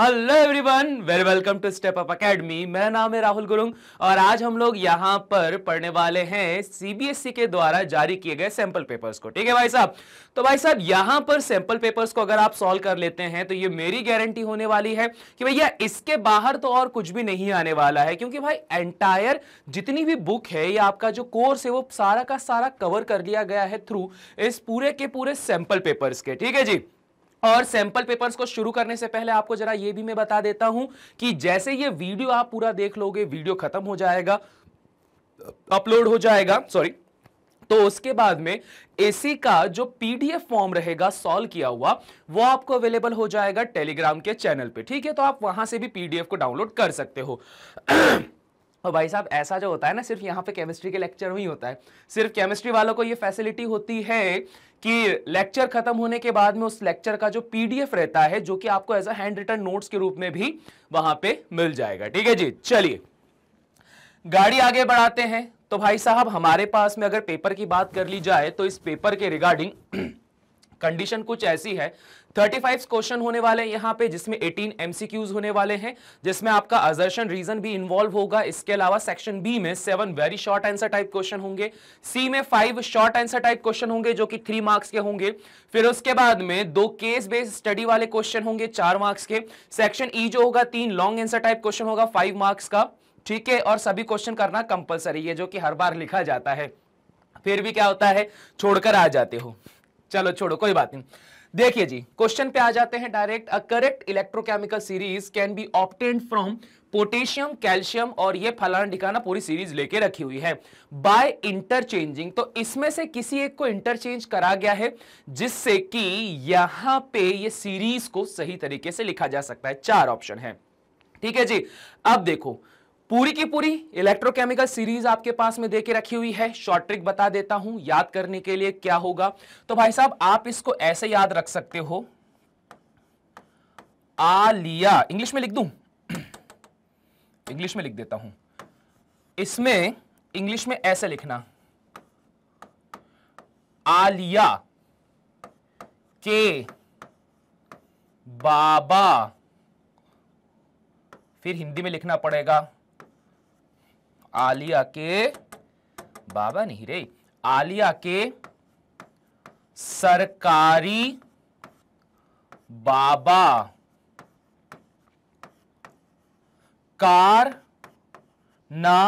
Hello everyone very welcome to Step Up Academy मेरा नाम है राहुल गुरुंग और आज हम लोग यहाँ पर पढ़ने वाले हैं सीबीएसई e के द्वारा जारी किए गए सैंपल पेपर्स को ठीक है भाई साहब तो भाई साहब यहाँ पर सैंपल पेपर्स को अगर आप सॉल्व कर लेते हैं तो ये मेरी गारंटी होने वाली है कि भैया इसके बाहर तो और कुछ भी नहीं आने वाला है क्योंकि भाई एंटायर जितनी भी बुक है या आपका जो कोर्स है वो सारा का सारा कवर कर लिया गया है थ्रू इस पूरे के पूरे सैंपल पेपर्स के ठीक है जी और सैंपल पेपर्स को शुरू करने से पहले आपको जरा ये भी मैं बता देता हूं कि जैसे ये वीडियो आप पूरा देख लोगे वीडियो खत्म हो जाएगा अपलोड हो जाएगा सॉरी तो उसके बाद में एसी का जो पीडीएफ फॉर्म रहेगा सॉल्व किया हुआ वो आपको अवेलेबल हो जाएगा टेलीग्राम के चैनल पे ठीक है तो आप वहां से भी पीडीएफ को डाउनलोड कर सकते हो और भाई साहब ऐसा जो होता है ना सिर्फ यहाँ पे केमिस्ट्री के लेक्चर ही होता है सिर्फ केमिस्ट्री वालों को ये फैसिलिटी होती है कि लेक्चर खत्म होने के बाद में उस लेक्चर का जो पीडीएफ रहता है जो कि आपको as a handwritten notes के रूप में भी वहां पे मिल जाएगा ठीक है जी चलिए गाड़ी आगे बढ़ाते हैं तो भाई साहब हमारे पास में अगर पेपर की बात कर ली जाए तो इस पेपर के रिगार्डिंग कंडीशन कुछ ऐसी है थर्टी फाइव क्वेश्चन होने वाले हैं यहाँ पे जिसमें एटीन एमसीक्यूज होने वाले हैं जिसमें आपका अजर्शन रीजन भी इन्वॉल्व होगा इसके अलावा सेक्शन बी में seven very short answer type question होंगे सी में five short answer type question होंगे जो कि थ्री मार्क्स के होंगे फिर उसके बाद में दो केस बेस्ड स्टडी वाले क्वेश्चन होंगे चार मार्क्स के सेक्शन ई e जो होगा तीन लॉन्ग आंसर टाइप क्वेश्चन होगा फाइव मार्क्स का ठीक है और सभी क्वेश्चन करना कंपल्सरी है जो कि हर बार लिखा जाता है फिर भी क्या होता है छोड़कर आ जाते हो चलो छोड़ो कोई बात नहीं देखिए जी क्वेश्चन पे आ जाते हैं direct a correct electrochemical series can be obtained from potassium calcium और ये फलाना ढिकाना पूरी सीरीज लेके रखी हुई है बाय इंटरचेंजिंग तो इसमें से किसी एक को इंटरचेंज करा गया है जिससे कि यहां पे ये सीरीज को सही तरीके से लिखा जा सकता है चार ऑप्शन है ठीक है जी अब देखो पूरी की पूरी इलेक्ट्रोकेमिकल सीरीज आपके पास में देके रखी हुई है शॉर्ट ट्रिक बता देता हूं याद करने के लिए क्या होगा तो भाई साहब आप इसको ऐसे याद रख सकते हो आलिया इंग्लिश में लिख दू इंग्लिश में लिख देता हूं इसमें इंग्लिश में ऐसे लिखना आलिया के बाबा फिर हिंदी में लिखना पड़ेगा आलिया के बाबा नहीं रे आलिया के सरकारी बाबा कार ना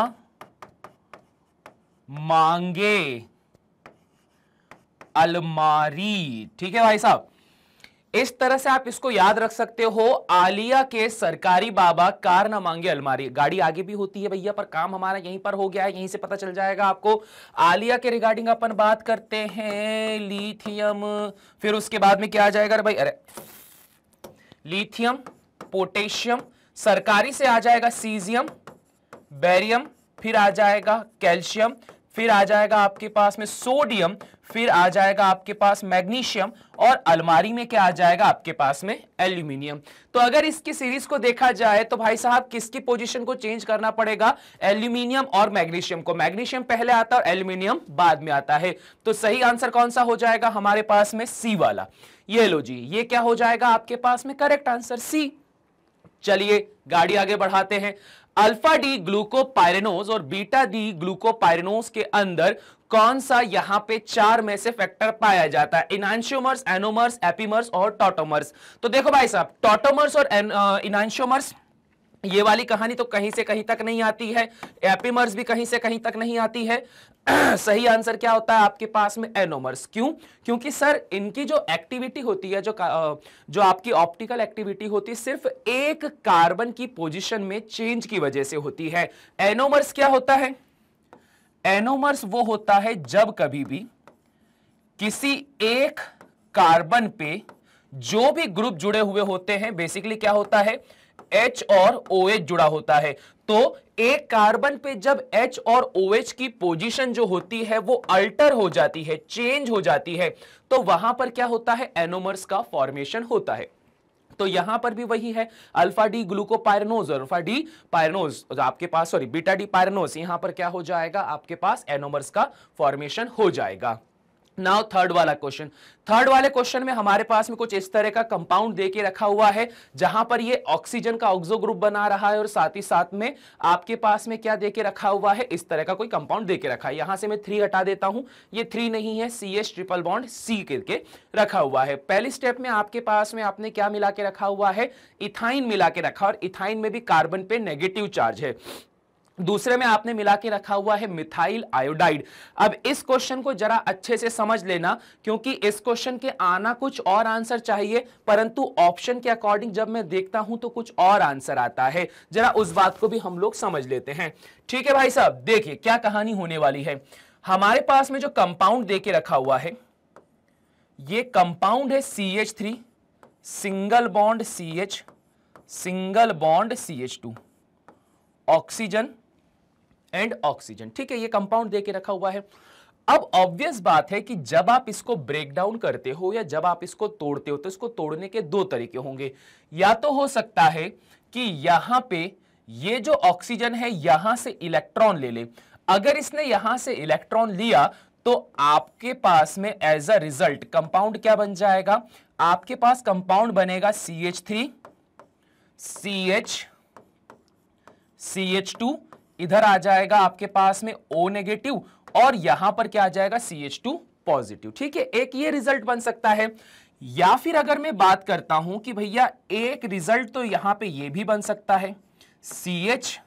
मांगे अलमारी ठीक है भाई साहब इस तरह से आप इसको याद रख सकते हो आलिया के सरकारी बाबा कार ना मांगे अलमारी गाड़ी आगे भी होती है भैया पर काम हमारा यहीं पर हो गया है यहीं से पता चल जाएगा आपको आलिया के रिगार्डिंग अपन बात करते हैं लिथियम फिर उसके बाद में क्या आ जाएगा अरे भाई अरे लिथियम पोटेशियम सरकारी से आ जाएगा सीजियम बैरियम फिर आ जाएगा कैल्शियम फिर आ जाएगा आपके पास में सोडियम फिर आ जाएगा आपके पास मैग्नीशियम और अलमारी में क्या आ जाएगा आपके पास में एल्यूमिनियम तो अगर इसकी सीरीज को देखा जाए तो भाई साहब किसकी पोजीशन को चेंज करना पड़ेगा एल्यूमिनियम और मैग्नीशियम को मैग्नीशियम पहले आता और एल्यूमिनियम बाद में आता है तो सही आंसर कौन सा हो जाएगा हमारे पास में सी वाला ये लो जी ये क्या हो जाएगा आपके पास में करेक्ट आंसर सी चलिए गाड़ी आगे बढ़ाते हैं अल्फा डी ग्लूकोपायरेनोज और बीटा डी ग्लूकोपायरेनोज के अंदर कौन सा यहां पे चार में से फैक्टर पाया जाता है इनाशियोमर्स एनोमर्स एपीमर्स और टोटोमर्स तो देखो भाई साहब टोटोमर्स और इनांशियोमर्स ये वाली कहानी तो कहीं से कहीं तक नहीं आती है एपीमर्स भी कहीं से कहीं तक नहीं आती है सही आंसर क्या होता है आपके पास में एनोमर्स क्यों क्योंकि सर इनकी जो एक्टिविटी होती है जो जो आपकी ऑप्टिकल एक्टिविटी होती है सिर्फ एक कार्बन की पोजीशन में चेंज की वजह से होती है एनोमर्स क्या होता है एनोमर्स वो होता है जब कभी भी किसी एक कार्बन पे जो भी ग्रुप जुड़े हुए होते हैं बेसिकली क्या होता है एच और ओ OH जुड़ा होता है तो एक कार्बन पे जब H और OH की पोजीशन जो होती है वो अल्टर हो जाती है चेंज हो जाती है तो वहां पर क्या होता है एनोमर्स का फॉर्मेशन होता है तो यहां पर भी वही है अल्फा डी ग्लूकोपायरनोज और अल्फा डी पायरनोज आपके पास सॉरी बीटा डी पायरनोज यहां पर क्या हो जाएगा आपके पास एनोमर्स का फॉर्मेशन हो जाएगा नाउ थर्ड वाला क्वेश्चन थर्ड वाले क्वेश्चन में हमारे पास में कुछ इस तरह का कंपाउंड दे के रखा हुआ है जहां पर ये ऑक्सीजन का ऑक्सो ग्रुप बना रहा है और साथ ही साथ में आपके पास में क्या दे के रखा हुआ है इस तरह का कोई कंपाउंड दे के रखा है यहां से मैं थ्री हटा देता हूं ये थ्री नहीं है C S triple bond C करके रखा हुआ है पहले स्टेप में आपके पास में आपने क्या मिला के रखा हुआ है इथाइन मिला के रखा और इथाइन में भी कार्बन पे नेगेटिव चार्ज है दूसरे में आपने मिला के रखा हुआ है मिथाइल आयोडाइड अब इस क्वेश्चन को जरा अच्छे से समझ लेना क्योंकि इस क्वेश्चन के आना कुछ और आंसर चाहिए परंतु ऑप्शन के अकॉर्डिंग जब मैं देखता हूं तो कुछ और आंसर आता है जरा उस बात को भी हम लोग समझ लेते हैं ठीक है भाई साहब देखिए क्या कहानी होने वाली है हमारे पास में जो कंपाउंड दे के रखा हुआ है ये कंपाउंड है C H three single bond C H single bond C H two oxygen and oxygen ठीक है ये कंपाउंड दे के रखा हुआ है अब ऑब्वियस बात है कि जब आप इसको ब्रेक डाउन करते हो या जब आप इसको तोड़ते हो तो इसको तोड़ने के दो तरीके होंगे या तो हो सकता है कि यहां पे ये जो ऑक्सीजन है यहां से इलेक्ट्रॉन ले ले अगर इसने यहां से इलेक्ट्रॉन लिया तो आपके पास में एज अ रिजल्ट कंपाउंड क्या बन जाएगा आपके पास कंपाउंड बनेगा C H three C H C H two इधर आ जाएगा आपके पास में ओ नेगेटिव और यहां पर क्या आ जाएगा सी एच टू पॉजिटिव ठीक है एक ये रिजल्ट बन सकता है या फिर अगर मैं बात करता हूं कि भैया एक रिजल्ट तो यहां पे ये भी बन सकता है C H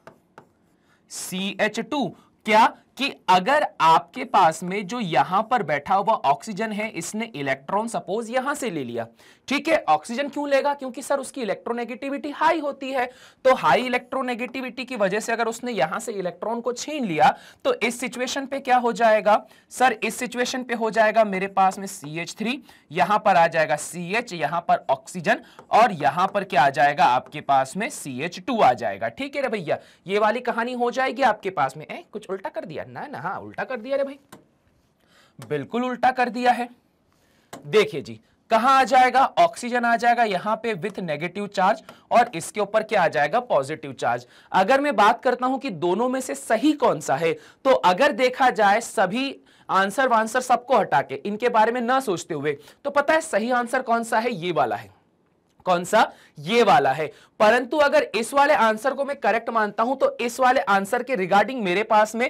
C H two क्या कि अगर आपके पास में जो यहां पर बैठा हुआ ऑक्सीजन है इसने इलेक्ट्रॉन सपोज यहां से ले लिया ठीक है ऑक्सीजन क्यों लेगा क्योंकि सर उसकी इलेक्ट्रोनेगेटिविटी हाई होती है तो हाई इलेक्ट्रोनेगेटिविटी की वजह से अगर उसने यहां से इलेक्ट्रॉन को छीन लिया तो इस सिचुएशन पे क्या हो जाएगा सर इस सिचुएशन पे हो जाएगा मेरे पास में सी एच थ्री यहां पर आ जाएगा सी एच यहां पर ऑक्सीजन और यहां पर क्या आ जाएगा आपके पास में सी एच टू आ जाएगा ठीक है रे भैया ये वाली कहानी हो जाएगी आपके पास में ए, कुछ उल्टा कर दिया ना ना हाँ उल्टा कर दिया रे भाई बिल्कुल उल्टा कर दिया है देखिए जी कहां आ जाएगा ऑक्सीजन आ जाएगा यहां पे विथ नेगेटिव चार्ज और इसके ऊपर क्या आ जाएगा पॉजिटिव चार्ज अगर मैं बात करता हूं कि दोनों में से सही कौन सा है तो अगर देखा जाए सभी आंसर वांसर सबको हटा के इनके बारे में ना सोचते हुए तो पता है सही आंसर कौन सा है ये वाला है कौन सा ये वाला है परंतु अगर इस वाले आंसर को मैं करेक्ट मानता हूं तो इस वाले आंसर के रिगार्डिंग मेरे पास में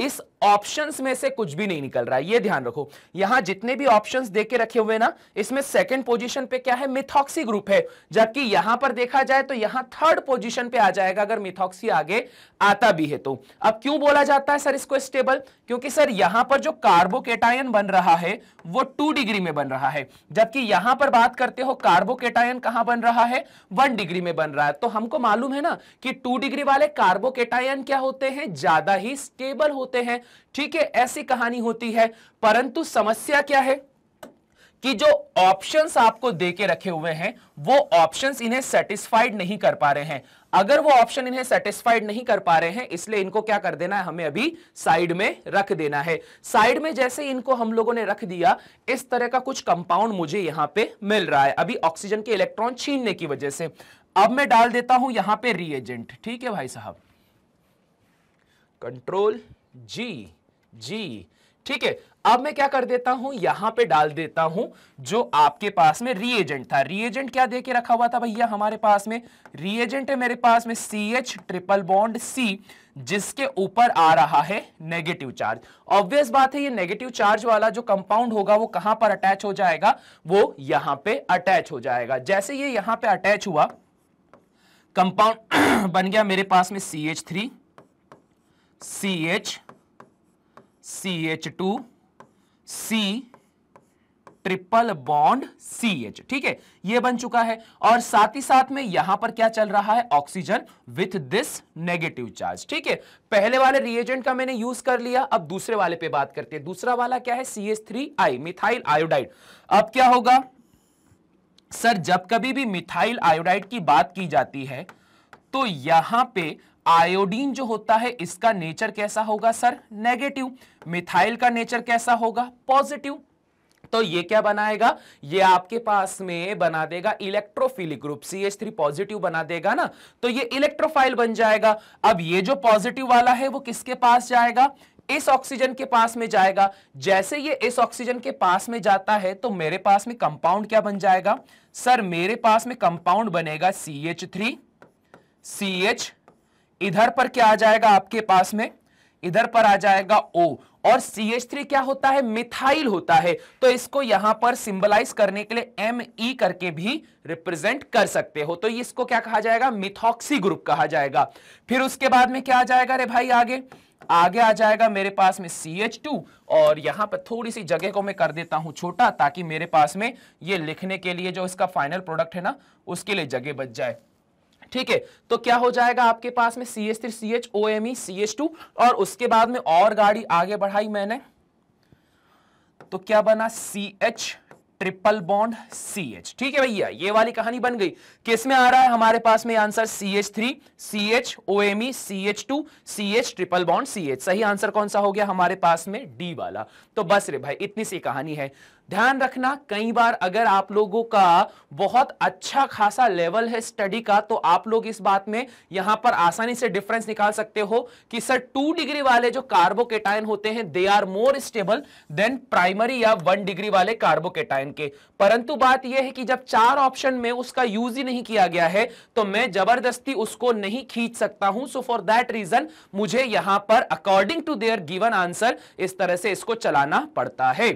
इस ऑप्शंस में से कुछ भी नहीं निकल रहा है ये ध्यान रखो यहां जितने भी ऑप्शंस देके रखे हुए ना इसमें सेकंड पोजीशन पे क्या है मिथॉक्सी ग्रुप है जबकि यहां पर देखा जाए तो यहां थर्ड पोजीशन पे आ जाएगा अगर मिथॉक्सी आगे आता भी है तो अब क्यों बोला जाता है सर इसको स्टेबल क्योंकि सर यहां पर जो कार्बोकेटायन बन रहा है वो टू डिग्री में बन रहा है जबकि यहां पर बात करते हो कार्बोकेटायन कहां बन रहा है वन डिग्री में बन रहा है तो हमको मालूम है ना कि टू डिग्री वाले कार्बोकेटायन क्या होते हैं ज्यादा ही स्टेबल होते हैं ठीक है ऐसी कहानी होती है परंतु समस्या क्या है कि जो ऑप्शंस आपको दे के रखे हुए हैं वो ऑप्शंस इन्हें सेटिस्फाइड नहीं कर पा रहे हैं अगर वो ऑप्शन इन्हें सेटिस्फाइड नहीं कर पा रहे हैं इसलिए इनको क्या कर देना है हमें अभी साइड में रख देना है साइड में जैसे इनको हम लोगों ने रख दिया इस तरह का कुछ कंपाउंड मुझे यहां पर मिल रहा है अभी ऑक्सीजन के इलेक्ट्रॉन छीनने की वजह से अब मैं डाल देता हूं यहां पर रिएजेंट ठीक है भाई साहब कंट्रोल जी जी ठीक है अब मैं क्या कर देता हूं यहां पे डाल देता हूं जो आपके पास में रिएजेंट था रिएजेंट क्या देके रखा हुआ था भैया हमारे पास में रिएजेंट है मेरे पास में C H triple bond C जिसके ऊपर आ रहा है नेगेटिव चार्ज ऑब्वियस बात है ये नेगेटिव चार्ज वाला जो कंपाउंड होगा वो कहां पर अटैच हो जाएगा वो यहां पर अटैच हो जाएगा जैसे ये यहां पर अटैच हुआ कंपाउंड बन गया मेरे पास में C H three C H C H two C triple bond C H ठीक है ये बन चुका है और साथ ही साथ में यहां पर क्या चल रहा है oxygen with this negative charge ठीक है पहले वाले रिएजेंट का मैंने यूज कर लिया अब दूसरे वाले पे बात करते हैं दूसरा वाला क्या है C H three I methyl iodide अब क्या होगा सर जब कभी भी मिथाइल आयोडाइड की बात की जाती है तो यहां पे आयोडीन जो होता है इसका नेचर कैसा होगा सर नेगेटिव मिथाइल का नेचर कैसा होगा पॉजिटिव तो ये क्या बनाएगा ये आपके पास में बना देगा इलेक्ट्रोफिलिक ग्रुप थ्री पॉजिटिव बना देगा ना तो ये इलेक्ट्रोफाइल बन जाएगा अब ये जो पॉजिटिव वाला है वो किसके पास जाएगा इस ऑक्सीजन के पास में जाएगा जैसे ये इस ऑक्सीजन के पास में जाता है तो मेरे पास में कंपाउंड क्या बन जाएगा सर मेरे पास में कंपाउंड बनेगा C H three C H इधर पर क्या आ जाएगा आपके पास में इधर पर आ जाएगा ओ और CH3 क्या होता है मिथाइल होता है तो इसको यहां पर सिंबलाइज करने के लिए ME करके भी रिप्रेजेंट कर सकते हो तो इसको क्या कहा जाएगा मिथॉक्सी ग्रुप कहा जाएगा फिर उसके बाद में क्या आ जाएगा रे भाई आगे आगे आ जाएगा मेरे पास में CH2 और यहां पर थोड़ी सी जगह को मैं कर देता हूं छोटा ताकि मेरे पास में ये लिखने के लिए जो इसका फाइनल प्रोडक्ट है ना उसके लिए जगह बच जाए ठीक है तो क्या हो जाएगा आपके पास में C H three C H O M C H two और उसके बाद में और गाड़ी आगे बढ़ाई मैंने तो क्या बना C H triple bond C H ठीक है भैया ये वाली कहानी बन गई किस में आ रहा है हमारे पास में answer C H three C H O M E C H two C H triple bond C H सही आंसर कौन सा हो गया हमारे पास में डी वाला तो बस रे भाई इतनी सी कहानी है ध्यान रखना कई बार अगर आप लोगों का बहुत अच्छा खासा लेवल है स्टडी का तो आप लोग इस बात में यहां पर आसानी से डिफरेंस निकाल सकते हो कि सर टू डिग्री वाले जो कार्बोकेटाइन होते हैं they are more stable than primary या वन डिग्री वाले कार्बोकेटाइन के परंतु बात यह है कि जब चार ऑप्शन में उसका यूज ही नहीं किया गया है तो मैं जबरदस्ती उसको नहीं खींच सकता हूं सो फॉर दैट रीजन मुझे यहां पर according to their given answer इस तरह से इसको चलाना पड़ता है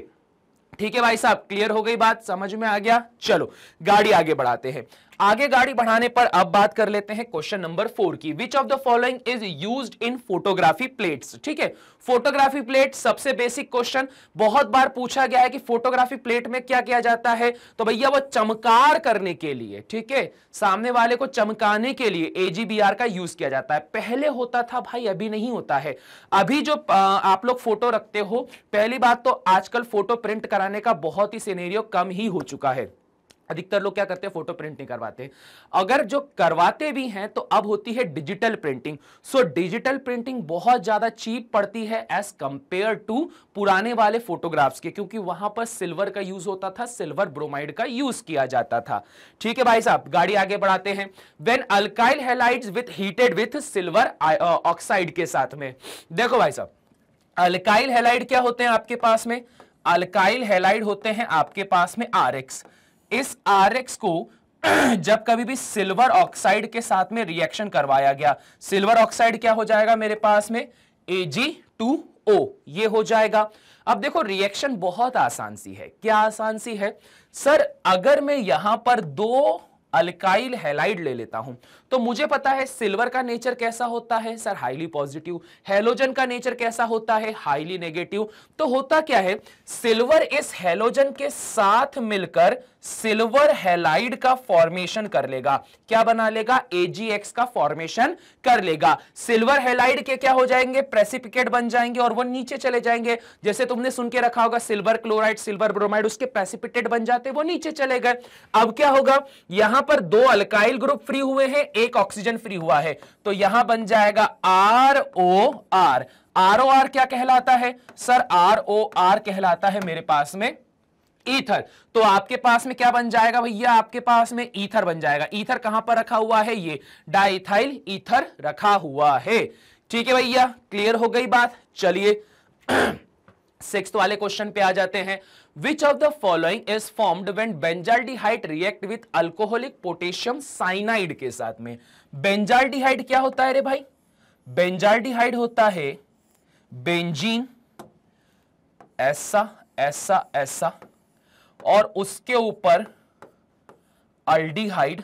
ठीक है भाई साहब क्लियर हो गई बात समझ में आ गया चलो गाड़ी आगे बढ़ाते हैं आगे गाड़ी बढ़ाने पर अब बात कर लेते हैं क्वेश्चन नंबर फोर की which of the following is use in photography plates ठीक है फोटोग्राफी प्लेट सबसे बेसिक क्वेश्चन बहुत बार पूछा गया है कि फोटोग्राफी प्लेट में क्या किया जाता है तो भैया वो चमकार करने के लिए ठीक है सामने वाले को चमकाने के लिए एजीबीआर का यूज किया जाता है पहले होता था भाई अभी नहीं होता है अभी जो आप लोग फोटो रखते हो पहली बात तो आजकल फोटो प्रिंट कराने का बहुत ही सीनेरियो कम ही हो चुका है अधिकतर लोग क्या करते हैं फोटो प्रिंट नहीं करवाते अगर जो करवाते भी हैं तो अब होती है digital printing so digital printing बहुत ज़्यादा चीप पड़ती है एज कंपेयर टू पुराने वाले फोटोग्राफ्स के क्योंकि वहां पर सिल्वर का यूज होता था सिल्वर ब्रोमाइड का यूज किया जाता था ठीक है भाई साहब गाड़ी आगे बढ़ाते हैं when alkyl halide with heated with silver oxide के साथ में देखो भाई साहब अल्काइल हेलाइड क्या होते हैं आपके पास में अल्काइल हेलाइड होते हैं आपके पास में आर एक्स इस आर को जब कभी भी सिल्वर ऑक्साइड के साथ में रिएक्शन करवाया गया सिल्वर ऑक्साइड क्या हो जाएगा मेरे पास में एजी2ओ ये हो जाएगा अब देखो रिएक्शन बहुत आसान सी है क्या आसान सी है सर अगर मैं यहां पर दो अल्काइल हेलाइड ले लेता हूं तो मुझे पता है सिल्वर का नेचर कैसा होता है सर हाईली पॉजिटिव हेलोजन का नेचर कैसा होता है हाईली नेगेटिव तो होता क्या है सिल्वर इस हेलोजन के साथ मिलकर सिल्वर हेलाइड का फॉर्मेशन कर लेगा क्या बना लेगा एजीएक्स का फॉर्मेशन कर लेगा सिल्वर हेलाइड के क्या हो जाएंगे प्रेसिपिकेट बन जाएंगे और वो नीचे चले जाएंगे जैसे तुमने सुन के रखा होगा सिल्वर क्लोराइड सिल्वर ब्रोमाइड उसके प्रेसिपिटेट बन जाते वो नीचे चले गए अब क्या होगा यहां पर दो अल्काइल ग्रुप फ्री हुए हैं एक ऑक्सीजन फ्री हुआ है तो यहां बन जाएगा R O R R O R क्या कहलाता है सर आर ओ आर कहलाता है मेरे पास में ईथर तो आपके पास में क्या बन जाएगा भैया आपके पास में ईथर बन जाएगा ईथर कहां पर रखा हुआ है ये डाइथाइल ईथर रखा हुआ है ठीक है भैया क्लियर हो गई बात चलिए सिक्स वाले क्वेश्चन पे आ जाते हैं which of the following is formed when benzaldehyde react with alcoholic potassium cyanide के साथ में बेंजाल्डिहाइड क्या होता है रे भाई बेंजाल्डिहाइड होता है बेंजीन ऐसा ऐसा ऐसा और उसके ऊपर अल्डीहाइड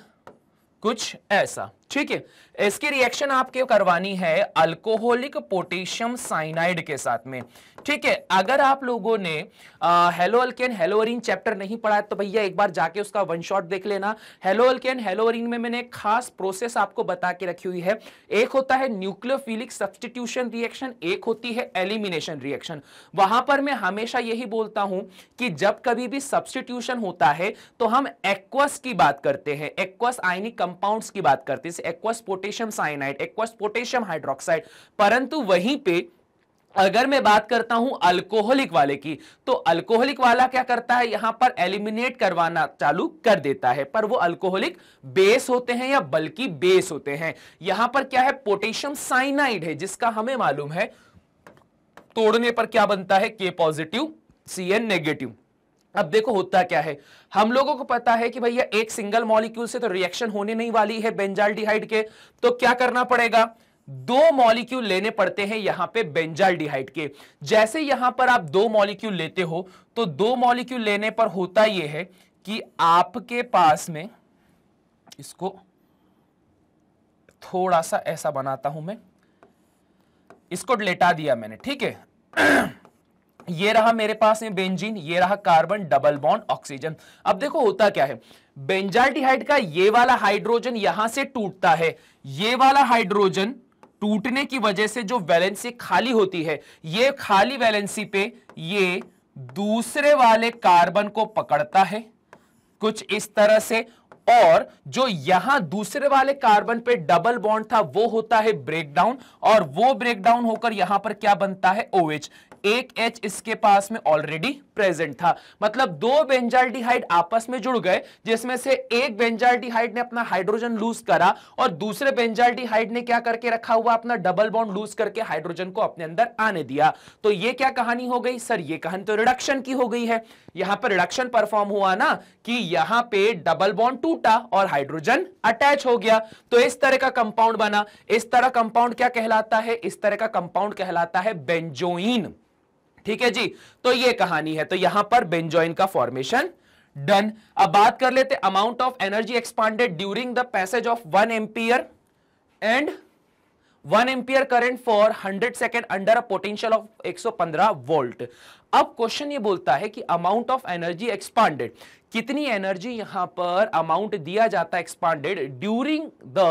कुछ ऐसा ठीक है इसकी रिएक्शन आपके करवानी है अल्कोहलिक पोटेशियम साइनाइड के साथ में ठीक है अगर आप लोगों ने हेलो अल्केन हेलोरिन चैप्टर नहीं पढ़ा तो भैया एक बार जाके उसका वन शॉट देख लेना हेलो अल्केन हेलोरिन में मैंने खास प्रोसेस आपको बता के रखी हुई है एक होता है न्यूक्लियोफिलिक सब्सटीट्यूशन रिएक्शन एक होती है एलिमिनेशन रिएक्शन वहां पर मैं हमेशा यही बोलता हूं कि जब कभी भी सब्सटीट्यूशन होता है तो हम एक्वस की बात करते हैं एक्वस आइनिक कंपाउंड की बात करते हैं से aqueous potassium cyanide aqueous potassium hydroxide परंतु वहीं पे अगर मैं बात करता हूं अल्कोहलिक वाले की तो अल्कोहलिक वाला क्या करता है यहां पर एलिमिनेट करवाना चालू कर देता है पर वो अल्कोहलिक बेस होते हैं या बल्कि बेस होते हैं यहां पर क्या है पोटेशियम साइनाइड है जिसका हमें मालूम है तोड़ने पर क्या बनता है के पॉजिटिव सी एन नेगेटिव अब देखो होता क्या है हम लोगों को पता है कि भैया एक सिंगल मॉलिक्यूल से तो रिएक्शन होने नहीं वाली है बेंजाल्डिहाइड के तो क्या करना पड़ेगा दो मॉलिक्यूल लेने पड़ते हैं यहां पे बेंजाल्डिहाइड के जैसे यहां पर आप दो मॉलिक्यूल लेते हो तो दो मॉलिक्यूल लेने पर होता यह है कि आपके पास में इसको थोड़ा सा ऐसा बनाता हूं मैं इसको लेटा दिया मैंने ठीक है ये रहा मेरे पास में बेंजीन ये रहा कार्बन डबल बॉन्ड ऑक्सीजन अब देखो होता क्या है बेंजाल्टीहाइड का ये वाला हाइड्रोजन यहां से टूटता है ये वाला हाइड्रोजन टूटने की वजह से जो वैलेंसी खाली होती है ये खाली वैलेंसी पे ये दूसरे वाले कार्बन को पकड़ता है कुछ इस तरह से और जो यहां दूसरे वाले कार्बन पे डबल बॉन्ड था वो होता है ब्रेकडाउन और वो ब्रेकडाउन होकर यहां पर क्या बनता है ओएच OH. एक एच इसके पास में ऑलरेडी प्रेजेंट था मतलब दो बेंजाल्डिहाइड आपस में जुड़ गए जिसमें से एक बेंजाल्डिहाइड ने अपना हाइड्रोजन लूज करा और दूसरे बेंजाल्डिहाइड ने क्या करके रखा हुआ अपना डबल बॉन्ड लूज करके हाइड्रोजन को अपने अंदर आने दिया तो ये क्या कहानी हो गई सर ये कहानी तो रिडक्शन की हो गई है यहां पर रिडक्शन परफॉर्म हुआ ना कि यहां पे डबल बॉन्ड टूटा और हाइड्रोजन अटैच हो गया तो इस तरह का कंपाउंड बना इस तरह कंपाउंड क्या कहलाता है इस तरह का कंपाउंड कहलाता है बेंजोइन ठीक है जी तो ये कहानी है तो यहां पर बेंजोइन का फॉर्मेशन डन अब बात कर लेते amount of energy expended during the passage of one ampere and one ampere current for hundred second under a potential of 115 volt अब क्वेश्चन ये बोलता है कि अमाउंट ऑफ एनर्जी एक्सपांडेड कितनी एनर्जी यहां पर अमाउंट दिया जाता है expended during the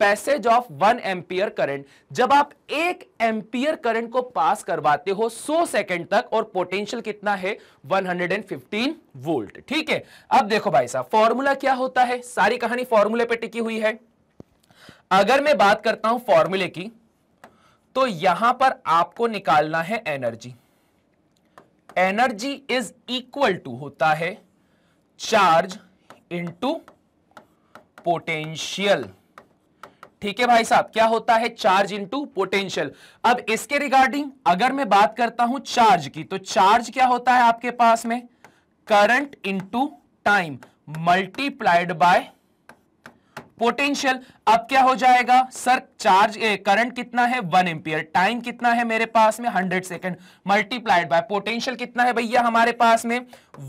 passage of one ampere current जब आप एक एम्पियर करंट को पास करवाते हो 100 सेकंड तक और पोटेंशियल कितना है 115 वोल्ट ठीक है अब देखो भाई साहब फॉर्मूला क्या होता है सारी कहानी फॉर्मूले पे टिकी हुई है अगर मैं बात करता हूं फॉर्मूले की तो यहां पर आपको निकालना है energy energy is equal to होता है चार्ज इंटू पोटेंशियल ठीक है भाई साहब क्या होता है चार्ज इंटू पोटेंशियल अब इसके रिगार्डिंग अगर मैं बात करता हूं चार्ज की तो चार्ज क्या होता है आपके पास में current into time multiplied by potential अब क्या हो जाएगा सर चार्ज करंट कितना है वन एम्पियर टाइम कितना है मेरे पास में hundred second multiplied by potential कितना है भैया हमारे पास में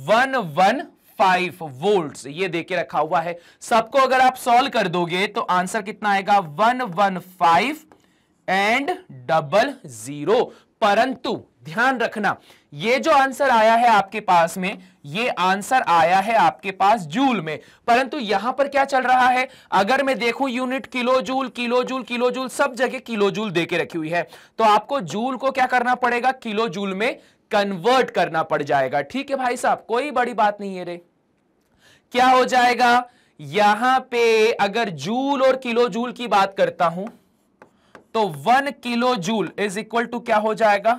वन वन फाइव वोल्ट ये देके रखा हुआ है सबको अगर आप सॉल्व कर दोगे तो आंसर कितना आएगा one one five and double zero परंतु ध्यान रखना ये जो आंसर आया है आपके पास में ये आंसर आया है आपके पास जूल में परंतु यहां पर क्या चल रहा है अगर मैं देखूं unit kilo joule kilo joule kilo joule सब जगह किलो जूल देके रखी हुई है तो आपको जूल को क्या करना पड़ेगा किलो जूल में कन्वर्ट करना पड़ जाएगा ठीक है भाई साहब कोई बड़ी बात नहीं है रे क्या हो जाएगा यहां पे अगर जूल और किलो जूल की बात करता हूं तो one kilo joule is equal to क्या हो जाएगा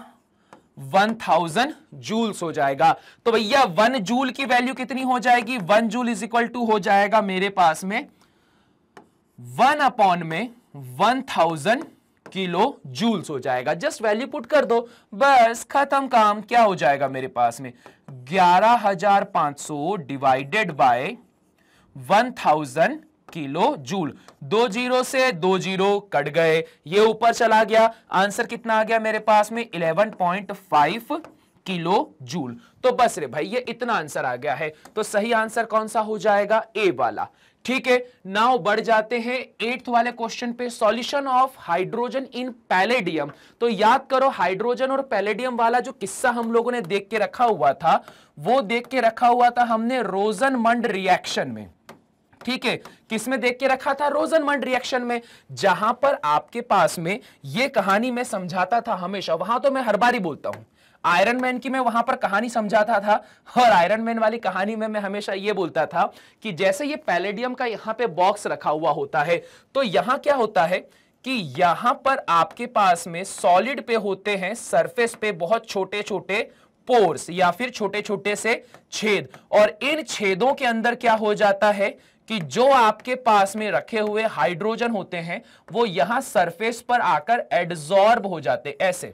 वन थाउजेंड जूल्स हो जाएगा तो भैया वन जूल की वैल्यू कितनी हो जाएगी one joule is equal to हो जाएगा मेरे पास में वन अपॉन में वन थाउजेंड किलो जूल्स हो जाएगा जस्ट वैल्यू पुट कर दो बस खत्म काम क्या हो जाएगा मेरे पास में ग्यारह हजार पांच सौ divided by one thousand kilo joule दो जीरो से दो जीरो कट गए ये ऊपर चला गया आंसर कितना आ गया मेरे पास में eleven point five kilo joule तो बस रे भाई ये इतना आंसर आ गया है तो सही आंसर कौन सा हो जाएगा ए वाला ठीक है नाउ बढ़ जाते हैं एट्थ वाले क्वेश्चन पे solution of hydrogen in palladium तो याद करो हाइड्रोजन और पैलेडियम वाला जो किस्सा हम लोगों ने देख के रखा हुआ था वो देख के रखा हुआ था हमने रोजन मंड रिएक्शन में ठीक है किसमें देख के रखा था रोजन मंड रिएक्शन में जहां पर आपके पास में ये कहानी मैं समझाता था हमेशा वहां तो मैं हर बार ही बोलता हूं आयरन मैन की मैं वहां पर कहानी समझाता था और आयरन मैन वाली कहानी में मैं हमेशा ये बोलता था कि जैसे ये पैलेडियम का यहां पे बॉक्स रखा हुआ होता है तो यहां क्या होता है कि यहां पर आपके पास में सॉलिड पे होते हैं सरफेस पे बहुत छोटे छोटे पोर्स या फिर छोटे छोटे से छेद और इन छेदों के अंदर क्या हो जाता है कि जो आपके पास में रखे हुए हाइड्रोजन होते हैं वो यहां सरफेस पर आकर एड्जॉर्ब हो जाते ऐसे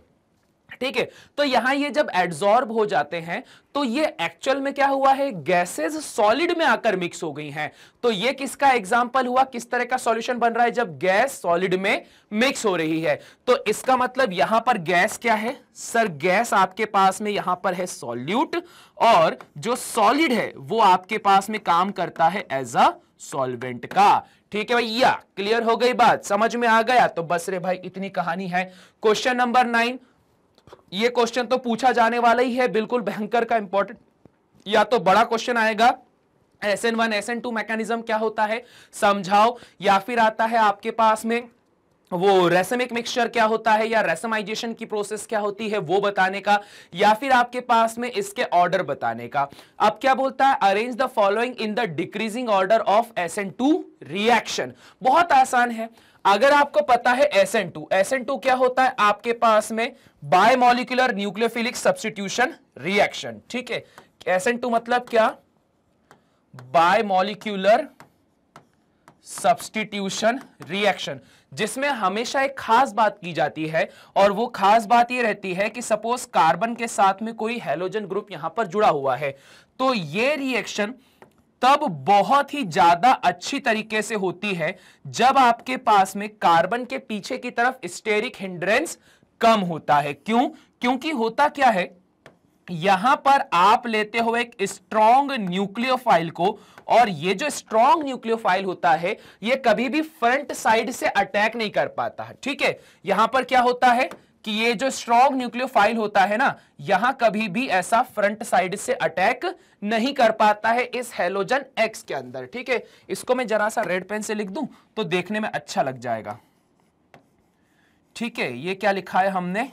ठीक है तो यहां ये जब एड्सॉर्ब हो जाते हैं तो ये एक्चुअल में क्या हुआ है गैसेस सॉलिड में आकर मिक्स हो गई हैं तो ये किसका एग्जांपल हुआ किस तरह का सॉल्यूशन बन रहा है जब गैस सॉलिड में मिक्स हो रही है तो इसका मतलब यहां पर गैस क्या है सर गैस आपके पास में यहां पर है सॉल्यूट और जो सॉलिड है वो आपके पास में काम करता है एज अ सॉल्वेंट का ठीक है भैया क्लियर हो गई बात समझ में आ गया तो बस रे भाई इतनी कहानी है क्वेश्चन नंबर नाइन ये क्वेश्चन तो पूछा जाने वाला ही है बिल्कुल भयंकर का इंपॉर्टेंट या तो बड़ा क्वेश्चन आएगा S N one S N two mechanism क्या होता है समझाओ या फिर आता है आपके पास में वो रेसमिक मिक्सचर क्या होता है या रेसमाइजेशन की प्रोसेस क्या होती है वो बताने का या फिर आपके पास में इसके ऑर्डर बताने का अब क्या बोलता है arrange the following in the decreasing order of S N two reaction बहुत आसान है अगर आपको पता है S N two S N two क्या होता है आपके पास में बायमोलिकुलर न्यूक्लियोफिलिक सब्सटीट्यूशन रिएक्शन ठीक है एसएन टू मतलब क्या बायमोलिकुलर सब्सटीट्यूशन रिएक्शन जिसमें हमेशा एक खास बात की जाती है और वो खास बात ये रहती है कि सपोज कार्बन के साथ में कोई हेलोजन ग्रुप यहां पर जुड़ा हुआ है तो ये रिएक्शन तब बहुत ही ज्यादा अच्छी तरीके से होती है जब आपके पास में कार्बन के पीछे की तरफ स्टेरिक हिंड्रेंस कम होता है क्यों क्योंकि होता क्या है यहां पर आप लेते हो एक स्ट्रॉन्ग न्यूक्लियोफाइल को और ये जो स्ट्रॉन्ग न्यूक्लियोफाइल होता है ये कभी भी फ्रंट साइड से अटैक नहीं कर पाता है ठीक है यहां पर क्या होता है कि ये जो स्ट्रॉन्ग न्यूक्लियोफाइल होता है ना यहां कभी भी ऐसा फ्रंट साइड से अटैक नहीं कर पाता है इस हेलोजन एक्स के अंदर ठीक है इसको मैं जरा सा रेड पेन से लिख दूं तो देखने में अच्छा लग जाएगा ठीक है ये क्या लिखा है हमने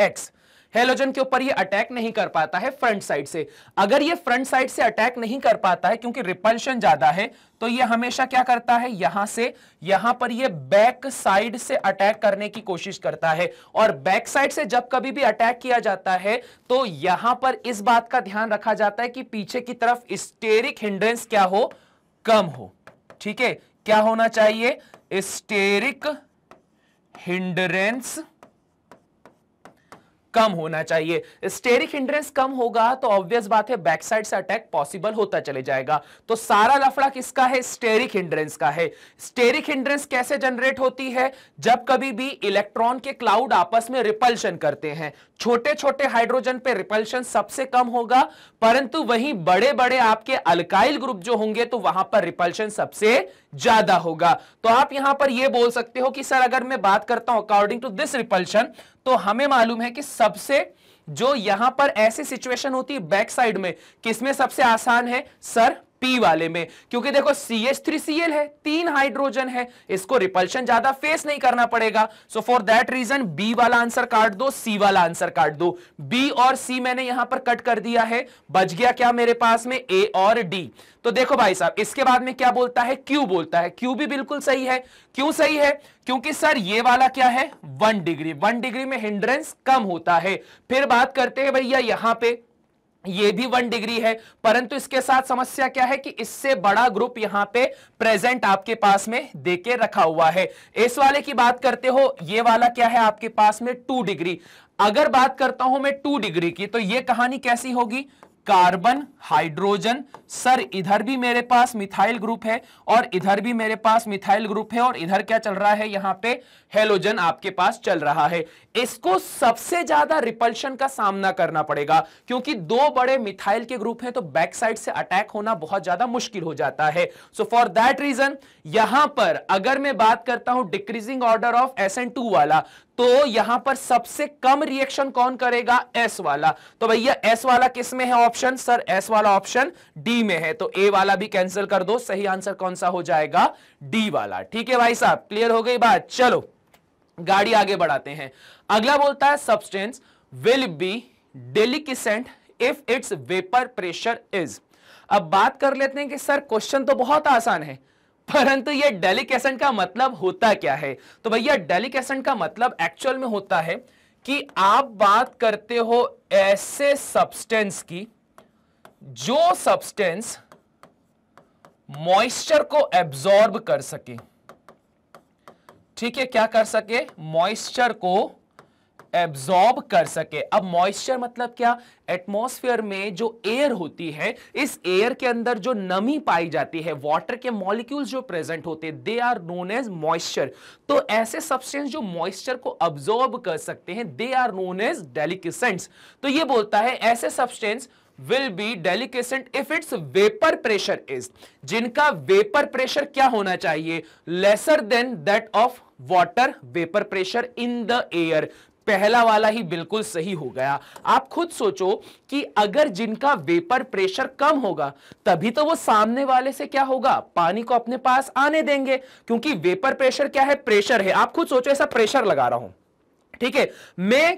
एक्स हेलोजन के ऊपर ये अटैक नहीं कर पाता है फ्रंट साइड से अगर ये फ्रंट साइड से अटैक नहीं कर पाता है क्योंकि रिपल्शन ज्यादा है तो ये हमेशा क्या करता है यहां से यहां पर ये बैक साइड से अटैक करने की कोशिश करता है और बैक साइड से जब कभी भी अटैक किया जाता है तो यहां पर इस बात का ध्यान रखा जाता है कि पीछे की तरफ स्टेरिक हिंड्रेंस क्या हो कम हो ठीक है क्या होना चाहिए स्टेरिक hindrance कम होना चाहिए स्टेरिक हिंड्रेंस कम होगा तो ऑब्वियस बात है बैक साइड से अटैक पॉसिबल होता चले जाएगा तो सारा लफड़ा किसका है स्टेरिक हिंड्रेंस का है स्टेरिक हिंड्रेंस कैसे जनरेट होती है जब कभी भी इलेक्ट्रॉन के क्लाउड आपस में रिपल्शन करते हैं छोटे छोटे हाइड्रोजन पे रिपल्शन सबसे कम होगा परंतु वहीं बड़े बड़े आपके अल्काइल ग्रुप जो होंगे तो वहां पर रिपल्शन सबसे ज्यादा होगा तो आप यहां पर यह बोल सकते हो कि सर अगर मैं बात करता हूं अकॉर्डिंग टू दिस रिपल्शन तो हमें मालूम है कि सबसे जो यहां पर ऐसी सिचुएशन होती है बैक साइड में किसमें सबसे आसान है सर पी वाले में क्योंकि देखो C H three C L है तीन हाइड्रोजन है इसको रिपल्शन ज्यादा फेस नहीं करना पड़ेगा so for that reason B वाला आंसर काट दो सी वाला आंसर काट दो बी और सी मैंने यहां पर कट कर दिया है बच गया क्या मेरे पास में ए और डी तो देखो भाई साहब इसके बाद में क्या बोलता है क्यू बोलता है क्यू भी बिल्कुल सही है क्यों सही है क्योंकि सर ये वाला क्या है वन डिग्री वन डिग्री में हिंड्रेंस कम होता है फिर बात करते हैं भैया यहां पे ये भी वन डिग्री है परंतु इसके साथ समस्या क्या है कि इससे बड़ा ग्रुप यहां पे प्रेजेंट आपके पास में देके रखा हुआ है इस वाले की बात करते हो ये वाला क्या है आपके पास में टू डिग्री अगर बात करता हूं मैं टू डिग्री की तो ये कहानी कैसी होगी कार्बन हाइड्रोजन सर इधर भी मेरे पास मिथाइल ग्रुप है और इधर भी मेरे पास मिथाइल ग्रुप है और इधर क्या चल रहा है यहां पे हेलोजन आपके पास चल रहा है इसको सबसे ज्यादा रिपल्शन का सामना करना पड़ेगा क्योंकि दो बड़े मिथाइल के ग्रुप हैं तो बैक साइड से अटैक होना बहुत ज्यादा मुश्किल हो जाता है सो फॉर दैट रीजन यहां पर अगर मैं बात करता हूं डिक्रीजिंग ऑर्डर ऑफ एस वाला तो यहां पर सबसे कम रिएक्शन कौन करेगा एस वाला तो भैया एस वाला किस में है ऑप्शन सर एस वाला ऑप्शन डी में है तो ए वाला भी कैंसिल कर दो सही आंसर कौन सा हो जाएगा डी वाला ठीक है भाई साहब क्लियर हो गई बात चलो गाड़ी आगे बढ़ाते हैं अगला बोलता है substance will be deliquescent if its vapour pressure is अब बात कर लेते हैं कि सर क्वेश्चन तो बहुत आसान है परंतु ये डेलिकेशन का मतलब होता क्या है तो भैया डेलिकेशन का मतलब एक्चुअल में होता है कि आप बात करते हो ऐसे सब्सटेंस की जो सब्सटेंस मॉइस्चर को एब्जॉर्ब कर सके ठीक है क्या कर सके मॉइस्चर को एब्जॉर्ब कर सके अब मॉइस्चर मतलब क्या एटमॉस्फेयर में जो एयर होती है इस एयर के अंदर जो नमी पाई जाती है वाटर के मॉलिक्यूल्स जो प्रेजेंट होते हैं they are known as moisture तो ऐसे सब्सटेंस जो मॉइस्चर को अब्जॉर्ब कर सकते हैं they are known as deliquescents तो ये बोलता है ऐसे substance will be deliquescent if its vapour pressure is जिनका वेपर प्रेशर क्या होना चाहिए lesser than that of water vapour pressure in the air पहला वाला ही बिल्कुल सही हो गया आप खुद सोचो कि अगर जिनका वेपर प्रेशर कम होगा तभी तो वो सामने वाले से क्या होगा पानी को अपने पास आने देंगे क्योंकि वेपर प्रेशर क्या है प्रेशर है आप खुद सोचो ऐसा प्रेशर लगा रहा हूं ठीक है मैं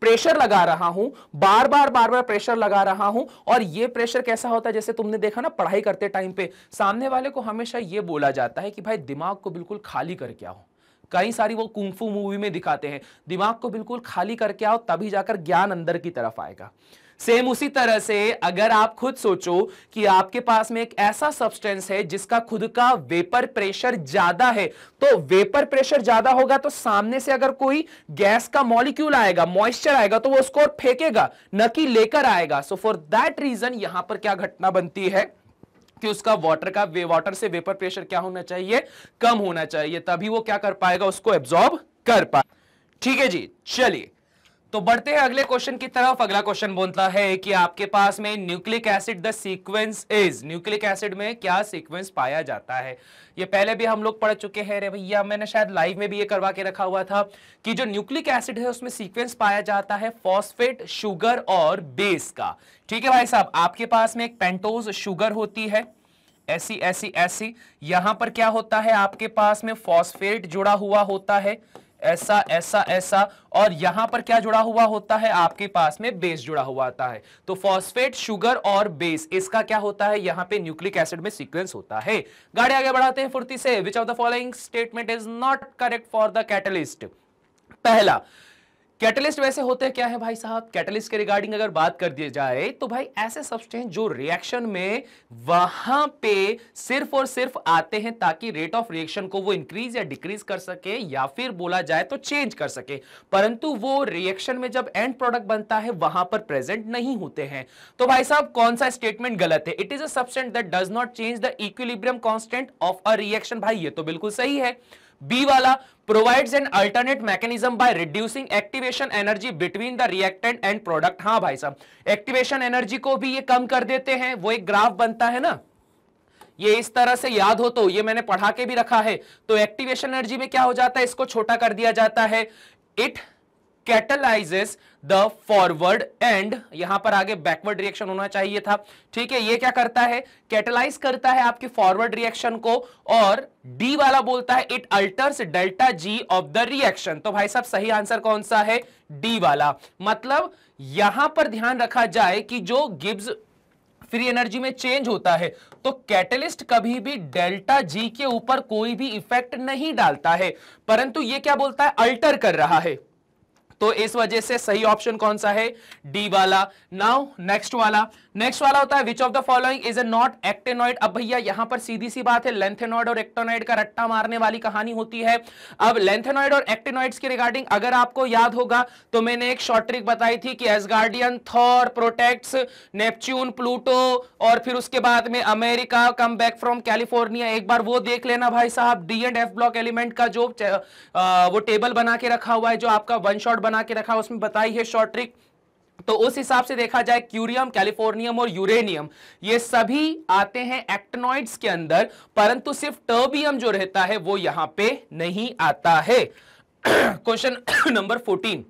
प्रेशर लगा रहा हूं बार बार बार बार प्रेशर लगा रहा हूं और ये प्रेशर कैसा होता है जैसे तुमने देखा ना पढ़ाई करते टाइम पे सामने वाले को हमेशा ये बोला जाता है कि भाई दिमाग को बिल्कुल खाली करके आओ कई सारी वो कुंफू मूवी में दिखाते हैं दिमाग को बिल्कुल खाली करके आओ तभी जाकर ज्ञान अंदर की तरफ आएगा सेम उसी तरह से अगर आप खुद सोचो कि आपके पास में एक ऐसा सब्सटेंस है जिसका खुद का वेपर प्रेशर ज्यादा है तो वेपर प्रेशर ज्यादा होगा तो सामने से अगर कोई गैस का मॉलिक्यूल आएगा मॉइस्चर आएगा तो वो उसको फेंकेगा न कि लेकर आएगा सो फॉर दैट रीजन यहां पर क्या घटना बनती है कि उसका वाटर का वे वाटर से वेपर प्रेशर क्या होना चाहिए कम होना चाहिए तभी वो क्या कर पाएगा उसको एब्जॉर्ब कर पाए ठीक है जी चलिए तो बढ़ते हैं अगले क्वेश्चन की तरफ अगला क्वेश्चन बोलता है कि आपके पास में nucleic acid the sequence is nucleic acid में क्या सीक्वेंस पाया जाता है ये पहले भी हम लोग पढ़ चुके हैं रे भैया मैंने शायद लाइव में भी ये करवा के रखा हुआ था कि जो न्यूक्लिक एसिड है उसमें सीक्वेंस पाया जाता है फॉस्फेट शुगर और बेस का ठीक है भाई साहब आपके पास में एक पेंटोज शुगर होती है ऐसी ऐसी ऐसी यहां पर क्या होता है आपके पास में फॉस्फेट जुड़ा हुआ होता है ऐसा ऐसा ऐसा और यहां पर क्या जुड़ा हुआ होता है आपके पास में बेस जुड़ा हुआ आता है तो फॉस्फेट शुगर और बेस इसका क्या होता है यहां पे न्यूक्लिक एसिड में सीक्वेंस होता है गाड़ी आगे बढ़ाते हैं फुर्ती से which of the following statement is not correct for the catalyst पहला कैटलिस्ट वैसे होते क्या है भाई साहब कैटलिस्ट के रिगार्डिंग अगर बात कर दी जाए तो भाई ऐसे सब्सटेंस जो रिएक्शन में वहां पे सिर्फ और सिर्फ आते हैं ताकि रेट ऑफ रिएक्शन को वो इंक्रीज या डिक्रीज कर सके या फिर बोला जाए तो चेंज कर सके परंतु वो रिएक्शन में जब एंड प्रोडक्ट बनता है वहां पर प्रेजेंट नहीं होते हैं तो भाई साहब कौन सा स्टेटमेंट गलत है it is a substance that does not change the equilibrium constant of a reaction भाई ये तो बिल्कुल सही है बी वाला provides an alternate mechanism by reducing activation energy between the reactant and product हाँ भाई साहब एक्टिवेशन एनर्जी को भी ये कम कर देते हैं वो एक ग्राफ बनता है ना ये इस तरह से याद हो तो ये मैंने पढ़ा के भी रखा है तो एक्टिवेशन एनर्जी में क्या हो जाता है इसको छोटा कर दिया जाता है it catalyses the forward and यहां पर आगे बैकवर्ड रिएक्शन होना चाहिए था ठीक है ये क्या करता है कैटलाइज करता है आपके फॉरवर्ड रिएक्शन को और डी वाला बोलता है it alters delta G of the reaction तो भाई साहब सही आंसर कौन सा है डी वाला मतलब यहां पर ध्यान रखा जाए कि जो गिब्स फ्री एनर्जी में चेंज होता है तो कैटलिस्ट कभी भी डेल्टा जी के ऊपर कोई भी इफेक्ट नहीं डालता है परंतु यह क्या बोलता है अल्टर कर रहा है तो इस वजह से सही ऑप्शन कौन सा है डी वाला नाउ नेक्स्ट वाला नेक्स्ट वाला होता है which of the following is a not actinoid अब भैया यहां पर सीधी सी बात है लेंथेनॉइड और एक्टेनॉइड का रट्टा मारने वाली कहानी होती है अब लेंथेनॉइड और एक्टेनॉइड्स की रिगार्डिंग अगर आपको याद होगा तो मैंने एक शॉर्ट ट्रिक बताई थी कि guardian Thor protects Neptune Pluto और फिर उसके बाद में America come back from California एक बार वो देख लेना भाई साहब D and F block element का जो आ, वो टेबल बना के रखा हुआ है जो आपका वन शॉट बना के रखा है उसमें बताई है शॉर्ट ट्रिक तो उस हिसाब से देखा जाए क्यूरियम कैलिफोर्नियम और यूरेनियम ये सभी आते हैं एक्टेनॉइड्स के अंदर परंतु सिर्फ टर्बियम जो रहता है वो यहां पे नहीं आता है question number fourteen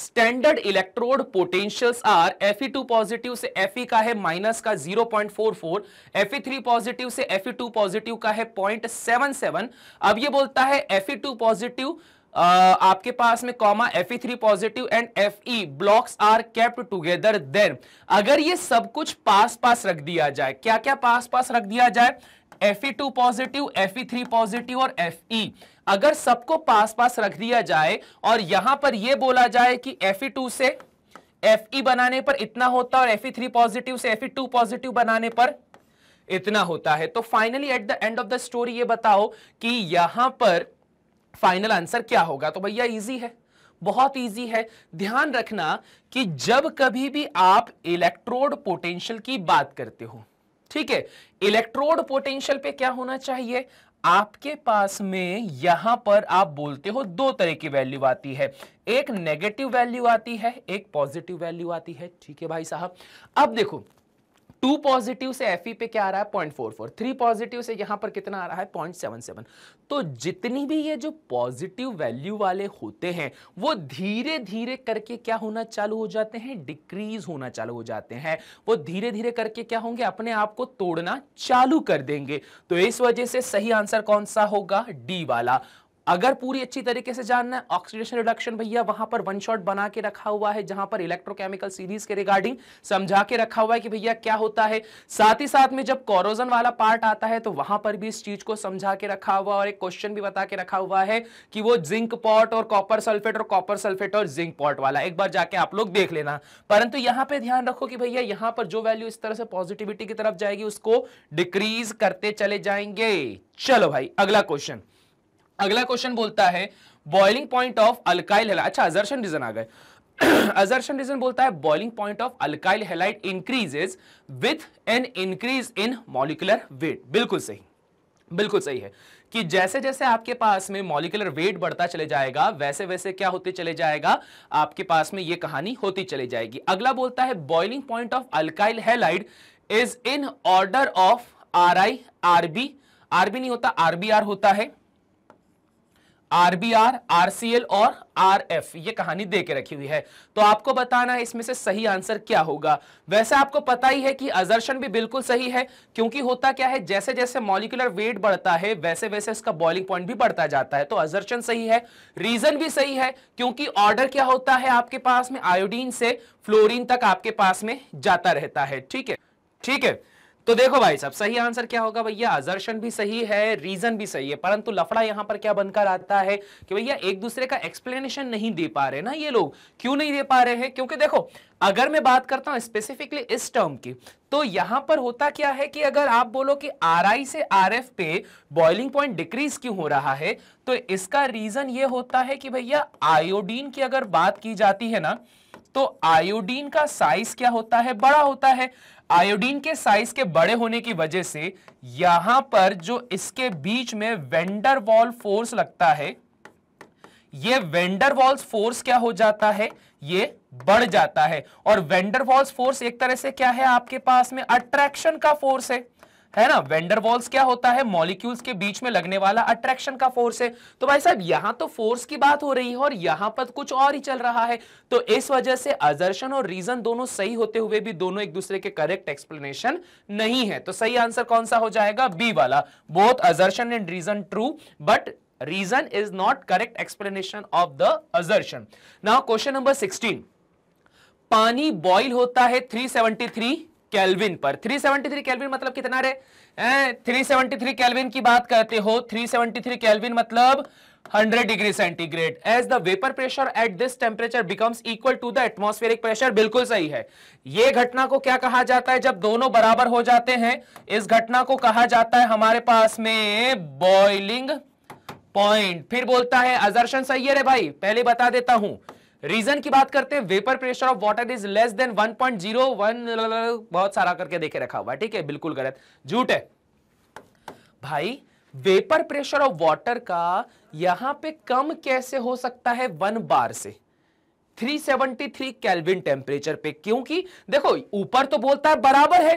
standard electrode potentials are Fe2 positive से Fe का है माइनस का 0.44 Fe3 पॉजिटिव से Fe2 पॉजिटिव का है 0.77 अब ये बोलता है Fe2 पॉजिटिव Uh, आपके पास में comma F three positive and F E blocks are kept together then अगर ये सब कुछ पास पास रख दिया जाए क्या क्या पास पास रख दिया जाए F E two positive F E three positive और एफ ई अगर सबको पास पास रख दिया जाए और यहां पर ये बोला जाए कि एफ ई टू से एफ ई बनाने पर इतना होता है और एफ ई थ्री पॉजिटिव से एफ ई टू पॉजिटिव बनाने पर इतना होता है तो finally at the end of the story ये बताओ कि यहां पर फाइनल आंसर क्या होगा तो भैया इजी है बहुत इजी है ध्यान रखना कि जब कभी भी आप इलेक्ट्रोड पोटेंशियल की बात करते हो ठीक है इलेक्ट्रोड पोटेंशियल पे क्या होना चाहिए आपके पास में यहां पर आप बोलते हो दो तरह की वैल्यू आती है एक नेगेटिव वैल्यू आती है एक पॉजिटिव वैल्यू आती है ठीक है भाई साहब अब देखो टू पॉजिटिव से एफ e पे क्या आ रहा है point four four three positive से यहां पर कितना आ रहा है पॉइंट सेवन सेवन तो जितनी भी ये जो पॉजिटिव वैल्यू वाले होते हैं वो धीरे धीरे करके क्या होना चालू हो जाते हैं डिक्रीज होना चालू हो जाते हैं वो धीरे धीरे करके क्या होंगे अपने आप को तोड़ना चालू कर देंगे तो इस वजह से सही आंसर कौन सा होगा डी वाला अगर पूरी अच्छी तरीके से जानना है ऑक्सीडेशन रिडक्शन भैया वहां पर वन शॉट बना के रखा हुआ है जहां पर इलेक्ट्रोकेमिकल सीरीज के रिगार्डिंग समझा के रखा हुआ है कि भैया क्या होता है साथ ही साथ में जब कॉरोजन वाला पार्ट आता है तो वहां पर भी इस चीज को समझा के रखा हुआ और एक क्वेश्चन भी बता के रखा हुआ है कि वो जिंक पॉट और कॉपर सल्फेट और कॉपर सल्फेट और जिंक पॉट वाला एक बार जाके आप लोग देख लेना परंतु यहां पर ध्यान रखो कि भैया यहां पर जो वैल्यू इस तरह से पॉजिटिविटी की तरफ जाएगी उसको डिक्रीज करते चले जाएंगे चलो भाई अगला क्वेश्चन अगला क्वेश्चन बोलता है boiling point of alkyl halide अच्छा अजर्शन रीजन आ गए अजर्शन रीजन बोलता है boiling point of alkyl halide increases with an increase in molecular weight बिल्कुल सही बिल्कुल सही है कि जैसे जैसे आपके पास में मॉलिकुलर वेट बढ़ता चले जाएगा वैसे वैसे क्या होते चले जाएगा आपके पास में ये कहानी होती चली जाएगी अगला बोलता है boiling point of alkyl halide is in order of R I R B R B नहीं होता आरबीआर होता है आरबीआर आरसीएल और आरएफ ये कहानी दे के रखी हुई है तो आपको बताना है इसमें से सही आंसर क्या होगा वैसे आपको पता ही है कि अजर्शन भी बिल्कुल सही है क्योंकि होता क्या है जैसे जैसे मॉलिकुलर वेट बढ़ता है वैसे वैसे इसका बॉइलिंग पॉइंट भी बढ़ता जाता है तो अजर्शन सही है रीजन भी सही है क्योंकि ऑर्डर क्या होता है आपके पास में आयोडीन से फ्लोरिन तक आपके पास में जाता रहता है ठीक है ठीक है तो देखो भाई साहब सही आंसर क्या होगा भैया अजर्शन भी सही है रीजन भी सही है परंतु लफड़ा यहां पर क्या बनकर आता है कि भैया एक दूसरे का एक्सप्लेनेशन नहीं दे पा रहे ना ये लोग क्यों नहीं दे पा रहे हैं क्योंकि देखो अगर मैं बात करता हूं स्पेसिफिकली इस टर्म की तो यहां पर होता क्या है कि अगर आप बोलो कि आर आई से आर एफ पे बॉइलिंग पॉइंट डिक्रीज क्यों हो रहा है तो इसका रीजन ये होता है कि भैया आयोडीन की अगर बात की जाती है ना तो आयोडीन का साइज क्या होता है बड़ा होता है आयोडीन के साइज के बड़े होने की वजह से यहां पर जो इसके बीच में वेंडर वॉल फोर्स लगता है ये वेंडर वॉल्स फोर्स क्या हो जाता है ये बढ़ जाता है और वेंडर वॉल्स फोर्स एक तरह से क्या है आपके पास में अट्रैक्शन का फोर्स है है ना वेंडर वॉल्स क्या होता है मॉलिक्यूल्स के बीच में लगने वाला अट्रैक्शन का फोर्स है तो भाई साहब यहां तो फोर्स की बात हो रही है और यहां पर कुछ और ही चल रहा है तो इस वजह से अजर्शन और रीजन दोनों सही होते हुए भी दोनों एक दूसरे के करेक्ट एक्सप्लेनेशन नहीं है तो सही आंसर कौन सा हो जाएगा बी वाला both assertion and reason true but reason is not correct explanation of the assertion now question number sixteen पानी बॉइल होता है 373 केल्विन पर 373 केल्विन मतलब कितना रे थ्री सेवेंटी केल्विन की बात करते हो 373 केल्विन मतलब 100 degree centigrade as the vapour pressure at this temperature becomes equal to the atmospheric pressure बिल्कुल सही है यह घटना को क्या कहा जाता है जब दोनों बराबर हो जाते हैं इस घटना को कहा जाता है हमारे पास में बॉइलिंग पॉइंट फिर बोलता है अजर्शन सही है रे भाई पहले बता देता हूं रीजन की बात करते हैं vapour pressure of water is less than 1.01 बहुत सारा करके देखे रखा हुआ ठीक है बिल्कुल गलत झूठ है भाई वेपर प्रेशर ऑफ वाटर का यहां पे कम कैसे हो सकता है वन बार से 373 केल्विन टेम्परेचर पे क्योंकि देखो ऊपर तो बोलता है बराबर है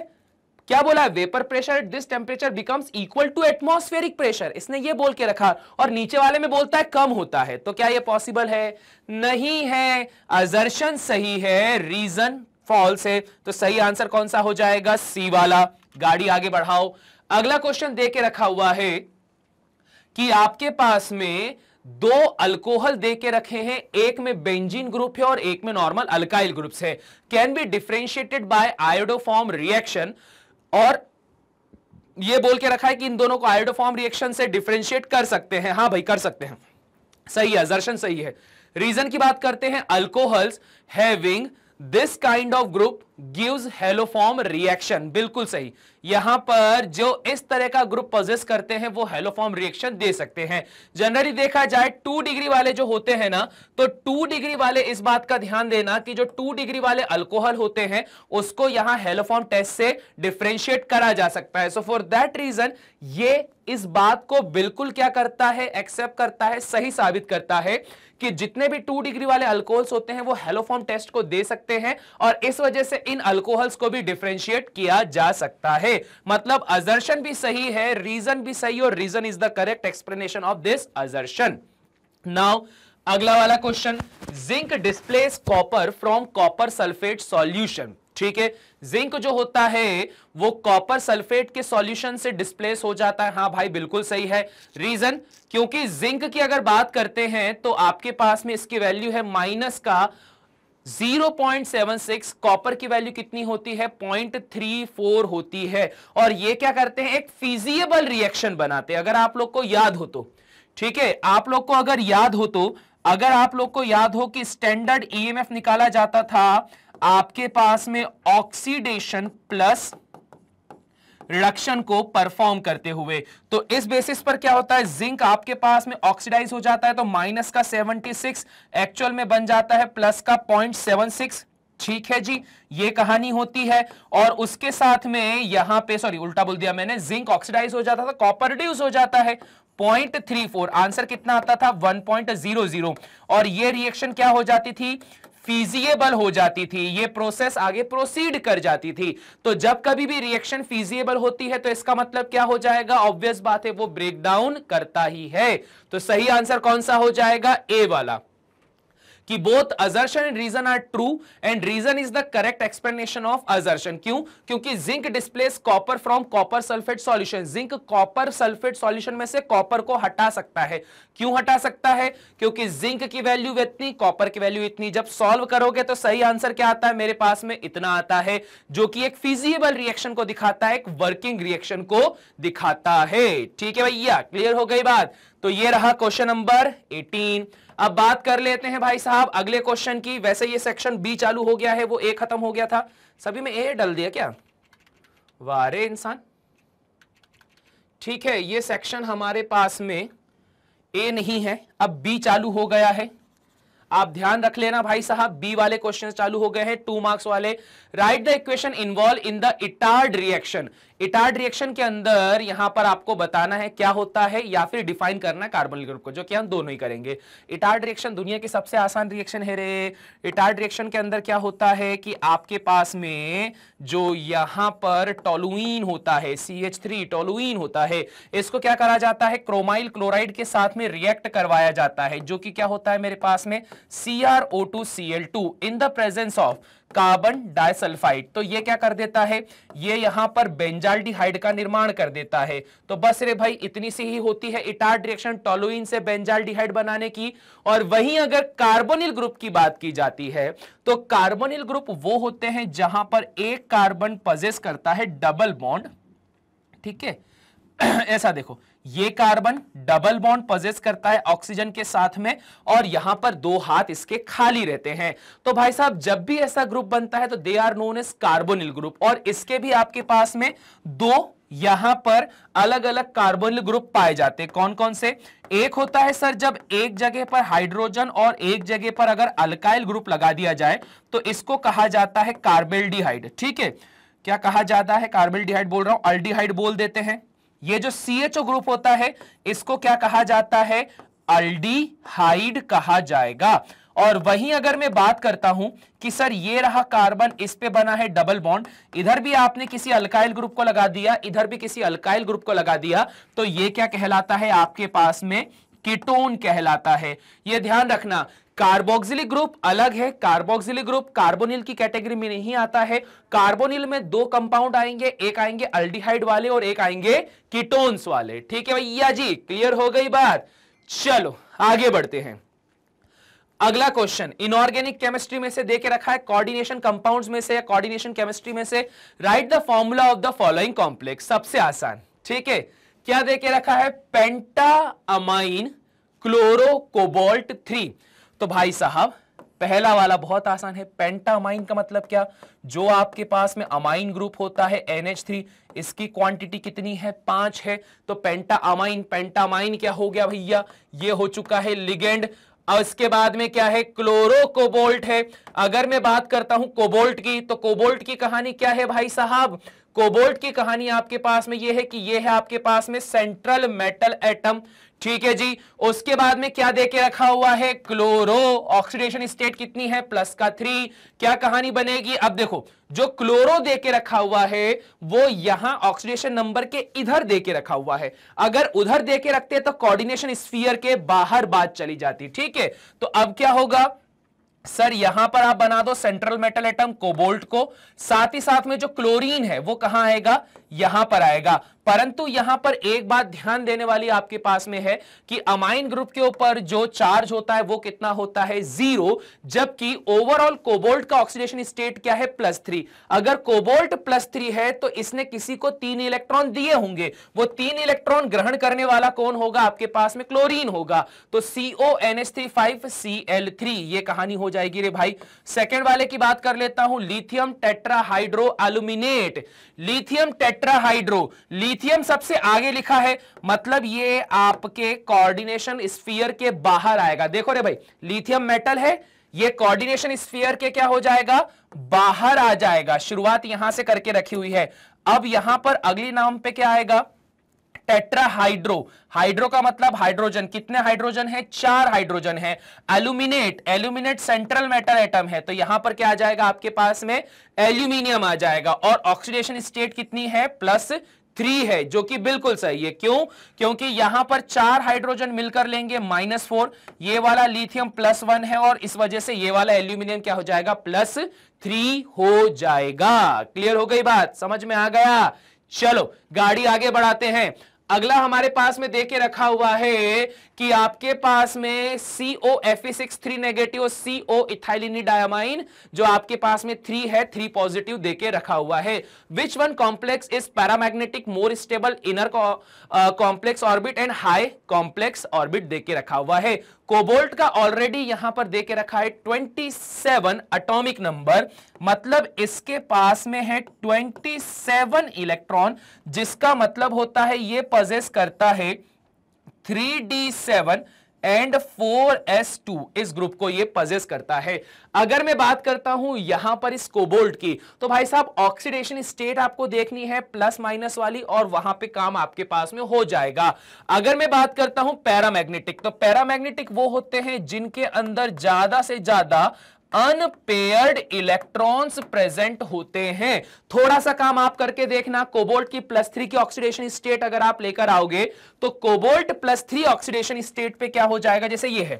क्या बोला है vapour pressure at this temperature becomes equal to atmospheric pressure इसने ये बोल के रखा और नीचे वाले में बोलता है कम होता है तो क्या ये पॉसिबल है नहीं है अजर्शन सही है रीजन फॉल्स है तो सही आंसर कौन सा हो जाएगा सी वाला गाड़ी आगे बढ़ाओ अगला क्वेश्चन दे के रखा हुआ है कि आपके पास में दो अल्कोहल दे के रखे हैं एक में बेंजीन ग्रुप है और एक में नॉर्मल अल्काइल ग्रुप्स है can be differentiated by iodoform reaction और ये बोल के रखा है कि इन दोनों को आयोडोफॉर्म रिएक्शन से डिफ्रेंशिएट कर सकते हैं हाँ भाई कर सकते हैं सही है दर्शन सही है रीजन की बात करते हैं alcohols having this kind of group gives haloform reaction बिल्कुल सही यहां पर जो इस तरह का ग्रुप पोजेस करते हैं वो हेलोफॉर्म रिएक्शन दे सकते हैं जनरली देखा जाए टू डिग्री वाले जो होते हैं ना तो टू डिग्री वाले इस बात का ध्यान देना कि जो टू डिग्री वाले अल्कोहल होते हैं उसको यहां हेलोफॉर्म टेस्ट से डिफ्रेंशिएट करा जा सकता है सो फॉर दैट रीजन ये इस बात को बिल्कुल क्या करता है एक्सेप्ट करता है सही साबित करता है कि जितने भी टू डिग्री वाले अल्कोहल्स होते हैं वो हेलोफॉर्म टेस्ट को दे सकते हैं और इस वजह से इन अल्कोहल्स को भी डिफ्रेंशिएट किया जा सकता है मतलब अजर्शन भी सही है रीजन भी सही और reason is the correct explanation of this assertion now अगला वाला question zinc displace copper from copper sulphate solution ठीक है जिंक जो होता है वो कॉपर सल्फेट के सॉल्यूशन से डिस्प्लेस हो जाता है हाँ भाई बिल्कुल सही है रीजन क्योंकि जिंक की अगर बात करते हैं तो आपके पास में इसकी वैल्यू है माइनस का 0.76 कॉपर की वैल्यू कितनी होती है 0.34 होती है और ये क्या करते हैं एक फिजिएबल रिएक्शन बनाते हैं अगर आप लोग को याद हो तो ठीक है आप लोग को अगर याद हो तो अगर आप लोग को याद हो कि स्टैंडर्ड ईएमएफ e निकाला जाता था आपके पास में ऑक्सीडेशन प्लस रिडक्शन को परफॉर्म करते हुए तो इस बेसिस पर क्या होता है जिंक आपके पास में ऑक्सीडाइज हो जाता है तो माइनस का 76 एक्चुअल में बन जाता है प्लस का 0.76 ठीक है जी ये कहानी होती है और उसके साथ में यहां पे सॉरी उल्टा बोल दिया मैंने जिंक ऑक्सीडाइज हो जाता था कॉपर रिड्यूस हो जाता है 0.34 आंसर कितना आता था 1.00 और ये रिएक्शन क्या हो जाती थी फीजिएबल हो जाती थी ये प्रोसेस आगे प्रोसीड कर जाती थी तो जब कभी भी रिएक्शन फीजिएबल होती है तो इसका मतलब क्या हो जाएगा ऑब्वियस बात है वो ब्रेकडाउन करता ही है तो सही आंसर कौन सा हो जाएगा ए वाला कि both assertion and reason are true and reason is the correct explanation of assertion क्यों क्योंकि zinc displace copper from copper sulphate solution zinc copper sulphate solution में से कॉपर को हटा सकता है क्यों हटा सकता है क्योंकि जिंक की वैल्यू इतनी कॉपर की वैल्यू इतनी जब सॉल्व करोगे तो सही आंसर क्या आता है मेरे पास में इतना आता है जो कि एक फिजिबल रिएक्शन को दिखाता है एक वर्किंग रिएक्शन को दिखाता है ठीक है भैया क्लियर हो गई बात तो ये रहा क्वेश्चन नंबर 18 अब बात कर लेते हैं भाई साहब अगले क्वेश्चन की वैसे ये सेक्शन बी चालू हो गया है वो ए खत्म हो गया था सभी में ए डल दिया क्या वारे इंसान ठीक है ये सेक्शन हमारे पास में ए नहीं है अब बी चालू हो गया है आप ध्यान रख लेना भाई साहब बी वाले क्वेश्चन चालू हो गए हैं टू मार्क्स वाले write the equation involve in the Etard reaction Etard reaction के अंदर यहां पर आपको बताना है क्या होता है या फिर डिफाइन करना है कार्बोनिल ग्रुप को जो कि हम दोनों ही करेंगे इटार्ड रिएक्शन दुनिया की सबसे आसान रिएक्शन है रे इटार्ड रिएक्शन के अंदर क्या होता है कि आपके पास में जो यहां पर टोलुइन होता है सी एच थ्री टोलुइन होता है इसको क्या करा जाता है क्रोमाइल क्लोराइड के साथ में रिएक्ट करवाया जाता है जो कि क्या होता है मेरे पास में C R O two C L two in the presence of carbon disulphide तो ये क्या कर देता है ये यहां पर बेंजाल्डिहाइड का निर्माण कर देता है तो बस रे भाई इतनी सी ही होती है इटार्ड रिएक्शन टोलोइन से बेंजाल्डिहाइड बनाने की और वहीं अगर कार्बोनिल ग्रुप की बात की जाती है तो कार्बोनिल ग्रुप वो होते हैं जहां पर एक कार्बन पजेस करता है डबल बॉन्ड ठीक है ऐसा देखो ये कार्बन डबल बॉन्ड पजेस करता है ऑक्सीजन के साथ में और यहां पर दो हाथ इसके खाली रहते हैं तो भाई साहब जब भी ऐसा ग्रुप बनता है तो they are known as carbonyl group और इसके भी आपके पास में दो यहां पर अलग अलग कार्बोनिल ग्रुप पाए जाते हैं कौन कौन से एक होता है सर जब एक जगह पर हाइड्रोजन और एक जगह पर अगर अल्काइल ग्रुप लगा दिया जाए तो इसको कहा जाता है कार्बेल ठीक है क्या कहा जाता है कार्बेल बोल रहा हूं अल्डिहाइड बोल देते हैं ये जो सी एच ओ ग्रुप होता है इसको क्या कहा जाता है अल्डीहाइड कहा जाएगा और वहीं अगर मैं बात करता हूं कि सर ये रहा कार्बन इस पे बना है डबल बॉन्ड इधर भी आपने किसी अल्काइल ग्रुप को लगा दिया इधर भी किसी अल्काइल ग्रुप को लगा दिया तो ये क्या कहलाता है आपके पास में कीटोन कहलाता है ये ध्यान रखना कार्बोक्सिलिक ग्रुप अलग है कार्बोक्सिलिक ग्रुप कार्बोनिल की कैटेगरी में नहीं आता है कार्बोनिल में दो कंपाउंड आएंगे एक आएंगे अल्डिहाइड वाले और एक आएंगे कीटोन्स वाले ठीक है भैया जी क्लियर हो गई बात चलो आगे बढ़ते हैं अगला क्वेश्चन इनऑर्गेनिक केमिस्ट्री में से देके रखा है कोऑर्डिनेशन कंपाउंड्स में से या कोऑर्डिनेशन केमिस्ट्री में से write the formula of the following complex सबसे आसान ठीक है क्या देके रखा है penta ammine chloro cobalt three तो भाई साहब पहला वाला बहुत आसान है पेंटामाइन का मतलब क्या जो आपके पास में अमाइन ग्रुप होता है NH3 इसकी क्वांटिटी कितनी है पांच है तो पेंटा अमाइन पेंटामाइन क्या हो गया भैया ये हो चुका है लिगेंड और इसके बाद में क्या है क्लोरो कोबोल्ट है अगर मैं बात करता हूं कोबोल्ट की तो कोबोल्ट की कहानी क्या है भाई साहब कोबोल्ट की कहानी आपके पास में यह है कि यह है आपके पास में सेंट्रल मेटल एटम ठीक है जी उसके बाद में क्या देके रखा हुआ है क्लोरो ऑक्सीडेशन स्टेट कितनी है प्लस का थ्री क्या कहानी बनेगी अब देखो जो क्लोरो देके रखा हुआ है वो यहां ऑक्सीडेशन नंबर के इधर दे के रखा हुआ है अगर उधर दे के रखते तो कोऑर्डिनेशन स्फीयर के बाहर बात चली जाती ठीक है तो अब क्या होगा सर यहां पर आप बना दो सेंट्रल मेटल एटम कोबोल्ट को साथ ही साथ में जो क्लोरीन है वो कहां आएगा यहां पर आएगा परंतु यहां पर एक बात ध्यान देने वाली आपके पास में है कि अमाइन ग्रुप के ऊपर जो चार्ज होता है वो कितना होता है जीरो जबकि ओवरऑल कोबोल्ट का ऑक्सीडेशन स्टेट क्या है प्लस थ्री अगर कोबोल्ट प्लस थ्री है तो इसने किसी को तीन इलेक्ट्रॉन दिए होंगे वो तीन इलेक्ट्रॉन ग्रहण करने वाला कौन होगा आपके पास में क्लोरीन होगा तो CO S three five C L three ये कहानी हो जाएगी रे भाई सेकेंड वाले की बात कर लेता हूं lithium tetrahydro aluminate lithium tetrahydro lithium सबसे आगे लिखा है मतलब ये आपके कोऑर्डिनेशन स्फीयर के बाहर आएगा देखो रे भाई लिथियम मेटल है ये कोऑर्डिनेशन स्फीयर के क्या हो जाएगा बाहर आ जाएगा शुरुआत यहां से करके रखी हुई है अब यहां पर अगली नाम पे क्या आएगा टेट्राहाइड्रो हाइड्रो का मतलब हाइड्रोजन कितने हाइड्रोजन है चार हाइड्रोजन है aluminate aluminate central metal atom है तो यहां पर क्या आ जाएगा आपके पास में एल्यूमिनियम आ जाएगा और ऑक्सीडेशन स्टेट कितनी है प्लस थ्री है जो कि बिल्कुल सही है क्यों क्योंकि यहां पर चार हाइड्रोजन मिलकर लेंगे माइनस फोर ये वाला लिथियम प्लस वन है और इस वजह से ये वाला एल्यूमिनियम क्या हो जाएगा प्लस थ्री हो जाएगा क्लियर हो गई बात समझ में आ गया चलो गाड़ी आगे बढ़ाते हैं अगला हमारे पास में देके रखा हुआ है कि आपके पास में CO F six three negative और सीओ इथाइलिनी डायमाइन जो आपके पास में थ्री है थ्री पॉजिटिव देके रखा हुआ है which one complex is paramagnetic more stable inner complex orbit and high complex orbit देके रखा हुआ है कोबोल्ट का ऑलरेडी यहां पर दे के रखा है 27 एटॉमिक नंबर मतलब इसके पास में है 27 इलेक्ट्रॉन जिसका मतलब होता है ये पजेस करता है 3d7 एंड 4s2 इस ग्रुप को ये पजेस करता है अगर मैं बात करता हूं यहां पर इस कोबोल्ट की तो भाई साहब ऑक्सीडेशन स्टेट आपको देखनी है प्लस माइनस वाली और वहां पे काम आपके पास में हो जाएगा अगर मैं बात करता हूं पैरामैग्नेटिक तो पैरामैग्नेटिक वो होते हैं जिनके अंदर ज्यादा से ज्यादा अनपेयर्ड इलेक्ट्रॉन्स प्रेजेंट होते हैं थोड़ा सा काम आप करके देखना कोबोल्ट की प्लस थ्री की ऑक्सीडेशन स्टेट अगर आप लेकर आओगे तो cobalt plus three oxidation state पे क्या हो जाएगा जैसे ये है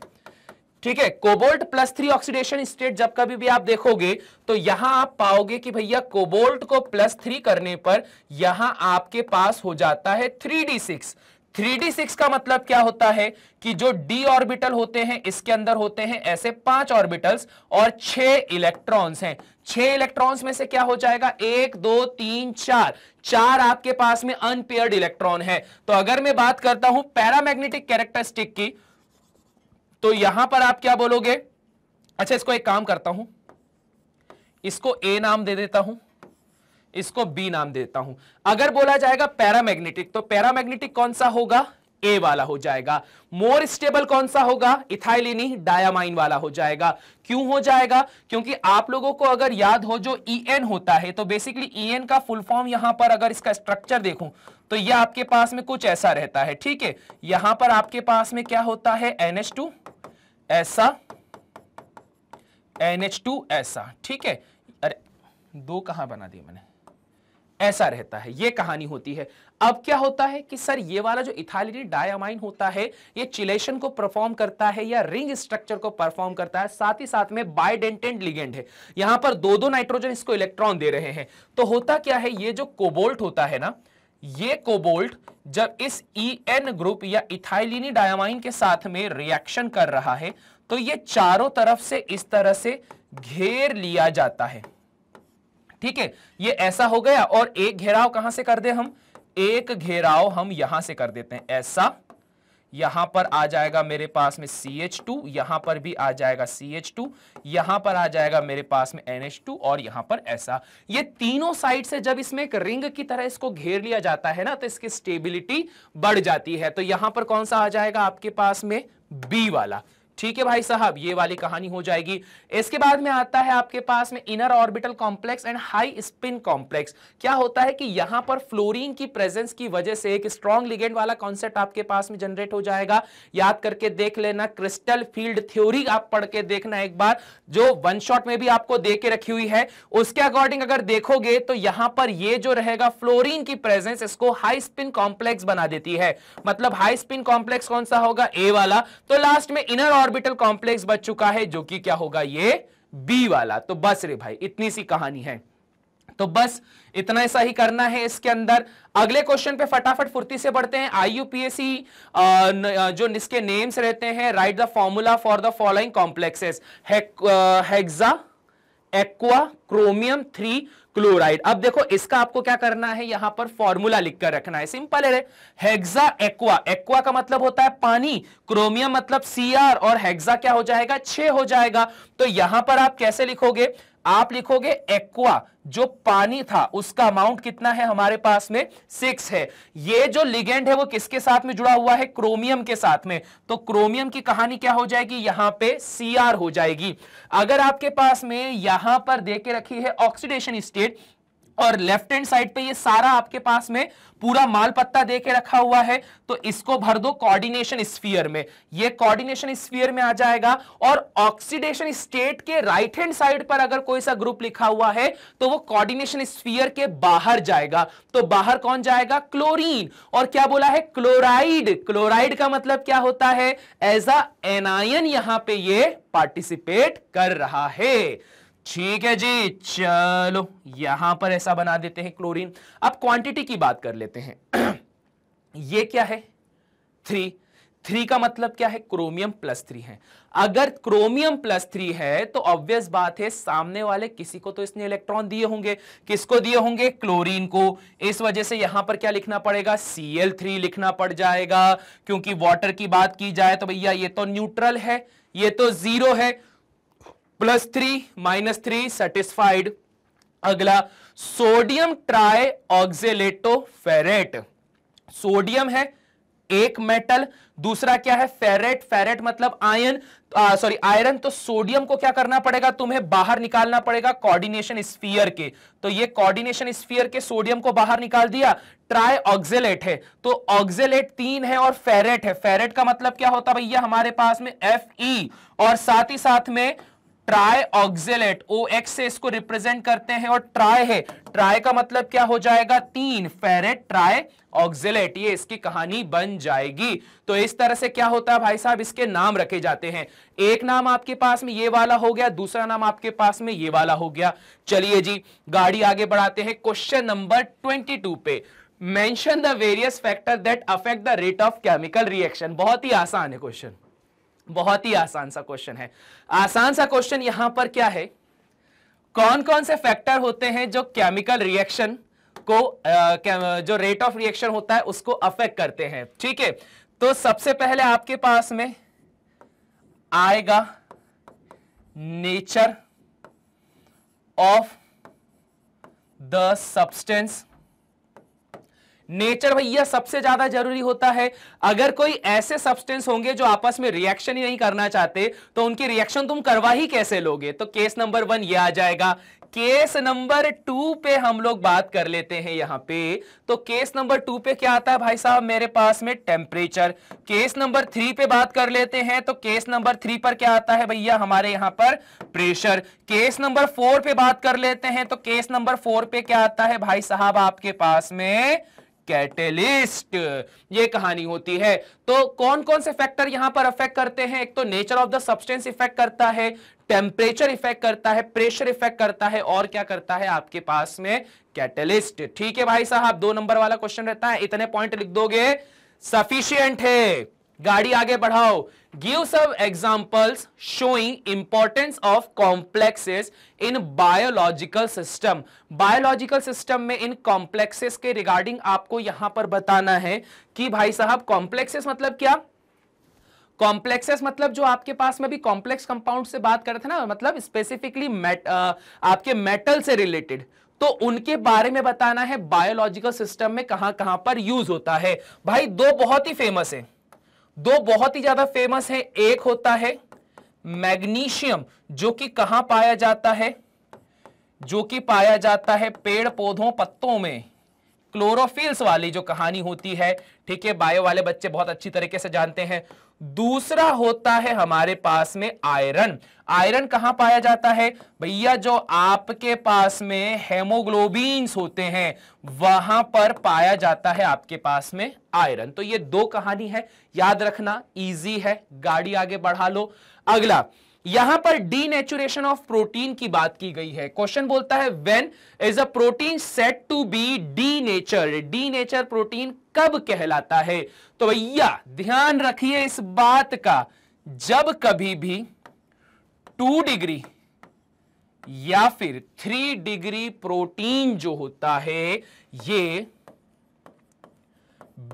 ठीक है cobalt plus three oxidation state जब कभी भी आप देखोगे तो यहां आप पाओगे कि भैया कोबोल्ट को प्लस थ्री करने पर यहां आपके पास हो जाता है three D six three D six का मतलब क्या होता है कि जो डी ऑर्बिटल होते हैं इसके अंदर होते हैं ऐसे पांच ऑर्बिटल्स और छह इलेक्ट्रॉन्स हैं छह इलेक्ट्रॉन्स में से क्या हो जाएगा एक दो तीन चार चार आपके पास में अनपेयर्ड इलेक्ट्रॉन है तो अगर मैं बात करता हूं पैरामैग्नेटिक कैरेक्टरिस्टिक की तो यहां पर आप क्या बोलोगे अच्छा इसको एक काम करता हूं इसको ए नाम दे देता हूं इसको बी नाम देता हूं अगर बोला जाएगा पैरामैग्नेटिक तो पैरामैग्नेटिक कौन सा होगा ए वाला हो जाएगा मोर स्टेबल कौन सा होगा इथाइलिनी डायामाइन वाला हो जाएगा क्यों हो जाएगा क्योंकि आप लोगों को अगर याद हो जो ई e एन होता है तो बेसिकली ई एन का फुल फॉर्म यहां पर अगर इसका स्ट्रक्चर देखूं तो यह आपके पास में कुछ ऐसा रहता है ठीक है यहां पर आपके पास में क्या होता है एनएच टू ऐसा एच टू ऐसा ठीक है अरे दो कहां बना दिए मैंने ऐसा रहता है ये कहानी होती है अब क्या होता है कि सर ये वाला जो इथालिनी डायामाइन होता है ये चिलेशन को परफॉर्म करता है या रिंग स्ट्रक्चर को परफॉर्म करता है साथ ही साथ में बायडेंटेंट लिगेंड है यहां पर दो दो नाइट्रोजन इसको इलेक्ट्रॉन दे रहे हैं तो होता क्या है ये जो कोबोल्ट होता है ना ये कोबोल्ट जब इस ई एन ग्रुप या इथाइलिनी डायमाइन के साथ में रिएक्शन कर रहा है तो ये चारों तरफ से इस तरह से घेर लिया जाता है ठीक है ये ऐसा हो गया और एक घेराव कहां से कर दे हम एक घेराव हम यहां से कर देते हैं ऐसा यहां पर आ जाएगा मेरे पास में सी एच टू यहां पर भी आ जाएगा सी एच टू यहां पर आ जाएगा मेरे पास में एन एच टू और यहां पर ऐसा ये तीनों साइड से जब इसमें एक रिंग की तरह इसको घेर लिया जाता है ना तो इसकी स्टेबिलिटी बढ़ जाती है तो यहां पर कौन सा आ जाएगा आपके पास में बी वाला ठीक है भाई साहब ये वाली कहानी हो जाएगी इसके बाद में आता है आपके पास में inner orbital complex and high spin complex क्या होता है कि यहां पर फ्लोरीन की प्रेजेंस की वजह से एक स्ट्रॉन्ग लिगेंड वाला कॉन्सेप्ट आपके पास में जनरेट हो जाएगा याद करके देख लेना क्रिस्टल फील्ड थ्योरी आप पढ़ के देखना एक बार जो वन शॉट में भी आपको दे के रखी हुई है उसके अकॉर्डिंग अगर देखोगे तो यहां पर ये जो रहेगा फ्लोरिन की प्रेजेंस इसको हाई स्पिन कॉम्प्लेक्स बना देती है मतलब हाई स्पिन कॉम्प्लेक्स कौन सा होगा ए वाला तो लास्ट में इनर ऑर्बिटल कॉम्प्लेक्स बच चुका है जो कि क्या होगा ये बी वाला तो बस रे भाई इतनी सी कहानी है तो बस इतना ऐसा ही करना है इसके अंदर अगले क्वेश्चन पे फटाफट फुर्ती से बढ़ते हैं आईयूपीएससी जो इसके नेम्स रहते हैं write the formula for the following complexes hexa aqua chromium three chloride अब देखो इसका आपको क्या करना है यहां पर फॉर्मूला लिखकर रखना है सिंपल है हेक्सा एक्वा एक्वा का मतलब होता है पानी क्रोमियम मतलब सीआर और हेक्सा क्या हो जाएगा छे हो जाएगा तो यहां पर आप कैसे लिखोगे आप लिखोगे एक्वा जो पानी था उसका अमाउंट कितना है हमारे पास में सिक्स है ये जो लिगेंड है वो किसके साथ में जुड़ा हुआ है क्रोमियम के साथ में तो क्रोमियम की कहानी क्या हो जाएगी यहां पे सीआर हो जाएगी अगर आपके पास में यहां पर दे के रखी है ऑक्सीडेशन स्टेट और लेफ्ट हैंड साइड पे ये सारा आपके पास में पूरा माल पत्ता दे के रखा हुआ है तो इसको भर दो कोऑर्डिनेशन स्फीयर में ये कोऑर्डिनेशन स्फीयर में आ जाएगा और ऑक्सीडेशन स्टेट के राइट हैंड साइड पर अगर कोई सा ग्रुप लिखा हुआ है तो वो कोऑर्डिनेशन स्फीयर के बाहर जाएगा तो बाहर कौन जाएगा क्लोरीन और क्या बोला है क्लोराइड क्लोराइड का मतलब क्या होता है एज अ एनायन यहां पर यह पार्टिसिपेट कर रहा है ठीक है जी चलो यहां पर ऐसा बना देते हैं क्लोरीन अब क्वांटिटी की बात कर लेते हैं ये क्या है थ्री थ्री का मतलब क्या है क्रोमियम प्लस थ्री है अगर क्रोमियम प्लस थ्री है तो ऑब्वियस बात है सामने वाले किसी को तो इसने इलेक्ट्रॉन दिए होंगे किसको दिए होंगे क्लोरीन को इस वजह से यहां पर क्या लिखना पड़ेगा सीएल थ्री लिखना पड़ जाएगा क्योंकि वाटर की बात की जाए तो भैया ये तो न्यूट्रल है ये तो जीरो है plus three minus three satisfied अगला सोडियम ट्राई फेरेट सोडियम है एक मेटल दूसरा क्या है फेरेट फेरेट मतलब आयन सॉरी आयरन तो सोडियम को क्या करना पड़ेगा तुम्हें बाहर निकालना पड़ेगा कोऑर्डिनेशन स्फीयर के तो ये कोऑर्डिनेशन स्फीयर के सोडियम को बाहर निकाल दिया ट्राई ऑक्जेलेट है तो ऑक्जेलेट तीन है और फेरेट है फेरेट का मतलब क्या होता भैया हमारे पास में एफ ई और साथ ही साथ में ट्राई ऑक्सिलेट ओ एक्स से इसको रिप्रेजेंट करते हैं और ट्राई है ट्राई का मतलब क्या हो जाएगा तीन फेरेट ट्राई ऑक्सिलेट ये इसकी कहानी बन जाएगी तो इस तरह से क्या होता है भाई साहब इसके नाम रखे जाते हैं एक नाम आपके पास में ये वाला हो गया दूसरा नाम आपके पास में ये वाला हो गया चलिए जी गाड़ी आगे बढ़ाते हैं क्वेश्चन नंबर ट्वेंटी टू पे mention the various factor that affect the rate of chemical reaction बहुत ही आसान है क्वेश्चन बहुत ही आसान सा क्वेश्चन है आसान सा क्वेश्चन यहां पर क्या है कौन कौन से फैक्टर होते हैं जो केमिकल रिएक्शन को आ, जो रेट ऑफ रिएक्शन होता है उसको अफेक्ट करते हैं ठीक है तो सबसे पहले आपके पास में आएगा nature of the substance nature भैया सबसे ज्यादा जरूरी होता है अगर कोई ऐसे सब्सटेंस होंगे जो आपस में रिएक्शन ही नहीं करना चाहते तो उनकी रिएक्शन तुम करवा ही कैसे लोगे तो केस नंबर वन ये आ जाएगा केस नंबर टू पे हम लोग बात कर लेते हैं यहां पे तो केस नंबर टू पे क्या आता है भाई साहब मेरे पास में टेम्परेचर केस नंबर थ्री पे बात कर लेते हैं तो केस नंबर थ्री पर क्या आता है भैया हमारे यहां पर प्रेशर केस नंबर फोर पे बात कर लेते हैं तो केस नंबर फोर पे क्या आता है भाई साहब आपके पास में कैटेलिस्ट ये कहानी होती है तो कौन कौन से फैक्टर यहां पर अफेक्ट करते हैं एक तो nature of the substance effect करता है टेम्परेचर इफेक्ट करता है प्रेशर इफेक्ट करता है और क्या करता है आपके पास में कैटेलिस्ट ठीक है भाई साहब दो नंबर वाला क्वेश्चन रहता है इतने पॉइंट लिख दोगे सफिशियंट है गाड़ी आगे बढ़ाओ give some examples showing importance of complexes in biological system biological system में इन complexes के regarding आपको यहां पर बताना है कि भाई साहब complexes मतलब क्या कॉम्प्लेक्सेस मतलब जो आपके पास में भी कॉम्प्लेक्स कंपाउंड से बात कर रहे थे ना मतलब स्पेसिफिकली मेट, आपके मेटल से रिलेटेड तो उनके बारे में बताना है बायोलॉजिकल सिस्टम में कहां कहां पर यूज होता है भाई दो बहुत ही फेमस है दो बहुत ही ज्यादा फेमस है एक होता है मैग्नीशियम जो कि कहां पाया जाता है जो कि पाया जाता है पेड़ पौधों पत्तों में क्लोरोफिल्स वाली जो कहानी होती है ठीक है बायो वाले बच्चे बहुत अच्छी तरीके से जानते हैं दूसरा होता है हमारे पास में आयरन आयरन कहां पाया जाता है भैया जो आपके पास में हेमोग्लोबिन्स होते हैं वहां पर पाया जाता है आपके पास में आयरन तो ये दो कहानी है याद रखना इजी है गाड़ी आगे बढ़ा लो अगला यहां पर डी नेचुरेशन ऑफ प्रोटीन की बात की गई है क्वेश्चन बोलता है when is a protein said to be denature denature protein कब कहलाता है तो भैया ध्यान रखिए इस बात का जब कभी भी टू डिग्री या फिर थ्री डिग्री प्रोटीन जो होता है ये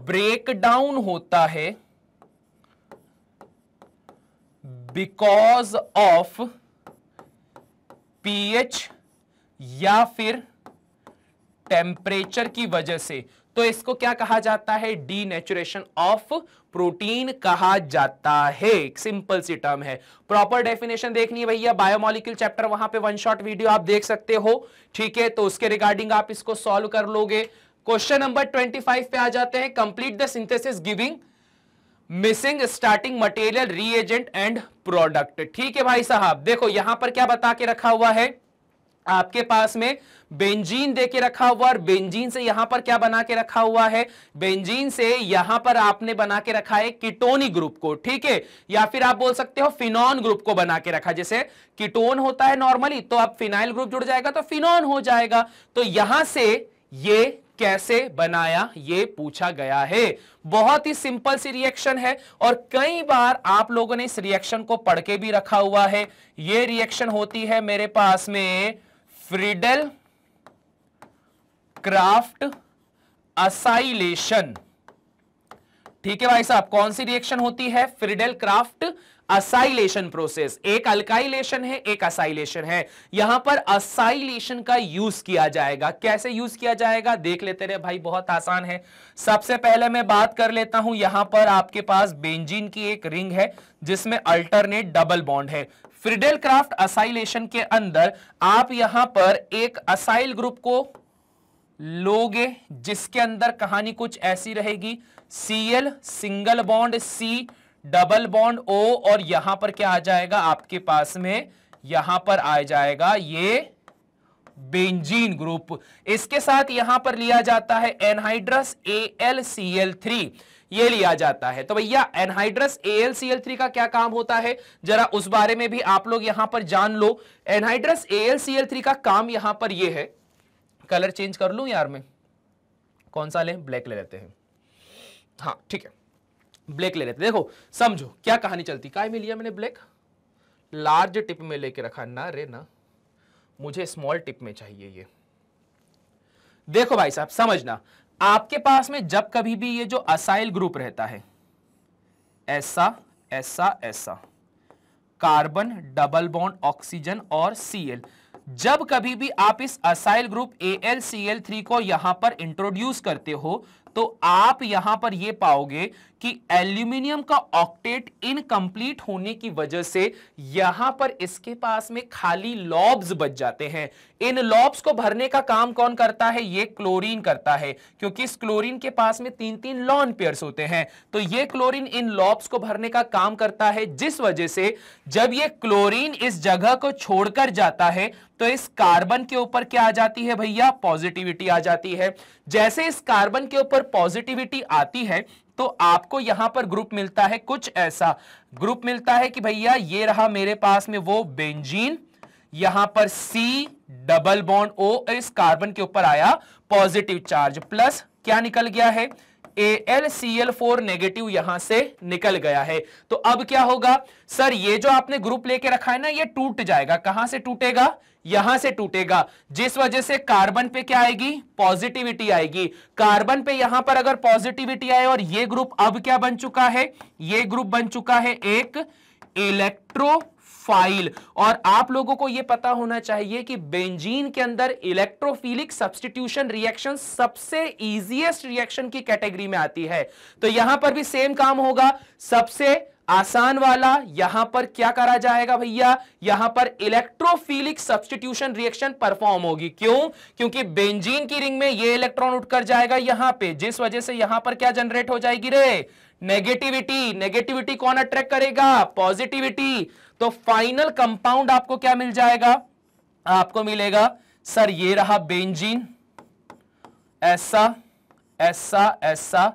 ब्रेक डाउन होता है बिकॉज ऑफ पीएच या फिर टेम्परेचर की वजह से तो इसको क्या कहा जाता है डी नेचुरेशन ऑफ प्रोटीन कहा जाता है सिंपल सी टर्म है प्रॉपर डेफिनेशन देखनी है भैया बायोमोलिक्यूल चैप्टर वहां पे वन शॉट वीडियो आप देख सकते हो ठीक है तो उसके रिगार्डिंग आप इसको सॉल्व कर लोगे क्वेश्चन नंबर ट्वेंटी फाइव पे आ जाते हैं complete the synthesis giving missing starting material reagent and product ठीक है भाई साहब देखो यहां पर क्या बता के रखा हुआ है आपके पास में बेंजीन देके रखा हुआ और बेंजीन से यहां पर क्या बना के रखा हुआ है बेंजीन से यहां पर आपने बना के रखा है किटोनी ग्रुप को ठीक है या फिर आप बोल सकते हो फिनॉन ग्रुप को बना के रखा जैसे किटोन होता है नॉर्मली तो अब फिनाइल ग्रुप जुड़ जाएगा तो फिनॉन हो जाएगा तो यहां से ये कैसे बनाया ये पूछा गया है बहुत ही सिंपल सी रिएक्शन है और कई बार आप लोगों ने इस रिएक्शन को पढ़ के भी रखा हुआ है ये रिएक्शन होती है मेरे पास में फ्रीडल क्राफ्ट असाइलेशन ठीक है भाई साहब कौन सी रिएक्शन होती है फ्रिडल क्राफ्ट असाइलेशन प्रोसेस एक अल्काइलेशन है एक असाइलेशन है यहां पर असाइलेशन का यूज किया जाएगा कैसे यूज किया जाएगा देख लेते रहे भाई बहुत आसान है सबसे पहले मैं बात कर लेता हूं यहां पर आपके पास बेंजीन की एक रिंग है जिसमें अल्टरनेट डबल बॉन्ड है फ्रिडेल क्राफ्ट असाइलेशन के अंदर आप यहां पर एक असाइल ग्रुप को लोगे जिसके अंदर कहानी कुछ ऐसी रहेगी CL single bond C double bond O और यहां पर क्या आ जाएगा आपके पास में यहां पर आ जाएगा ये बेंजीन ग्रुप इसके साथ यहां पर लिया जाता है anhydrous A L C L three ये लिया जाता है तो भैया एनहाइड्रस थ्री का क्या काम होता है जरा उस बारे में भी आप लोग यहां पर जान लो एनहाइड्रस एएलसीएल का काम यहां पर ये है कलर चेंज कर लू यार में कौन सा ले ब्लैक ले लेते हैं हाँ ठीक है ब्लैक ले लेते देखो समझो क्या कहानी चलती का में लिया मैंने ब्लैक लार्ज टिप में लेके रखा ना रे ना मुझे स्मॉल टिप में चाहिए ये देखो भाई साहब समझना आपके पास में जब कभी भी ये जो असाइल ग्रुप रहता है ऐसा ऐसा ऐसा कार्बन डबल बॉन्ड ऑक्सीजन और सीएल जब कभी भी आप इस असाइल ग्रुप थ्री को यहां पर इंट्रोड्यूस करते हो तो आप यहां पर यह पाओगे कि एल्यूमिनियम का ऑक्टेट इनकम्प्लीट होने की वजह से यहां पर इसके पास में खाली लॉब्स बच जाते हैं इन लॉब्स को भरने का काम कौन करता है ये क्लोरीन करता है क्योंकि इस क्लोरीन के पास में तीन तीन लॉन पेयर होते हैं तो ये क्लोरीन इन लॉब्स को भरने का काम करता है जिस वजह से जब ये क्लोरीन इस जगह को छोड़कर जाता है तो इस कार्बन के ऊपर क्या आ जाती है भैया पॉजिटिविटी आ जाती है जैसे इस कार्बन के ऊपर पॉजिटिविटी आती है तो आपको यहां पर ग्रुप मिलता है कुछ ऐसा ग्रुप मिलता है कि भैया ये रहा मेरे पास में वो बेंजीन यहां पर सी डबल बॉन्ड ओ इस कार्बन के ऊपर आया पॉजिटिव चार्ज प्लस क्या निकल गया है A L C L four negative यहां से निकल गया है तो अब क्या होगा सर ये जो आपने ग्रुप लेके रखा है ना ये टूट जाएगा कहां से टूटेगा यहां से टूटेगा जिस वजह से कार्बन पे क्या आएगी पॉजिटिविटी आएगी कार्बन पे यहां पर अगर पॉजिटिविटी आए और ये ग्रुप अब क्या बन चुका है ये ग्रुप बन चुका है एक इलेक्ट्रो फाइल और आप लोगों को यह पता होना चाहिए कि बेंजीन के अंदर इलेक्ट्रोफिलिक सब्सटीट्यूशन रिएक्शन सबसे इजीएस्ट रिएक्शन की कैटेगरी में आती है तो यहां पर भी सेम काम होगा सबसे आसान वाला यहां पर क्या करा जाएगा भैया यहां पर इलेक्ट्रोफिलिक सब्सटीट्यूशन रिएक्शन परफॉर्म होगी क्यों क्योंकि बेंजीन की रिंग में ये इलेक्ट्रॉन उठकर जाएगा यहां पे जिस वजह से यहां पर क्या जनरेट हो जाएगी रे नेगेटिविटी नेगेटिविटी कौन अट्रैक्ट करेगा पॉजिटिविटी तो फाइनल कंपाउंड आपको क्या मिल जाएगा आपको मिलेगा सर ये रहा बेंजीन ऐसा ऐसा ऐसा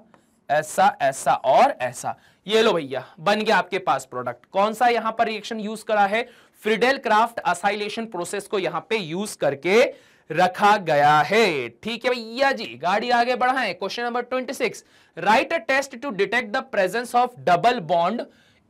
ऐसा ऐसा और ऐसा ये लो भैया बन गया आपके पास प्रोडक्ट कौन सा यहां पर रिएक्शन यूज करा है फ्रिडेल क्राफ्ट असाइलेशन प्रोसेस को यहां पे यूज करके रखा गया है ठीक है भैया जी गाड़ी आगे बढ़ाएं question number 26 write a test to detect the presence of double bond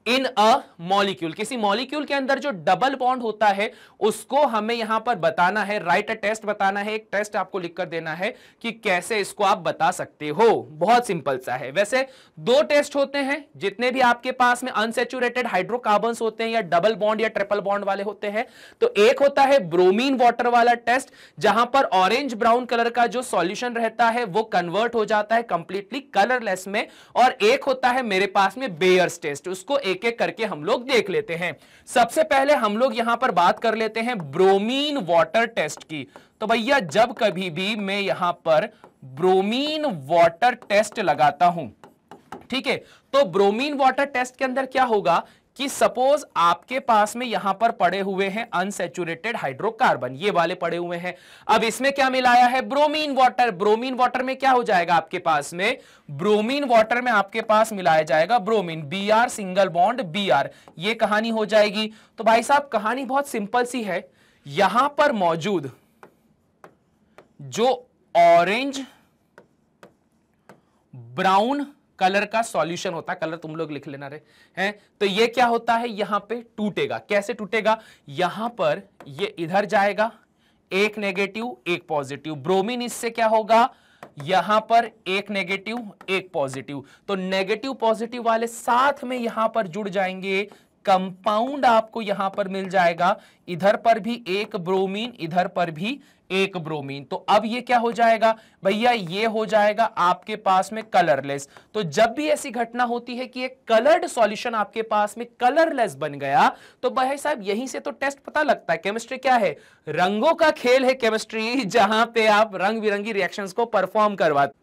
in a molecule किसी मॉलिक्यूल के अंदर जो डबल बॉन्ड होता है उसको हमें यहां पर बताना है राइट अ टेस्ट बताना है एक टेस्ट आपको लिखकर देना है कि कैसे इसको आप बता सकते हो बहुत सिंपल सा है वैसे दो टेस्ट होते हैं जितने भी आपके पास में अनसेचुरेटेड हाइड्रोकार्बन होते हैं या डबल बॉन्ड या ट्रिपल बॉन्ड वाले होते हैं तो एक होता है ब्रोमीन वॉटर वाला टेस्ट जहां पर ऑरेंज ब्राउन कलर का जो सॉल्यूशन रहता है वो कन्वर्ट हो जाता है कंप्लीटली कलरलेस में और एक होता है मेरे पास में बेयर्स टेस्ट उसको एक एक करके हम लोग देख लेते हैं सबसे पहले हम लोग यहां पर बात कर लेते हैं ब्रोमीन वाटर टेस्ट की तो भैया जब कभी भी मैं यहां पर ब्रोमीन वाटर टेस्ट लगाता हूं ठीक है तो ब्रोमीन वाटर टेस्ट के अंदर क्या होगा कि सपोज आपके पास में यहां पर पड़े हुए हैं अनसेचुरेटेड हाइड्रोकार्बन ये वाले पड़े हुए हैं अब इसमें क्या मिलाया है ब्रोमीन वाटर ब्रोमीन वाटर में क्या हो जाएगा आपके पास में ब्रोमीन वाटर में आपके पास मिलाया जाएगा bromine B R single bond B R ये कहानी हो जाएगी तो भाई साहब कहानी बहुत सिंपल सी है यहां पर मौजूद जो ऑरेंज ब्राउन कलर का सॉल्यूशन होता है कलर तुम लोग लिख लेना रे हैं तो ये क्या होता है यहां पे टूटेगा कैसे टूटेगा यहां पर ये इधर जाएगा एक नेगेटिव एक पॉजिटिव ब्रोमीन इससे क्या होगा यहां पर एक नेगेटिव एक पॉजिटिव तो नेगेटिव पॉजिटिव वाले साथ में यहां पर जुड़ जाएंगे कंपाउंड आपको यहां पर मिल जाएगा इधर पर भी एक ब्रोमीन इधर पर भी एक ब्रोमीन तो अब ये क्या हो जाएगा भैया ये हो जाएगा आपके पास में कलरलेस तो जब भी ऐसी घटना होती है कि एक कलर्ड सॉल्यूशन आपके पास में कलरलेस बन गया तो भाई साहब यहीं से तो टेस्ट पता लगता है केमिस्ट्री क्या है रंगों का खेल है केमिस्ट्री जहां पे आप रंग बिरंगी रिएक्शन को परफॉर्म करवाते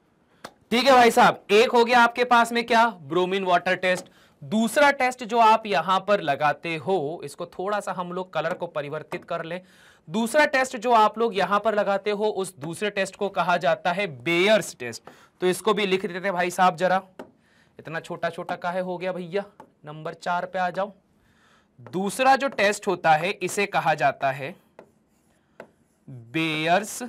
ठीक है भाई साहब एक हो गया आपके पास में क्या ब्रोमिन वाटर टेस्ट दूसरा टेस्ट जो आप यहां पर लगाते हो इसको थोड़ा सा हम लोग कलर को परिवर्तित कर लें दूसरा टेस्ट जो आप लोग यहां पर लगाते हो उस दूसरे टेस्ट को कहा जाता है बेयर्स टेस्ट तो इसको भी लिख देते भाई साहब जरा इतना छोटा छोटा काहे हो गया भैया नंबर चार पे आ जाओ दूसरा जो टेस्ट होता है इसे कहा जाता है बेयर्स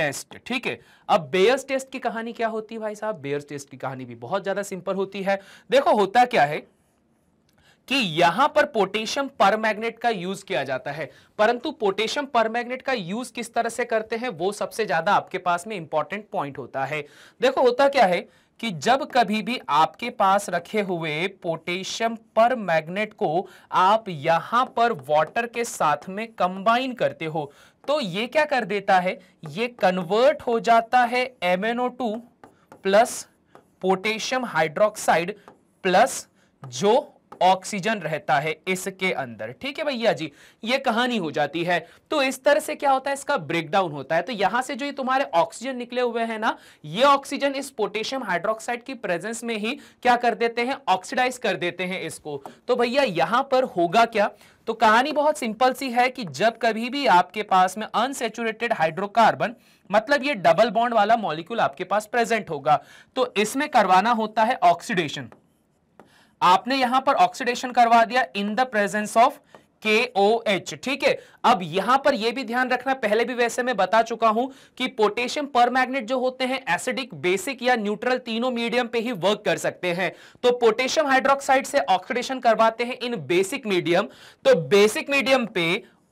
टेस्ट ठीक है अब बेयर्स टेस्ट की कहानी क्या होती है भाई साहब बेयर्स टेस्ट की कहानी भी बहुत ज्यादा सिंपल होती है देखो होता क्या है कि यहां पर पोटेशियम परमैग्नेट का यूज किया जाता है परंतु पोटेशियम परमैग्नेट का यूज किस तरह से करते हैं वो सबसे ज्यादा आपके पास में इंपॉर्टेंट पॉइंट होता है देखो होता क्या है कि जब कभी भी आपके पास रखे हुए पोटेशियम पर मैग्नेट को आप यहां पर वाटर के साथ में कंबाइन करते हो तो ये क्या कर देता है ये कन्वर्ट हो जाता है MnO2 plus potassium hydroxide plus जो ऑक्सीजन रहता है इसके अंदर ठीक है भैया जी ये कहानी हो जाती है तो इस तरह से क्या होता है इसका ब्रेकडाउन होता है तो यहां से जो ये तुम्हारे ऑक्सीजन निकले हुए हैं ना ये ऑक्सीजन इस पोटेशियम हाइड्रोक्साइड की प्रेजेंस में ही क्या कर देते हैं ऑक्सीडाइज कर देते हैं इसको तो भैया यहां पर होगा क्या तो कहानी बहुत सिंपल सी है कि जब कभी भी आपके पास में अनसेचुरेटेड हाइड्रोकार्बन मतलब ये डबल बॉन्ड वाला मॉलिक्यूल आपके पास प्रेजेंट होगा तो इसमें करवाना होता है ऑक्सीडेशन आपने यहां पर ऑक्सीडेशन करवा दिया इन द प्रेजेंस ऑफ के ओ एच ठीक है अब यहां पर यह भी ध्यान रखना पहले भी वैसे मैं बता चुका हूं कि पोटेशियम पर मैग्नेट जो होते हैं एसिडिक बेसिक या न्यूट्रल तीनों मीडियम पे ही वर्क कर सकते हैं तो पोटेशियम हाइड्रोक्साइड से ऑक्सीडेशन करवाते हैं इन बेसिक मीडियम तो बेसिक मीडियम पे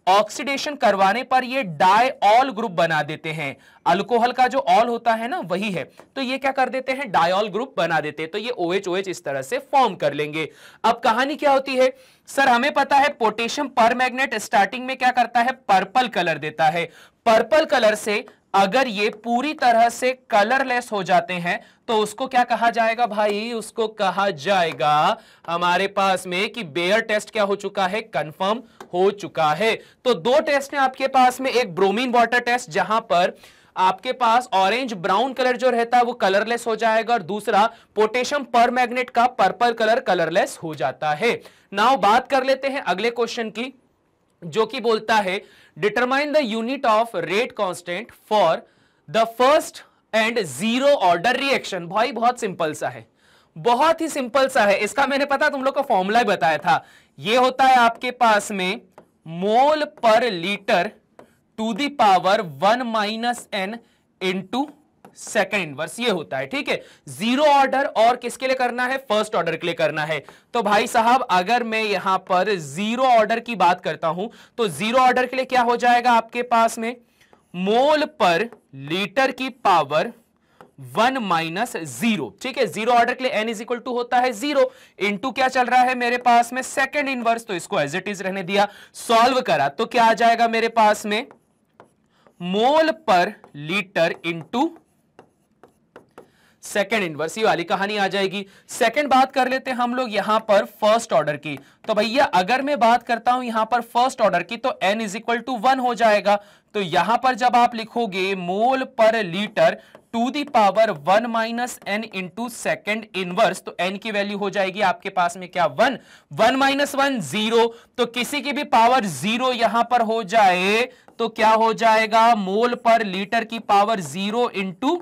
ऑक्सीडेशन करवाने पर ये डाई ऑल ग्रुप बना देते हैं अल्कोहल का जो ऑल होता है ना वही है तो ये क्या कर देते हैं डायऑल ग्रुप बना देते हैं तो ये OH OH इस तरह से फॉर्म कर लेंगे अब कहानी क्या होती है सर हमें पता है पोटेशियम पर मैग्नेट स्टार्टिंग में क्या करता है पर्पल कलर देता है पर्पल कलर से अगर ये पूरी तरह से कलरलेस हो जाते हैं तो उसको क्या कहा जाएगा भाई उसको कहा जाएगा हमारे पास में कि बेयर टेस्ट क्या हो चुका है कंफर्म हो चुका है तो दो टेस्ट है आपके पास में एक ब्रोमीन वाटर टेस्ट जहां पर आपके पास ऑरेंज ब्राउन कलर जो रहता है वो कलरलेस हो जाएगा और दूसरा पोटेशियम पर मैग्नेट का पर्पल कलर कलरलेस हो जाता है नाउ बात कर लेते हैं अगले क्वेश्चन की जो कि बोलता है determine the unit of rate constant for the first and zero order reaction भाई बहुत सिंपल सा है बहुत ही सिंपल सा है इसका मैंने पता तुम लोग को फॉर्मूला बताया था ये होता है आपके पास में मोल पर litre to the power one minus N into second inverse ये होता है ठीक है जीरो ऑर्डर और किसके लिए करना है फर्स्ट ऑर्डर के लिए करना है तो भाई साहब अगर मैं यहां पर जीरो ऑर्डर की बात करता हूं तो जीरो ऑर्डर के लिए क्या हो जाएगा आपके पास में मोल पर लीटर की पावर वन माइनस जीरो ठीक है जीरो ऑर्डर के लिए एन इज इक्वल टू होता है जीरो टू क्या चल रहा है मेरे पास में सेकंड इनवर्स तो इसको एज इट इज रहने दिया सॉल्व करा तो क्या आ जाएगा मेरे पास में मोल पर लीटर इंटू सेकेंड इनवर्स ये वाली कहानी आ जाएगी सेकेंड बात कर लेते हैं हम लोग यहां पर फर्स्ट ऑर्डर की तो भैया अगर मैं बात करता हूं यहां पर फर्स्ट ऑर्डर की तो n is equal to one हो जाएगा तो यहां पर जब आप लिखोगे मोल पर litre to the power one minus N into second inverse तो एन की वैल्यू हो जाएगी आपके पास में क्या one one minus one zero तो किसी की भी पावर जीरो यहां पर हो जाए तो क्या हो जाएगा मोल पर लीटर की power zero into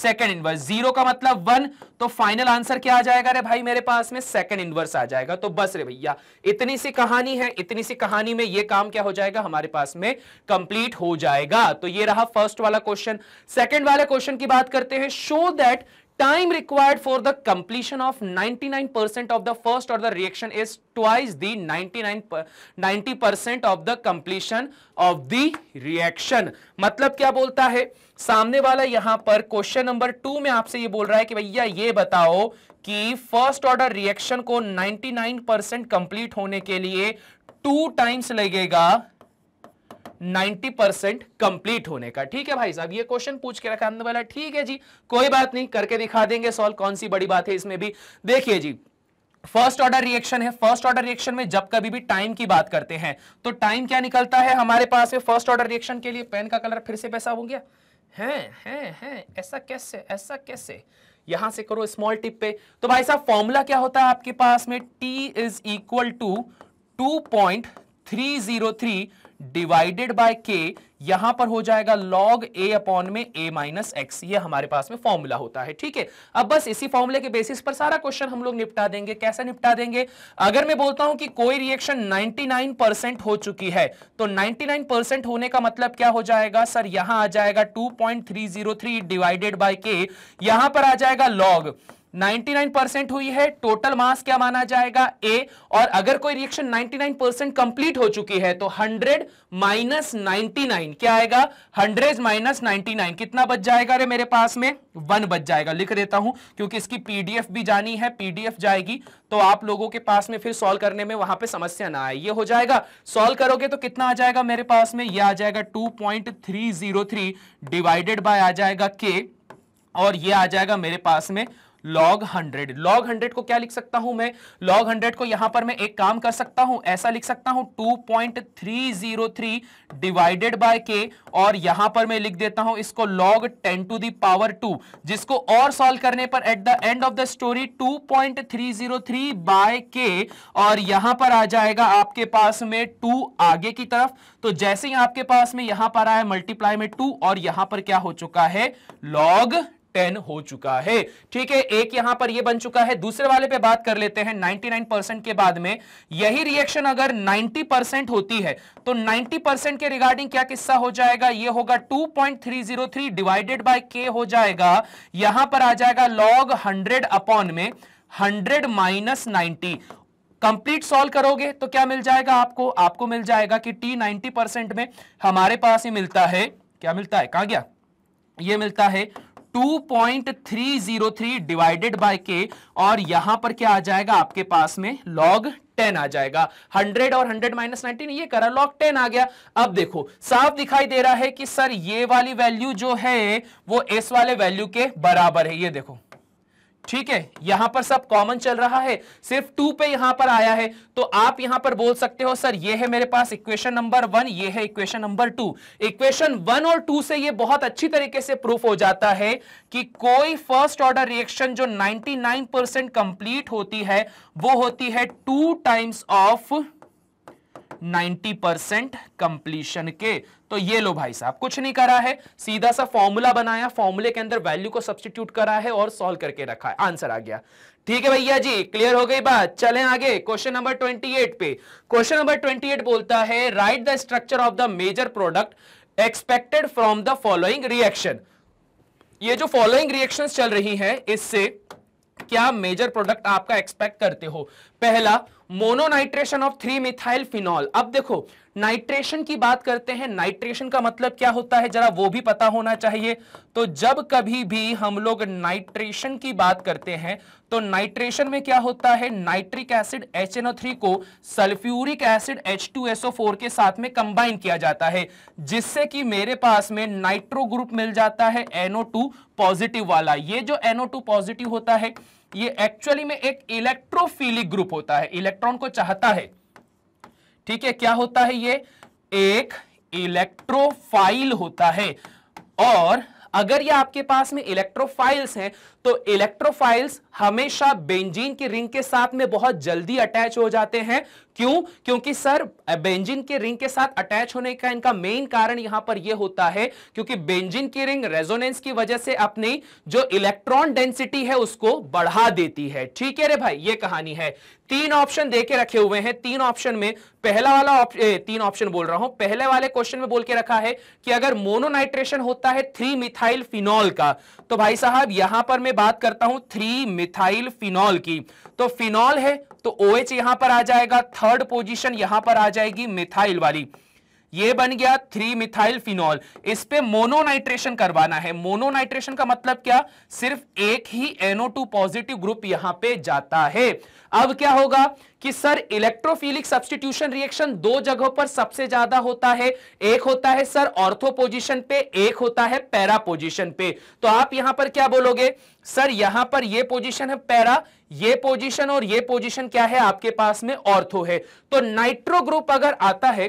second inverse zero का मतलब वन तो फाइनल आंसर क्या आ जाएगा रे भाई मेरे पास में सेकेंड इनवर्स आ जाएगा तो बस रे भैया इतनी सी कहानी है इतनी सी कहानी में ये काम क्या हो जाएगा हमारे पास में कंप्लीट हो जाएगा तो ये रहा फर्स्ट वाला क्वेश्चन सेकेंड वाले क्वेश्चन की बात करते हैं show that time required for the completion of 99% of the first order reaction is twice the 99 90% of the completion of the reaction मतलब क्या बोलता है सामने वाला यहां पर क्वेश्चन नंबर टू में आपसे ये बोल रहा है कि भैया ये बताओ कि फर्स्ट ऑर्डर रिएक्शन को 99% कंप्लीट होने के लिए टू टाइम्स लगेगा 90 परसेंट कंप्लीट होने का ठीक है भाई साहब ये क्वेश्चन पूछ के रखा हमने वाला ठीक है जी कोई बात नहीं करके दिखा देंगे सॉल्व कौन सी बड़ी बात है इसमें भी देखिए जी फर्स्ट ऑर्डर रिएक्शन है फर्स्ट ऑर्डर रिएक्शन में जब कभी भी टाइम की बात करते हैं तो टाइम क्या निकलता है हमारे पास में फर्स्ट ऑर्डर रिएक्शन के लिए पेन का कलर फिर से पैसा हो गया है है, है ऐसा कैसे ऐसा कैसे यहां से करो स्मॉल टिप पे तो भाई साहब फॉर्मूला क्या होता है आपके पास में T is equal to two point three zero three divided by K यहां पर हो जाएगा लॉग ए अपॉन में ए माइनस एक्स ये हमारे पास में फॉर्मूला होता है ठीक है अब बस इसी फॉर्मूले के बेसिस पर सारा क्वेश्चन हम लोग निपटा देंगे कैसे निपटा देंगे अगर मैं बोलता हूं कि कोई रिएक्शन 99 परसेंट हो चुकी है तो 99 परसेंट होने का मतलब क्या हो जाएगा सर यहां आ जाएगा टू डिवाइडेड बाय के यहां पर आ जाएगा लॉग 99% हुई है टोटल मास क्या माना जाएगा ए और अगर कोई रिएक्शन 99% कंप्लीट हो चुकी है तो 100 माइनस नाइनटी क्या आएगा 100 माइनस नाइनटी कितना बच जाएगा रे मेरे पास में वन बच जाएगा लिख देता हूं क्योंकि इसकी पीडीएफ भी जानी है पीडीएफ जाएगी तो आप लोगों के पास में फिर सॉल्व करने में वहां पे समस्या ना आए ये हो जाएगा सॉल्व करोगे तो कितना आ जाएगा मेरे पास में यह आ जाएगा 2.303 डिवाइडेड बाय आ जाएगा के और ये आ जाएगा मेरे पास में लॉग हंड्रेड लॉग हंड्रेड को क्या लिख सकता हूं मैं लॉग हंड्रेड को यहां पर मैं एक काम कर सकता हूं ऐसा लिख सकता हूं 2.303 डिवाइडेड बाय के और यहां पर मैं लिख देता हूं इसको लॉग 10 टू दी पावर 2 जिसको और सॉल्व करने पर at the end of the story 2.303 by K और यहां पर आ जाएगा आपके पास में 2 आगे की तरफ तो जैसे ही आपके पास में यहां पर आया मल्टीप्लाई में टू और यहां पर क्या हो चुका है लॉग टेन हो चुका है ठीक है एक यहां पर ये बन चुका है दूसरे वाले पे बात कर लेते हैं 99% के बाद में यही रिएक्शन अगर 90% होती है तो 90% के रिगार्डिंग क्या किस्सा हो जाएगा ये होगा 2.303 डिवाइडेड बाय के हो जाएगा यहां पर आ जाएगा लॉग 100 अपॉन में 100 माइनस नाइनटी कंप्लीट सॉल्व करोगे तो क्या मिल जाएगा आपको आपको मिल जाएगा कि टी नाइनटी परसेंट में हमारे पास ही मिलता है क्या मिलता है कहा गया ये मिलता है 2.303 डिवाइडेड बाय के और यहां पर क्या आ जाएगा आपके पास में लॉग 10 आ जाएगा 100 और 100 माइनस नाइनटीन ये करा लॉग 10 आ गया अब देखो साफ दिखाई दे रहा है कि सर ये वाली वैल्यू जो है वो एस वाले वैल्यू के बराबर है ये देखो ठीक है यहां पर सब कॉमन चल रहा है सिर्फ टू पे यहां पर आया है तो आप यहां पर बोल सकते हो सर ये है मेरे पास इक्वेशन नंबर वन ये है equation number two equation one और टू से ये बहुत अच्छी तरीके से प्रूफ हो जाता है कि कोई फर्स्ट ऑर्डर रिएक्शन जो 99 परसेंट कंप्लीट होती है वो होती है two times of 90 percent completion के तो ये लो भाई साहब कुछ नहीं करा है सीधा सा फॉर्मूला बनाया फॉर्मूले के अंदर वैल्यू को सब्सटीट्यूट करा है और सॉल्व करके रखा है आंसर आ गया ठीक है भैया जी क्लियर हो गई बात चलें आगे क्वेश्चन नंबर 28 पे क्वेश्चन नंबर 28 बोलता है write the structure of the major product expected from the following reaction ये जो फॉलोइंग रिएक्शन चल रही है इससे क्या मेजर प्रोडक्ट आपका एक्सपेक्ट करते हो पहला mononitration of three methyl phenol अब देखो नाइट्रेशन की बात करते हैं नाइट्रेशन का मतलब क्या होता है जरा वो भी पता होना चाहिए तो जब कभी भी हम लोग नाइट्रेशन की बात करते हैं तो नाइट्रेशन में क्या होता है नाइट्रिक एसिड HNO3 को सल्फ्यूरिक एसिड H2SO4 के साथ में कंबाइन किया जाता है जिससे कि मेरे पास में नाइट्रो ग्रुप मिल जाता है NO2 पॉजिटिव वाला ये जो NO2 पॉजिटिव होता है ये एक्चुअली में एक इलेक्ट्रोफिलिक ग्रुप होता है इलेक्ट्रॉन को चाहता है ठीक है क्या होता है ये एक इलेक्ट्रोफाइल होता है और अगर ये आपके पास में इलेक्ट्रोफाइल्स हैं तो इलेक्ट्रोफाइल्स हमेशा बेंजीन की रिंग के साथ में बहुत जल्दी अटैच हो जाते हैं क्यों क्योंकि सर बेंजीन के रिंग के साथ अटैच होने का इनका मेन कारण यहां पर यह होता है क्योंकि बेंजीन की रिंग रेजोनेंस की वजह से अपनी जो इलेक्ट्रॉन डेंसिटी है उसको बढ़ा देती है ठीक है रे भाई ये कहानी है तीन ऑप्शन देके रखे हुए हैं तीन ऑप्शन में पहला वाला ए, तीन ऑप्शन बोल रहा हूं पहले वाले क्वेश्चन में बोल के रखा है कि अगर मोनोनाइट्रेशन होता है थ्री मिथाइल फिनॉल का तो भाई साहब यहां पर मैं मैं बात करता हूं थ्री मिथाइल फिनॉल की तो फिनॉल है तो ओ OH एच यहां पर आ जाएगा थर्ड पोजीशन यहां पर आ जाएगी मिथाइल वाली ये बन गया थ्री मिथाइल फिनॉल इस पे मोनोनाइट्रेशन करवाना है मोनोनाइट्रेशन का मतलब क्या सिर्फ एक ही NO2 पॉजिटिव ग्रुप यहां पे जाता है अब क्या होगा कि सर इलेक्ट्रोफिलिक सब्सटीट्यूशन रिएक्शन दो जगहों पर सबसे ज्यादा होता है एक होता है सर ऑर्थो पोजिशन पे एक होता है पैरा पोजिशन पे तो आप यहां पर क्या बोलोगे सर यहां पर ये पोजीशन है पैरा ये पोजीशन और ये पोजीशन क्या है आपके पास में ऑर्थो है तो नाइट्रो ग्रुप अगर आता है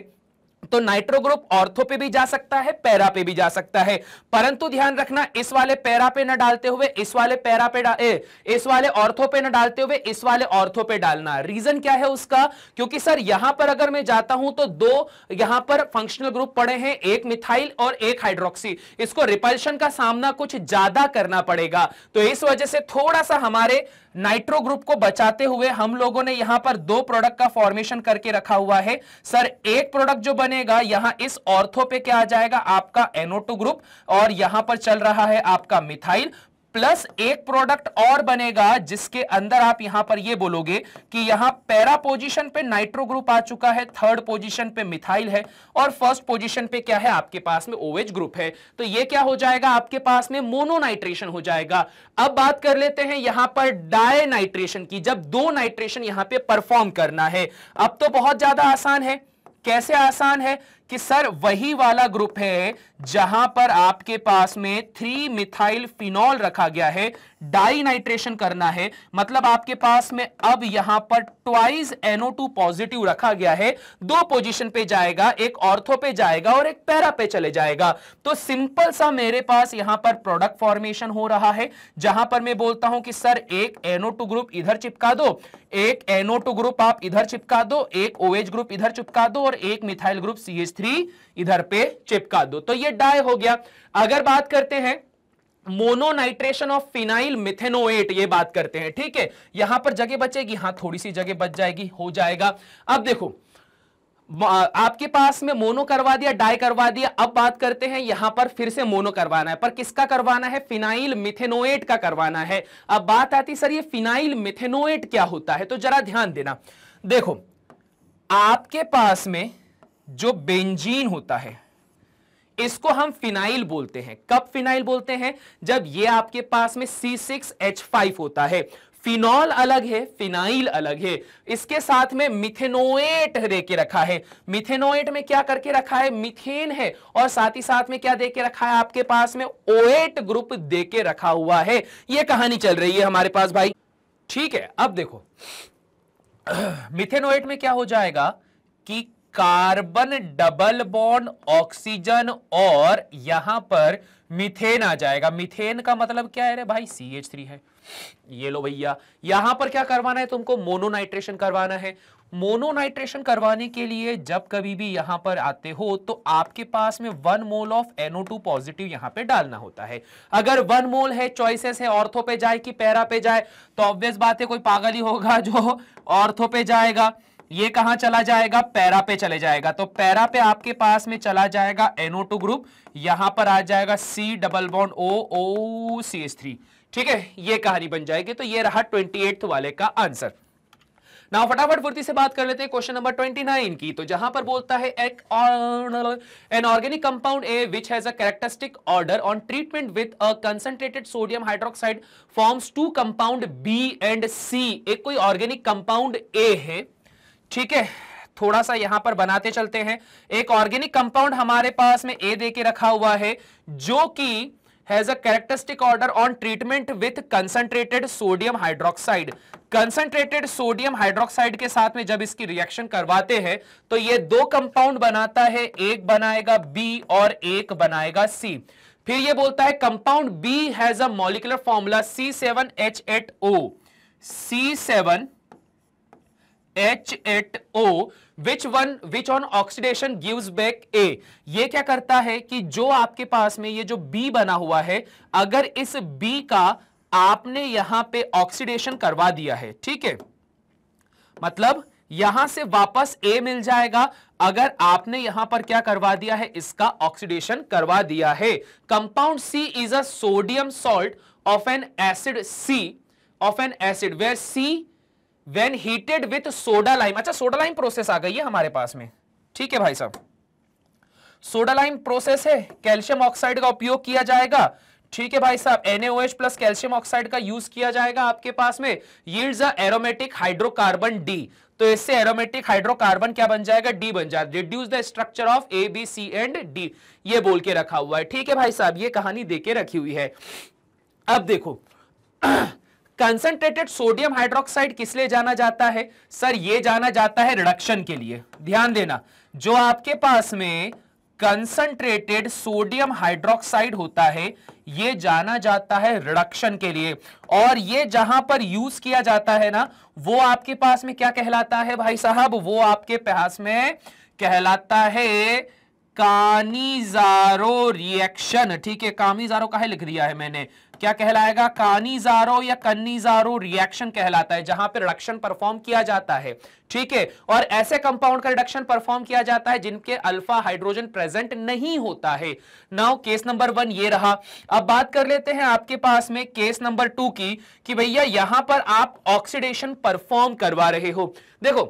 तो नाइट्रो ग्रुप ऑर्थो पे भी जा सकता है पैरा पे भी जा सकता है परंतु ध्यान रखना इस वाले पैरा पे ना डालते हुए इस वाले पैरा पे ए, इस वाले ऑर्थो पे ना डालते हुए इस वाले ऑर्थो पे डालना रीजन क्या है उसका क्योंकि सर यहां पर अगर मैं जाता हूं तो दो यहां पर फंक्शनल ग्रुप पड़े हैं एक मिथाइल और एक हाइड्रोक्सी इसको रिपल्शन का सामना कुछ ज्यादा करना पड़ेगा तो इस वजह से थोड़ा सा हमारे नाइट्रो ग्रुप को बचाते हुए हम लोगों ने यहां पर दो प्रोडक्ट का फॉर्मेशन करके रखा हुआ है सर एक प्रोडक्ट जो बनेगा यहां इस ऑर्थो पे क्या आ जाएगा आपका एनोटो ग्रुप और यहां पर चल रहा है आपका मिथाइल प्लस एक प्रोडक्ट और बनेगा जिसके अंदर आप यहां पर यह बोलोगे कि यहां पैरा पोजीशन पे नाइट्रो ग्रुप आ चुका है थर्ड पोजीशन पे मिथाइल है और फर्स्ट पोजीशन पे क्या है आपके पास में ओएच ग्रुप है तो यह क्या हो जाएगा आपके पास में मोनोनाइट्रेशन हो जाएगा अब बात कर लेते हैं यहां पर डायनाइट्रेशन की जब दो नाइट्रेशन यहां परफॉर्म करना है अब तो बहुत ज्यादा आसान है कैसे आसान है कि सर वही वाला ग्रुप है जहां पर आपके पास में थ्री मिथाइल फिनॉल रखा गया है डाई नाइट्रेशन करना है मतलब आपके पास में अब यहां पर ट्वाइस टू पॉजिटिव रखा गया है दो पोजीशन पे जाएगा एक ऑर्थो पे जाएगा और एक पैरा पे चले जाएगा तो सिंपल सा मेरे पास यहां पर प्रोडक्ट फॉर्मेशन हो रहा है जहां पर मैं बोलता हूं कि सर एक टू ग्रुप इधर चिपका दो एक टू ग्रुप आप इधर चिपका दो एक OH ग्रुप इधर चिपका दो और एक मिथाइल ग्रुप CH3 थ्री इधर पे चिपका दो तो ये डाय हो गया अगर बात करते हैं मोनोनाइट्रेशन ऑफ फिनाइल मिथेनोएट ये बात करते हैं ठीक है यहां पर जगह बचेगी हाँ थोड़ी सी जगह बच जाएगी हो जाएगा अब देखो आपके पास में मोनो करवा दिया डाई करवा दिया अब बात करते हैं यहां पर फिर से मोनो करवाना है पर किसका करवाना है फिनाइल मिथेनोएट का करवाना है अब बात आती सर ये फिनाइल मिथेनोएट क्या होता है तो जरा ध्यान देना देखो आपके पास में जो बेंजीन होता है इसको हम फिनाइल बोलते हैं कब फिनाइल बोलते हैं जब ये आपके पास में C6H5 होता है फिनॉल अलग है फिनाइल अलग है इसके साथ में मिथेनोएट दे के रखा है मिथेनोएट में क्या करके रखा है मिथेन है और साथ ही साथ में क्या दे के रखा है आपके पास में ओएट ग्रुप दे के रखा हुआ है ये कहानी चल रही है हमारे पास भाई ठीक है अब देखो मिथेनोएट में क्या हो जाएगा कि कार्बन डबल बॉन्ड ऑक्सीजन और यहां पर मिथेन आ जाएगा मिथेन का मतलब क्या है रे भाई सी एच थ्री है ये लो भैया यहां पर क्या करवाना है तुमको मोनोनाइट्रेशन करवाना है मोनोनाइट्रेशन करवाने के लिए जब कभी भी यहां पर आते हो तो आपके पास में one mole of NO two positive यहां पे डालना होता है अगर वन मोल है चॉइसेस है ऑर्थो पे जाए कि पैरा पे जाए तो ऑब्वियस बात है कोई पागल ही होगा जो ऑर्थो पे जाएगा ये कहां चला जाएगा पैरा पे चले जाएगा तो पैरा पे आपके पास में चला जाएगा टू ग्रुप यहां पर आ जाएगा C double bond O O C S three ठीक है ये कहानी बन जाएगी तो ये रहा ट्वेंटी वाले का आंसर ना फटाफट फुर्ती से बात कर लेते हैं क्वेश्चन नंबर 29 की तो जहां पर बोलता है एक an organic compound A which has a characteristic order on treatment with a concentrated sodium hydroxide forms two compound B and C एक कोई ऑर्गेनिक कंपाउंड ए है ठीक है थोड़ा सा यहां पर बनाते चलते हैं एक ऑर्गेनिक कंपाउंड हमारे पास में ए दे के रखा हुआ है जो कि has a characteristic order on treatment with concentrated sodium hydroxide concentrated sodium hydroxide के साथ में जब इसकी रिएक्शन करवाते हैं तो ये दो कंपाउंड बनाता है एक बनाएगा बी और एक बनाएगा सी फिर ये बोलता है compound B has a molecular formula C seven H eight O C seven H O which one which on oxidation gives back A ये क्या करता है कि जो आपके पास में ये जो बी बना हुआ है अगर इस बी का आपने यहां पे ऑक्सीडेशन करवा दिया है ठीक है मतलब यहां से वापस ए मिल जाएगा अगर आपने यहां पर क्या करवा दिया है इसका ऑक्सीडेशन करवा दिया है compound C is a sodium salt of an acid C of an acid where C when heated with soda lime अच्छा सोडा लाइम प्रोसेस आ गई है हमारे पास में ठीक है भाई साहब सोडा लाइम प्रोसेस है कैल्शियम ऑक्साइड का उपयोग किया जाएगा ठीक है भाई साहब NaOH प्लस कैल्शियम ऑक्साइड का यूज किया जाएगा आपके पास में yields a aromatic hydrocarbon D तो इससे एरोमेटिक हाइड्रोकार्बन क्या बन जाएगा डी बन जाएगा reduce the structure of A B C and D ये बोल के रखा हुआ है ठीक है भाई साहब ये कहानी देके रखी हुई है अब देखो कंसंट्रेटेड सोडियम हाइड्रोक्साइड किस लिए जाना जाता है सर ये जाना जाता है रिडक्शन के लिए ध्यान देना जो आपके पास में कंसंट्रेटेड सोडियम हाइड्रोक्साइड होता है यह जाना जाता है रिडक्शन के लिए और ये जहां पर यूज किया जाता है ना वो आपके पास में क्या कहलाता है भाई साहब वो आपके पास में कहलाता है कानीजारो रिएक्शन ठीक है कामीजारो का है लिख दिया है मैंने क्या कहलाएगा कानीजारो या कन्नीजारो रिएक्शन कहलाता है जहां पर रिडक्शन परफॉर्म किया जाता है ठीक है और ऐसे कंपाउंड का रिडक्शन परफॉर्म किया जाता है जिनके अल्फा हाइड्रोजन प्रेजेंट नहीं होता है नाउ केस नंबर वन ये रहा अब बात कर लेते हैं आपके पास में केस नंबर टू की कि भैया यहां पर आप ऑक्सीडेशन परफॉर्म करवा रहे हो देखो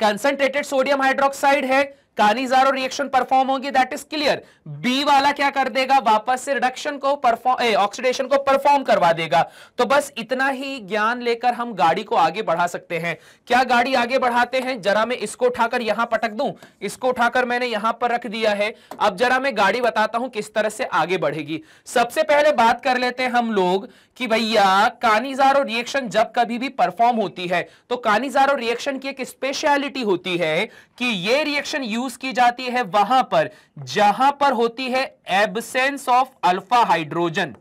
कंसंट्रेटेड सोडियम हाइड्रोक्साइड है कानीजार और रिएक्शन परफॉर्म होगी दैट इज क्लियर बी वाला क्या कर देगा वापस से रिडक्शन को परफॉर्म ऑक्सीडेशन को परफॉर्म करवा देगा तो बस इतना ही ज्ञान लेकर हम गाड़ी को आगे बढ़ा सकते हैं क्या गाड़ी आगे बढ़ाते हैं जरा मैं इसको उठाकर यहां पटक दू इसको उठाकर मैंने यहां पर रख दिया है अब जरा मैं गाड़ी बताता हूं किस तरह से आगे बढ़ेगी सबसे पहले बात कर लेते हैं हम लोग कि भैया कानीजार और रिएक्शन जब कभी भी परफॉर्म होती है तो कानीजार और रिएक्शन की एक स्पेशलिटी होती है कि ये रिएक्शन यूज यूज की जाती है वहां पर जहां पर होती है एबसेंस ऑफ अल्फा हाइड्रोजन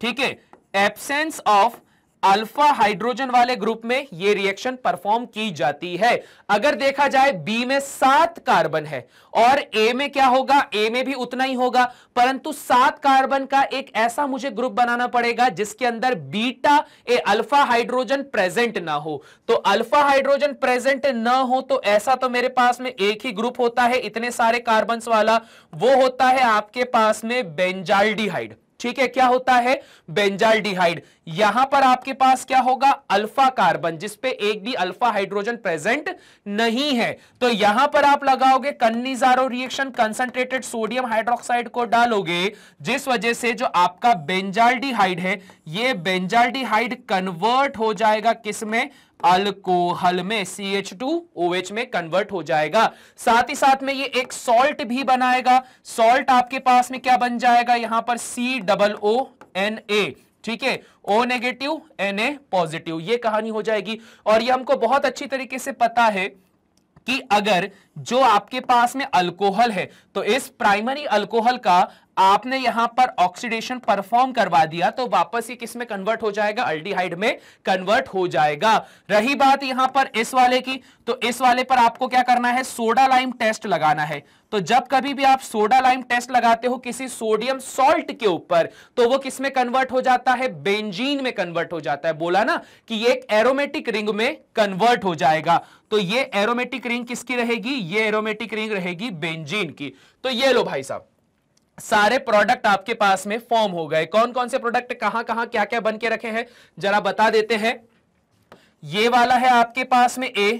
ठीक है एबसेंस ऑफ अल्फा हाइड्रोजन वाले ग्रुप में यह रिएक्शन परफॉर्म की जाती है अगर देखा जाए बी में सात कार्बन है और ए में क्या होगा ए में भी उतना ही होगा परंतु सात कार्बन का एक ऐसा मुझे ग्रुप बनाना पड़ेगा जिसके अंदर beta a alpha hydrogen present ना हो तो अल्फा हाइड्रोजन प्रेजेंट ना हो तो ऐसा तो मेरे पास में एक ही ग्रुप होता है इतने सारे कार्बन वाला वो होता है आपके पास में बेंजाल्डिहाइड ठीक है क्या होता है डिहाइड यहां पर आपके पास क्या होगा अल्फा कार्बन जिसपे एक भी अल्फा हाइड्रोजन प्रेजेंट नहीं है तो यहां पर आप लगाओगे Cannizzaro reaction concentrated sodium hydroxide को डालोगे जिस वजह से जो आपका बेंजाल्डिहाइड है ये बेंजाल्डिहाइड कन्वर्ट हो जाएगा किसमें अल्कोहल में C H two O H में कन्वर्ट हो जाएगा साथ ही साथ में ये एक सॉल्ट भी बनाएगा सॉल्ट आपके पास में क्या बन जाएगा यहां पर सी डबल ओ एन ए ठीक है O negative N A positive ये कहानी हो जाएगी और ये हमको बहुत अच्छी तरीके से पता है कि अगर जो आपके पास में अल्कोहल है तो इस प्राइमरी अल्कोहल का आपने यहां पर ऑक्सीडेशन परफॉर्म करवा दिया तो वापस ये किसमें कन्वर्ट हो जाएगा अल्डीहाइड में कन्वर्ट हो जाएगा रही बात यहां पर इस वाले की तो इस वाले पर आपको क्या करना है सोडा लाइम टेस्ट लगाना है तो जब कभी भी आप सोडा लाइम टेस्ट लगाते हो किसी सोडियम सॉल्ट के ऊपर तो वो किसमें कन्वर्ट हो जाता है बेंजीन में कन्वर्ट हो जाता है बोला ना कि ये एक एरोमेटिक रिंग में कन्वर्ट हो जाएगा तो ये एरोमेटिक रिंग किसकी रहेगी ये एरोमेटिक रिंग रहेगी बेंजीन की तो ये लो भाई साहब सारे प्रोडक्ट आपके पास में फॉर्म हो गए कौन कौन से प्रोडक्ट कहां कहां क्या क्या बन के रखे हैं जरा बता देते हैं ये वाला है आपके पास में ए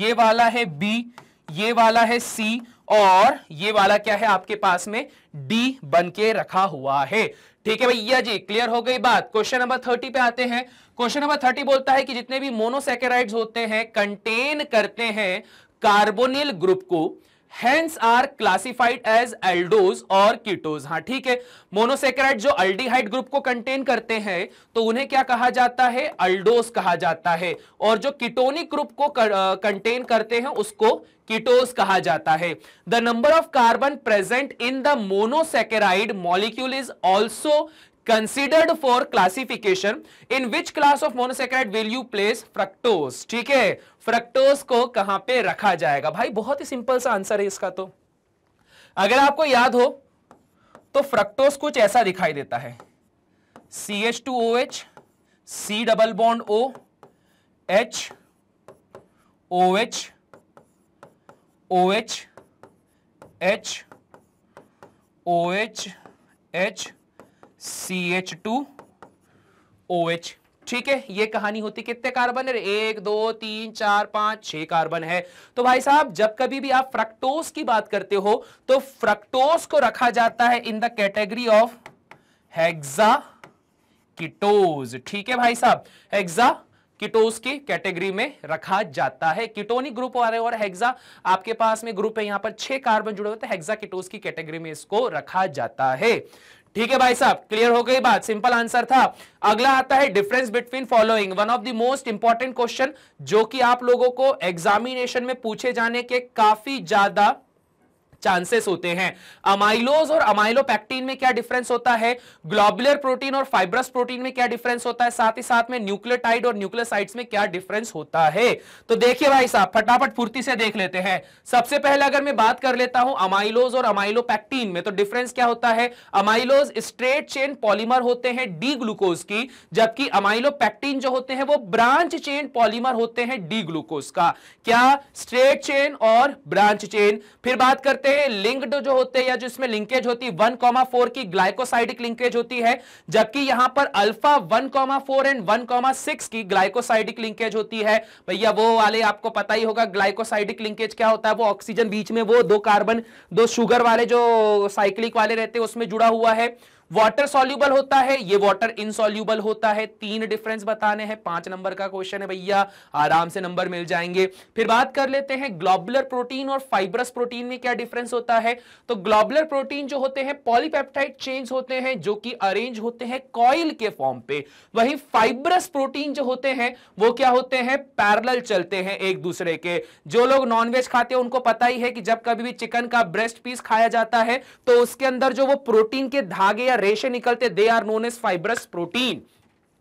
ये वाला है बी ये वाला है सी और ये वाला क्या है आपके पास में डी बन के रखा हुआ है ठीक है भैया जी क्लियर हो गई बात क्वेश्चन नंबर थर्टी पे आते हैं क्वेश्चन नंबर थर्टी बोलता है कि जितने भी मोनोसेकेराइड होते हैं कंटेन करते हैं कार्बोनिल ग्रुप को hence are classified as aldose और कीटोज हाँ ठीक है मोनोसेक्राइड जो अल्डीहाइड ग्रुप को कंटेन करते हैं तो उन्हें क्या कहा जाता है अल्डोज कहा जाता है और जो कीटोनिक ग्रुप को कंटेन करते हैं उसको कीटोस कहा जाता है the number of carbon present in the monosaccharide molecule is also considered for classification in which class of monosaccharide will you place fructose ठीक है फ्रक्टोस को कहां पे रखा जाएगा भाई बहुत ही सिंपल सा आंसर है इसका तो अगर आपको याद हो तो फ्रक्टोस कुछ ऐसा दिखाई देता है C H two O H C double bond O H O H O H H O H H C H two O H ठीक है ये कहानी होती कितने कार्बन है एक दो तीन चार पांच छह कार्बन है तो भाई साहब जब कभी भी आप फ्रक्टोस की बात करते हो तो फ्रक्टोस को रखा जाता है in the category of hexa ketose ठीक है भाई साहब हेक्सा किटोस की कैटेगरी में रखा जाता है किटोनिक ग्रुप वाले और हेक्सा आपके पास में ग्रुप है यहां पर छह कार्बन जुड़े होते हैं हेक्सा तो किटोस की कैटेगरी में इसको रखा जाता है ठीक है भाई साहब क्लियर हो गई बात सिंपल आंसर था अगला आता है difference between following one of the most important question जो कि आप लोगों को एग्जामिनेशन में पूछे जाने के काफी ज्यादा चांसेस होते हैं अमाइलोज और अमाइलोपैक्टीन में क्या डिफरेंस होता है ग्लोबुलर प्रोटीन और फाइब्रस प्रोटीन में क्या डिफरेंस होता है साथ ही साथ में न्यूक्लियोटाइड और न्यूक्लियोसाइड में क्या डिफरेंस होता है तो देखिए भाई साहब फटाफट फुर्ती से देख लेते हैं सबसे पहले अगर मैं बात कर लेता हूं अमाइलोज और अमाइलोपैक्टीन में तो डिफरेंस क्या होता है अमाइलोज स्ट्रेट चेन पॉलीमर होते हैं डी ग्लूकोज की जबकि अमाइलोपैक्टीन जो होते हैं वो ब्रांच चेन पॉलीमर होते हैं डी ग्लूकोज का क्या स्ट्रेट चेन और ब्रांच चेन फिर बात करते लिंक्ड जो होते हैं या जो इसमें लिंकेज होती है वन कॉमा फोर की ग्लाइकोसाइडिक लिंकेज होती है जबकि यहां पर alpha one comma four and one comma six की ग्लाइकोसाइडिक लिंकेज होती है भैया वो वाले आपको पता ही होगा ग्लाइकोसाइडिक लिंकेज क्या होता है वो ऑक्सीजन बीच में वो दो कार्बन दो शुगर वाले जो साइक्लिक वाले रहते हैं उसमें जुड़ा हुआ है वाटर सॉल्यूबल होता है ये वाटर इनसॉल्यूबल होता है तीन डिफरेंस बताने हैं पांच नंबर का क्वेश्चन है भैया आराम से नंबर मिल जाएंगे फिर बात कर लेते हैं ग्लोबुलर प्रोटीन और फाइब्रस प्रोटीन में क्या डिफरेंस होता है तो ग्लोबुलर प्रोटीन जो होते हैं पॉलीपेप्टाइड चेन्स होते हैं जो कि अरेंज होते हैं कॉइल के फॉर्म पे वही फाइब्रस प्रोटीन जो होते हैं वो क्या होते हैं पैरल चलते हैं एक दूसरे के जो लोग नॉनवेज खाते हैं उनको पता ही है कि जब कभी भी चिकन का ब्रेस्ट पीस खाया जाता है तो उसके अंदर जो वो प्रोटीन के धागे या रेशे निकलते they are known as fibrous protein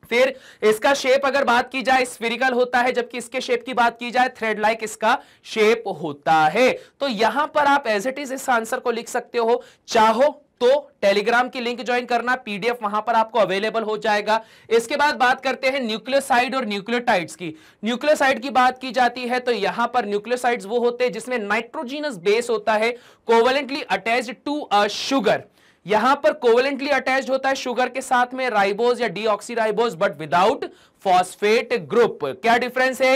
फिर इसका शेप अगर बात की जाए स्फेरिकल होता है जबकि इसके शेप की बात की जाए थ्रेड लाइक इसका शेप होता है तो यहां पर आप एज इट इज इस आंसर को लिख सकते हो चाहो तो टेलीग्राम की लिंक ज्वाइन करना पीडीएफ वहां पर आपको अवेलेबल हो जाएगा इसके बाद बात करते हैं न्यूक्लियोसाइड और न्यूक्लियोटाइड्स की न्यूक्लियोसाइड की बात की जाती है तो यहां पर न्यूक्लियोसाइड्स वो होते हैं जिसमें नाइट्रोजीनस बेस होता है covalently attach to a sugar यहां पर कोवेलेंटली अटैच होता है शुगर के साथ में राइबोज या deoxyribose but without phosphate group क्या डिफरेंस है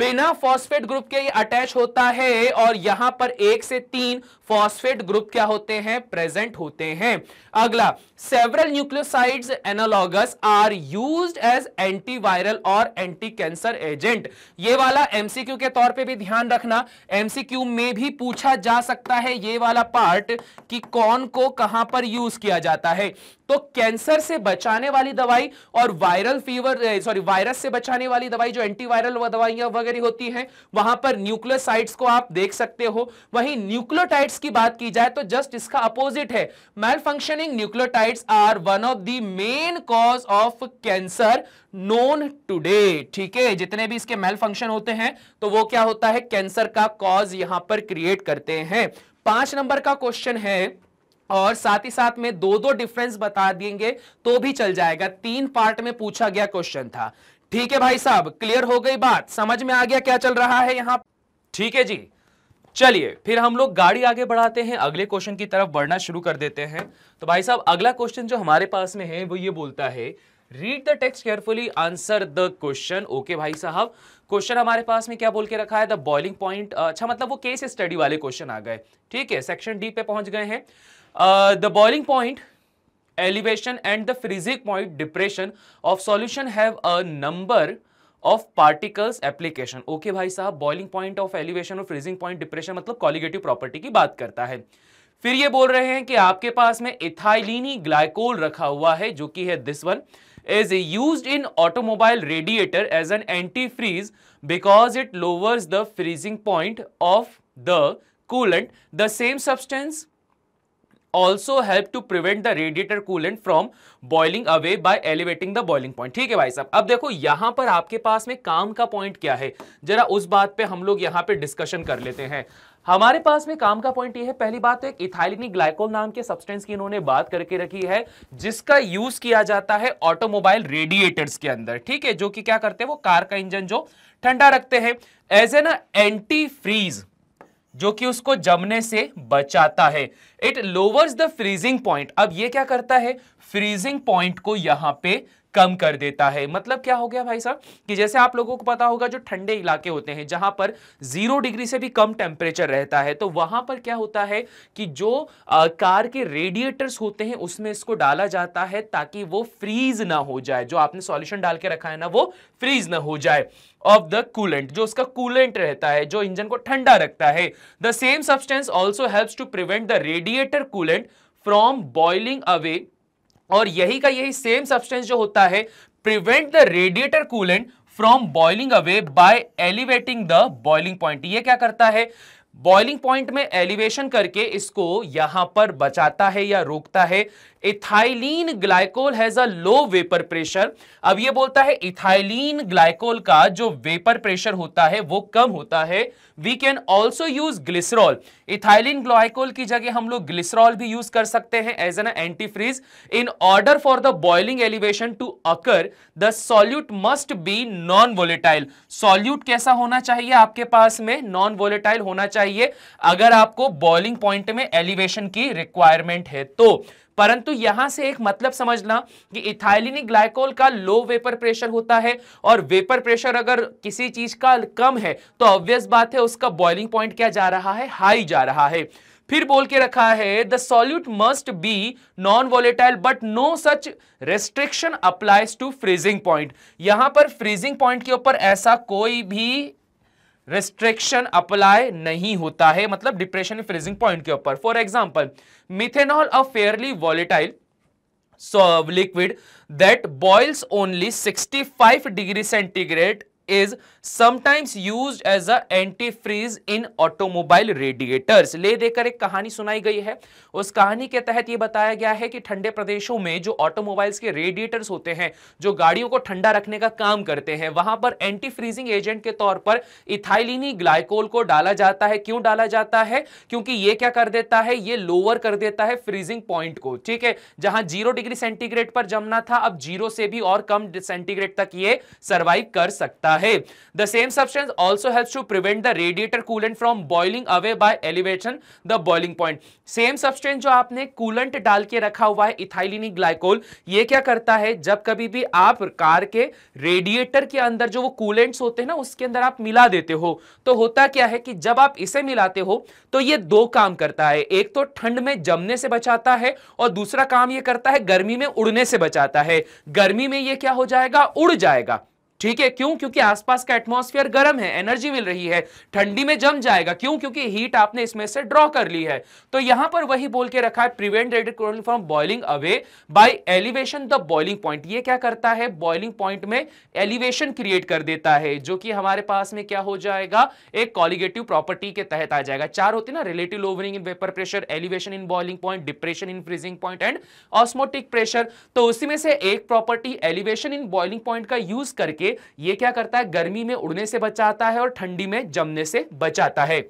बिना फॉस्फेट ग्रुप के ये अटैच होता है और यहां पर एक से तीन फॉस्फेट ग्रुप क्या होते हैं प्रेजेंट होते हैं अगला several nucleosides analogues are used as antiviral और एंटी कैंसर एजेंट ये वाला एमसीक्यू के तौर पे भी ध्यान रखना एमसीक्यू में भी पूछा जा सकता है ये वाला पार्ट कि कौन को कहां पर यूज किया जाता है तो कैंसर से बचाने वाली दवाई और वायरल फीवर सॉरी वायरस से बचाने वाली दवाई जो एंटीवायरल दवाइयां वगैरह होती हैं वहां पर न्यूक्लियोसाइड्स को आप देख सकते हो वहीं न्यूक्लियोटाइड्स की बात की जाए तो जस्ट इसका अपोजिट है malfunctioning nucleotides are one of the main cause of cancer known today ठीक है जितने भी इसके मेल फंक्शन होते हैं तो वो क्या होता है कैंसर का कॉज यहां पर क्रिएट करते हैं पांच नंबर का क्वेश्चन है और साथ ही साथ में दो दो डिफरेंस बता देंगे तो भी चल जाएगा तीन पार्ट में पूछा गया क्वेश्चन था ठीक है भाई साहब क्लियर हो गई बात समझ में आ गया क्या चल रहा है यहां ठीक है जी चलिए फिर हम लोग गाड़ी आगे बढ़ाते हैं अगले क्वेश्चन की तरफ बढ़ना शुरू कर देते हैं तो भाई साहब अगला क्वेश्चन जो हमारे पास में है वो ये बोलता है read the text carefully answer the question okay भाई साहब क्वेश्चन हमारे पास में क्या बोल के रखा है द बॉइलिंग पॉइंट अच्छा मतलब वो केस स्टडी वाले क्वेश्चन आ गए ठीक है सेक्शन डी पे पहुंच गए हैं the boiling point elevation and the freezing point depression of solution have a number of particles application okay भाई साहब बॉइलिंग पॉइंट ऑफ एलिवेशन और फ्रीजिंग पॉइंट डिप्रेशन मतलब कॉलिगेटिव प्रॉपर्टी की बात करता है फिर ये बोल रहे हैं कि आपके पास में इथाइलिनी ग्लाइकोल रखा हुआ है जो कि है this one is use in automobile radiator as an anti freeze because it lowers the freezing point of the coolant the same substance also help to prevent the radiator coolant from boiling away by elevating the boiling point ठीक है भाई साहब अब देखो यहां पर आपके पास में काम का पॉइंट क्या है जरा उस बात पे हम लोग यहां पे डिस्कशन कर लेते हैं हमारे पास में काम का पॉइंट ये है पहली बात तो एक इथाइलिनी ग्लाइकोल नाम के सब्सटेंस की इन्होंने बात करके रखी है जिसका यूज किया जाता है ऑटोमोबाइल रेडिएटर्स के अंदर ठीक है जो कि क्या करते हैं वो कार का इंजन जो ठंडा रखते हैं एज एन एंटी फ्रीज जो कि उसको जमने से बचाता है it lowers the freezing point अब ये क्या करता है फ्रीजिंग पॉइंट को यहां पे कम कर देता है मतलब क्या हो गया भाई साहब कि जैसे आप लोगों को पता होगा जो ठंडे इलाके होते हैं जहां पर जीरो डिग्री से भी कम टेम्परेचर रहता है तो वहां पर क्या होता है कि जो आ, कार के रेडिएटर्स होते हैं उसमें इसको डाला जाता है ताकि वो फ्रीज ना हो जाए जो आपने सॉल्यूशन डाल के रखा है ना वो फ्रीज ना हो जाए ऑफ द कूलेंट जो उसका कूलेंट रहता है जो इंजन को ठंडा रखता है the same substance also helps to prevent the radiator coolant from boiling away और यही का यही सेम सब्सटेंस जो होता है prevent the radiator coolant from boiling away by elevating the boiling point ये क्या करता है बॉइलिंग पॉइंट में एलिवेशन करके इसको यहां पर बचाता है या रोकता है ethylene glycol has a low vapour pressure अब ये बोलता है इथाइलीन ग्लाइकोल का जो वेपर प्रेशर होता है वो कम होता है we can also use glycerol ethylene glycol की जगह हम लोग ग्लिसरॉल भी यूज कर सकते हैं as an anti freeze in order for the boiling elevation to occur the solute must be non volatile solute कैसा होना चाहिए आपके पास में नॉन वोलेटाइल होना चाहिए चाहिए अगर आपको बॉलिंग पॉइंट में एलिवेशन की रिक्वायरमेंट है तो परंतु यहां से एक मतलब समझना कि इथाइलिनिक ग्लाइकोल का लो वेपर प्रेशर होता है और वेपर प्रेशर अगर किसी चीज का कम है तो ऑब्वियस बात है उसका बॉइलिंग पॉइंट क्या जा रहा है हाई जा रहा है फिर बोल के रखा है the solute must be non volatile but no such restriction applies to freezing point यहां पर फ्रीजिंग पॉइंट के ऊपर ऐसा कोई भी रेस्ट्रिक्शन अप्लाई नहीं होता है मतलब डिप्रेशन फ्रीजिंग पॉइंट के ऊपर for example methanol a fairly volatile liquid that boils only 65 degree centigrade is sometimes use as a anti freeze in automobile radiators ले देकर एक कहानी सुनाई गई है उस कहानी के तहत यह बताया गया है कि ठंडे प्रदेशों में जो ऑटोमोबाइल्स के रेडिएटर्स होते हैं जो गाड़ियों को ठंडा रखने का काम करते हैं वहां पर एंटी फ्रीजिंग एजेंट के तौर पर इथाइलिनी ग्लाइकोल को डाला जाता है क्यों डाला जाता है क्योंकि ये क्या कर देता है ये लोअर कर देता है फ्रीजिंग पॉइंट को ठीक है जहां जीरो डिग्री सेंटीग्रेड पर जमना था अब जीरो से भी और कम सेंटीग्रेड तक ये सर्वाइव कर सकता सकता है the same substance also help to prevent the radiator coolant from boiling away by elevation the boiling point same substance जो आपने कूलेंट डाल के रखा हुआ है इथाइलिनी ग्लाइकोल ये क्या करता है जब कभी भी आप कार के रेडिएटर के अंदर जो वो कूलेंट्स होते हैं ना उसके अंदर आप मिला देते हो तो होता क्या है कि जब आप इसे मिलाते हो तो ये दो काम करता है एक तो ठंड में जमने से बचाता है और दूसरा काम ये करता है गर्मी में उड़ने से बचाता है गर्मी में ये क्या हो जाएगा उड़ जाएगा ठीक है क्यों क्योंकि आसपास का एटमोस्फेयर गर्म है एनर्जी मिल रही है ठंडी में जम जाएगा क्यों क्योंकि हीट आपने इसमें से ड्रॉ कर ली है तो यहां पर वही बोल के रखा है prevent radiator from boiling away by elevation the boiling point ये क्या करता है बॉइलिंग पॉइंट में एलिवेशन क्रिएट कर देता है जो कि हमारे पास में क्या हो जाएगा एक कॉलिगेटिव प्रॉपर्टी के तहत आ जाएगा चार होते ना relative lowering in vapour pressure elevation in boiling point depression in freezing point and osmotic pressure तो उसी में से एक property elevation in boiling point का यूज करके ये क्या करता है गर्मी में उड़ने से बचाता है और ठंडी में जमने से बचाता है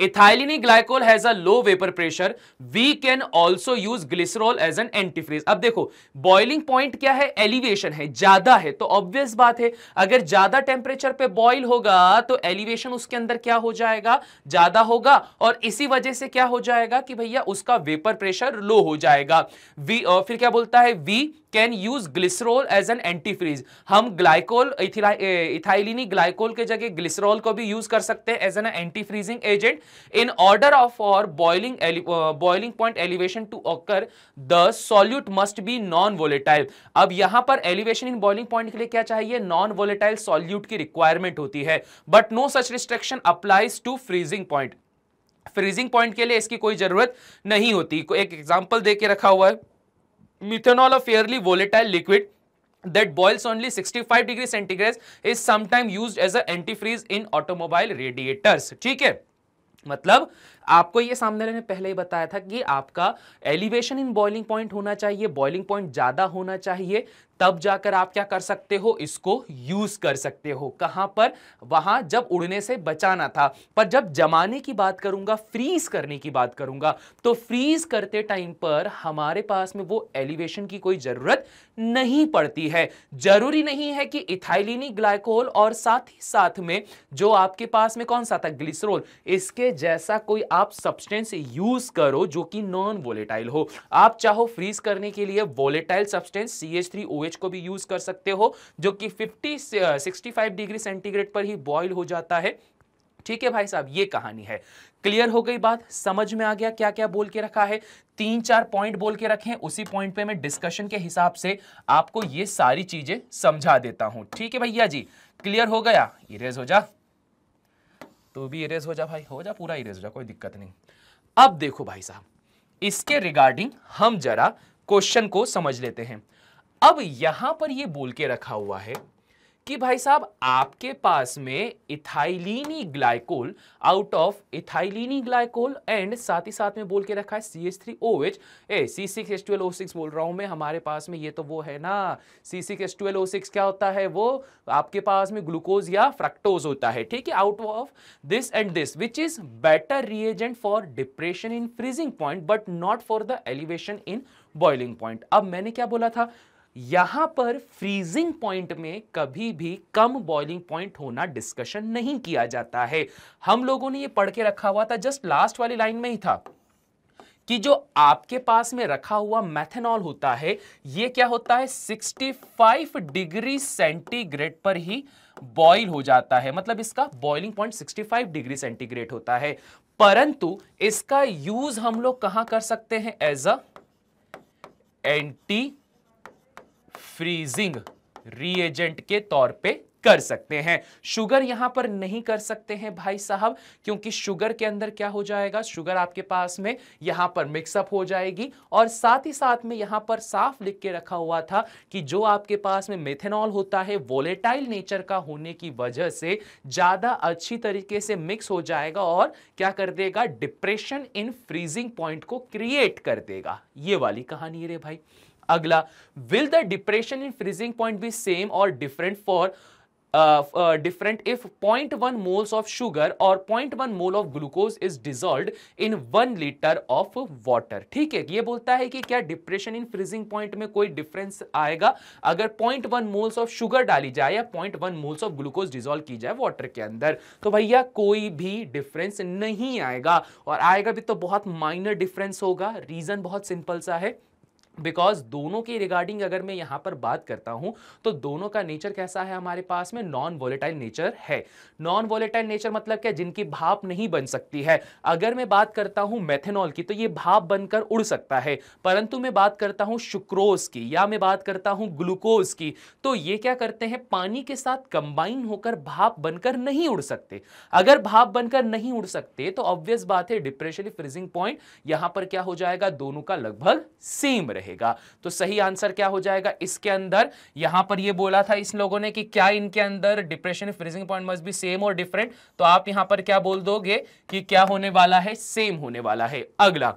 ethylene glycol has a low vapour pressure we can also use glycerol as an antifreeze अब देखो बॉइलिंग पॉइंट क्या है एलिवेशन है ज्यादा है तो ऑब्वियस बात है अगर ज्यादा टेम्परेचर पे बॉइल होगा तो एलिवेशन उसके अंदर क्या हो जाएगा ज्यादा होगा और इसी वजह से क्या हो जाएगा कि भैया उसका वेपर प्रेशर लो हो जाएगा वी और फिर क्या बोलता है we can use glycerol as an antifreeze हम ग्लाइकोल इथाइलिनी ग्लाइकोल के जगह ग्लिसरॉल को भी यूज कर सकते हैं as an antifreezing agent in order of for boiling boiling point elevation to occur the solute must be non volatile अब यहां पर एलिवेशन इन बॉइलिंग पॉइंट के लिए क्या चाहिए नॉन वोलेटाइल सॉल्यूट की रिक्वायरमेंट होती है but no such restriction applies to freezing point freezing point के लिए इसकी कोई जरूरत नहीं होती एक एग्जाम्पल देके रखा हुआ है methanol of fairly volatile liquid that boils only 65 degree centigrade is sometime used as a anti freeze in automobile radiators ठीक है मतलब आपको ये सामने मैंने पहले ही बताया था कि आपका एलिवेशन इन बॉइलिंग पॉइंट होना चाहिए बॉइलिंग पॉइंट ज़्यादा होना चाहिए तब जाकर आप क्या कर सकते हो इसको यूज कर सकते हो कहां पर वहां जब उड़ने से बचाना था पर जब जमाने की बात करूंगा फ्रीज करने की बात करूंगा तो फ्रीज करते टाइम पर हमारे पास में वो एलिवेशन की कोई जरूरत नहीं पड़ती है जरूरी नहीं है कि इथाइलिनी ग्लाइकोल और साथ ही साथ में जो आपके पास में कौन सा था ग्लिसरोल इसके जैसा कोई आप सब्सटेंस यूज करो जो कि नॉन वोलेटाइल हो आप चाहो फ्रीज करने के लिए वोलेटाइल सब्सटेंस सी CH3OH को भी यूज कर सकते हो जो कि 50 65 डिग्री सेंटीग्रेड पर ही बॉइल हो जाता है ठीक है भाई साहब ये कहानी है क्लियर हो गई बात समझ में आ गया क्या क्या बोल के रखा है तीन चार पॉइंट बोल के रखें उसी पॉइंट पे मैं डिस्कशन के हिसाब से आपको ये सारी चीजें समझा देता हूं ठीक है भैया जी क्लियर हो गया इरेज हो जा तू तो भी इरेज हो जा भाई हो जा पूरा इरेज हो जा कोई दिक्कत नहीं अब देखो भाई साहब इसके रिगार्डिंग हम जरा क्वेश्चन को समझ लेते हैं अब यहां पर ये बोल के रखा हुआ है कि भाई साहब आपके पास में ethylene glycol out of ethylene glycol and साथ ही साथ में बोल के रखा है C H three O H A C six S twelve O six बोल रहा हूं मैं हमारे पास में ये तो वो है ना C six S twelve O six क्या होता है वो आपके पास में ग्लूकोज या फ्रक्टोज होता है ठीक है out of this and this which is better reagent for depression in freezing point but not for the elevation in boiling point अब मैंने क्या बोला था यहां पर फ्रीजिंग पॉइंट में कभी भी कम बॉइलिंग पॉइंट होना डिस्कशन नहीं किया जाता है हम लोगों ने ये पढ़ के रखा हुआ था जस्ट लास्ट वाली लाइन में ही था कि जो आपके पास में रखा हुआ मैथेनॉल होता है ये क्या होता है 65 डिग्री सेंटीग्रेड पर ही बॉइल हो जाता है मतलब इसका बॉइलिंग पॉइंट 65 डिग्री सेंटीग्रेड होता है परंतु इसका यूज हम लोग कहां कर सकते हैं as a anti freezing reagent के तौर पे कर सकते हैं शुगर यहां पर नहीं कर सकते हैं भाई साहब क्योंकि शुगर के अंदर क्या हो जाएगा शुगर आपके पास में यहां पर मिक्सअप हो जाएगी और साथ ही साथ में यहां पर साफ लिख के रखा हुआ था कि जो आपके पास में मेथेनॉल होता है वोलेटाइल नेचर का होने की वजह से ज़्यादा अच्छी तरीके से मिक्स हो जाएगा और क्या कर देगा डिप्रेशन इन फ्रीजिंग पॉइंट को क्रिएट कर देगा ये वाली कहानी रे भाई अगला will the depression in freezing point be same और different for different if point one moles of sugar और point one mole of glucose is dissolve in one litre of water ठीक है ये बोलता है कि क्या डिप्रेशन इन फ्रीजिंग पॉइंट में कोई डिफरेंस आएगा अगर point one moles of sugar डाली जाए या point one moles of glucose dissolve की जाए वॉटर के अंदर तो भैया कोई भी डिफरेंस नहीं आएगा और आएगा भी तो बहुत माइनर डिफरेंस होगा रीजन बहुत सिंपल सा है बिकॉज दोनों की रिगार्डिंग अगर मैं यहाँ पर बात करता हूँ तो दोनों का नेचर कैसा है हमारे पास में नॉन वॉलेटाइल नेचर है नॉन वॉलेटाइल नेचर मतलब क्या जिनकी भाप नहीं बन सकती है अगर मैं बात करता हूँ मेथेनॉल की तो ये भाप बनकर उड़ सकता है परंतु मैं बात करता हूँ शुक्रोज की या मैं बात करता हूँ ग्लूकोज की तो ये क्या करते हैं पानी के साथ कंबाइन होकर भाप बनकर नहीं उड़ सकते अगर भाप बनकर नहीं उड़ सकते तो ऑब्वियस बात है डिप्रेशन फ्रीजिंग पॉइंट यहाँ पर क्या हो जाएगा दोनों का लगभग सेम रहे रहेगा तो सही आंसर क्या हो जाएगा इसके अंदर यहां पर ये बोला था इस लोगों ने कि क्या इनके अंदर depression freezing point must be same और डिफरेंट तो आप यहां पर क्या बोल दोगे कि क्या होने वाला है सेम होने वाला है अगला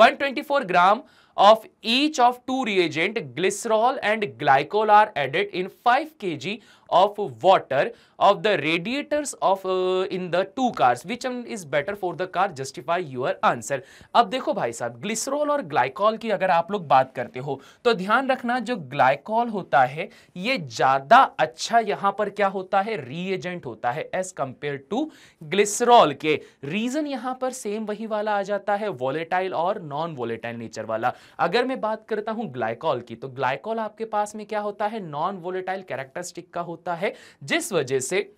124 gram of each of two reagent glycerol and glycol are added in 5 kg of water of the radiators of in in the two cars which one is better for the car justify your अब देखो भाई साहब glycerol और glycol की अगर आप लोग बात करते हो तो ध्यान रखना जो ग्लाइकॉल होता है ये ज्यादा अच्छा यहां पर क्या होता है रीएजेंट होता है एज कंपेयर टू ग्लिसरॉल के रीजन यहां पर सेम वही वाला आ जाता है वॉलेटाइल और नॉन वॉलेटाइल नेचर वाला अगर मैं बात करता हूं ग्लाइकॉल की तो ग्लाइकॉल आपके पास में क्या होता है नॉन वॉलेटाइल कैरेक्टरिस्टिक का होता होता है जिस वजह से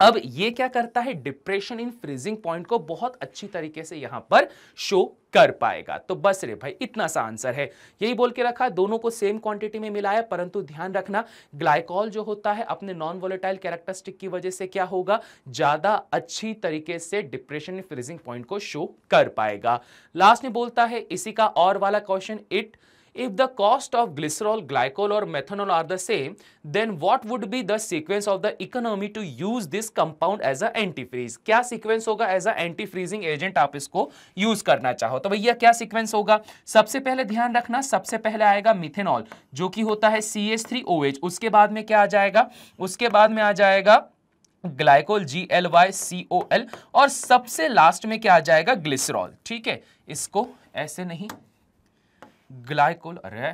अब ये क्या करता है डिप्रेशन इन फ्रीजिंग पॉइंट को बहुत अच्छी तरीके से यहां पर शो कर पाएगा तो बस रे भाई इतना सा आंसर है यही बोल के रखा दोनों को सेम क्वांटिटी में मिलाया परंतु ध्यान रखना ग्लाइकॉल जो होता है अपने नॉन वोलेटाइल कैरेक्टरिस्टिक की वजह से क्या होगा ज्यादा अच्छी तरीके से डिप्रेशन फ्रीजिंग पॉइंट को शो कर पाएगा लास्ट में बोलता है इसी का और वाला question it If the cost of glycerol, glycol or methanol are the same, then what would be the sequence of the economy to use this compound as a antifreeze? क्या sequence होगा as a antifreezing agent आप इसको use करना चाहो तो भैया क्या sequence होगा सबसे पहले ध्यान रखना सबसे पहले आएगा मिथेनॉल जो कि होता है CH3OH उसके बाद में क्या आ जाएगा उसके बाद में आ जाएगा glycol G L Y C O L और सबसे लास्ट में क्या आ जाएगा ग्लिसरॉल ठीक है इसको ऐसे नहीं ग्लाइकोल अरे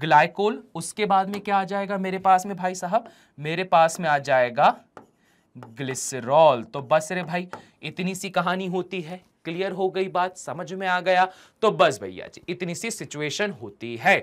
ग्लाइकोल उसके बाद में क्या आ जाएगा मेरे पास में भाई साहब मेरे पास में आ जाएगा ग्लिसरॉल तो बस रे भाई इतनी सी कहानी होती है क्लियर हो गई बात समझ में आ गया तो बस भैया जी इतनी सी सिचुएशन होती है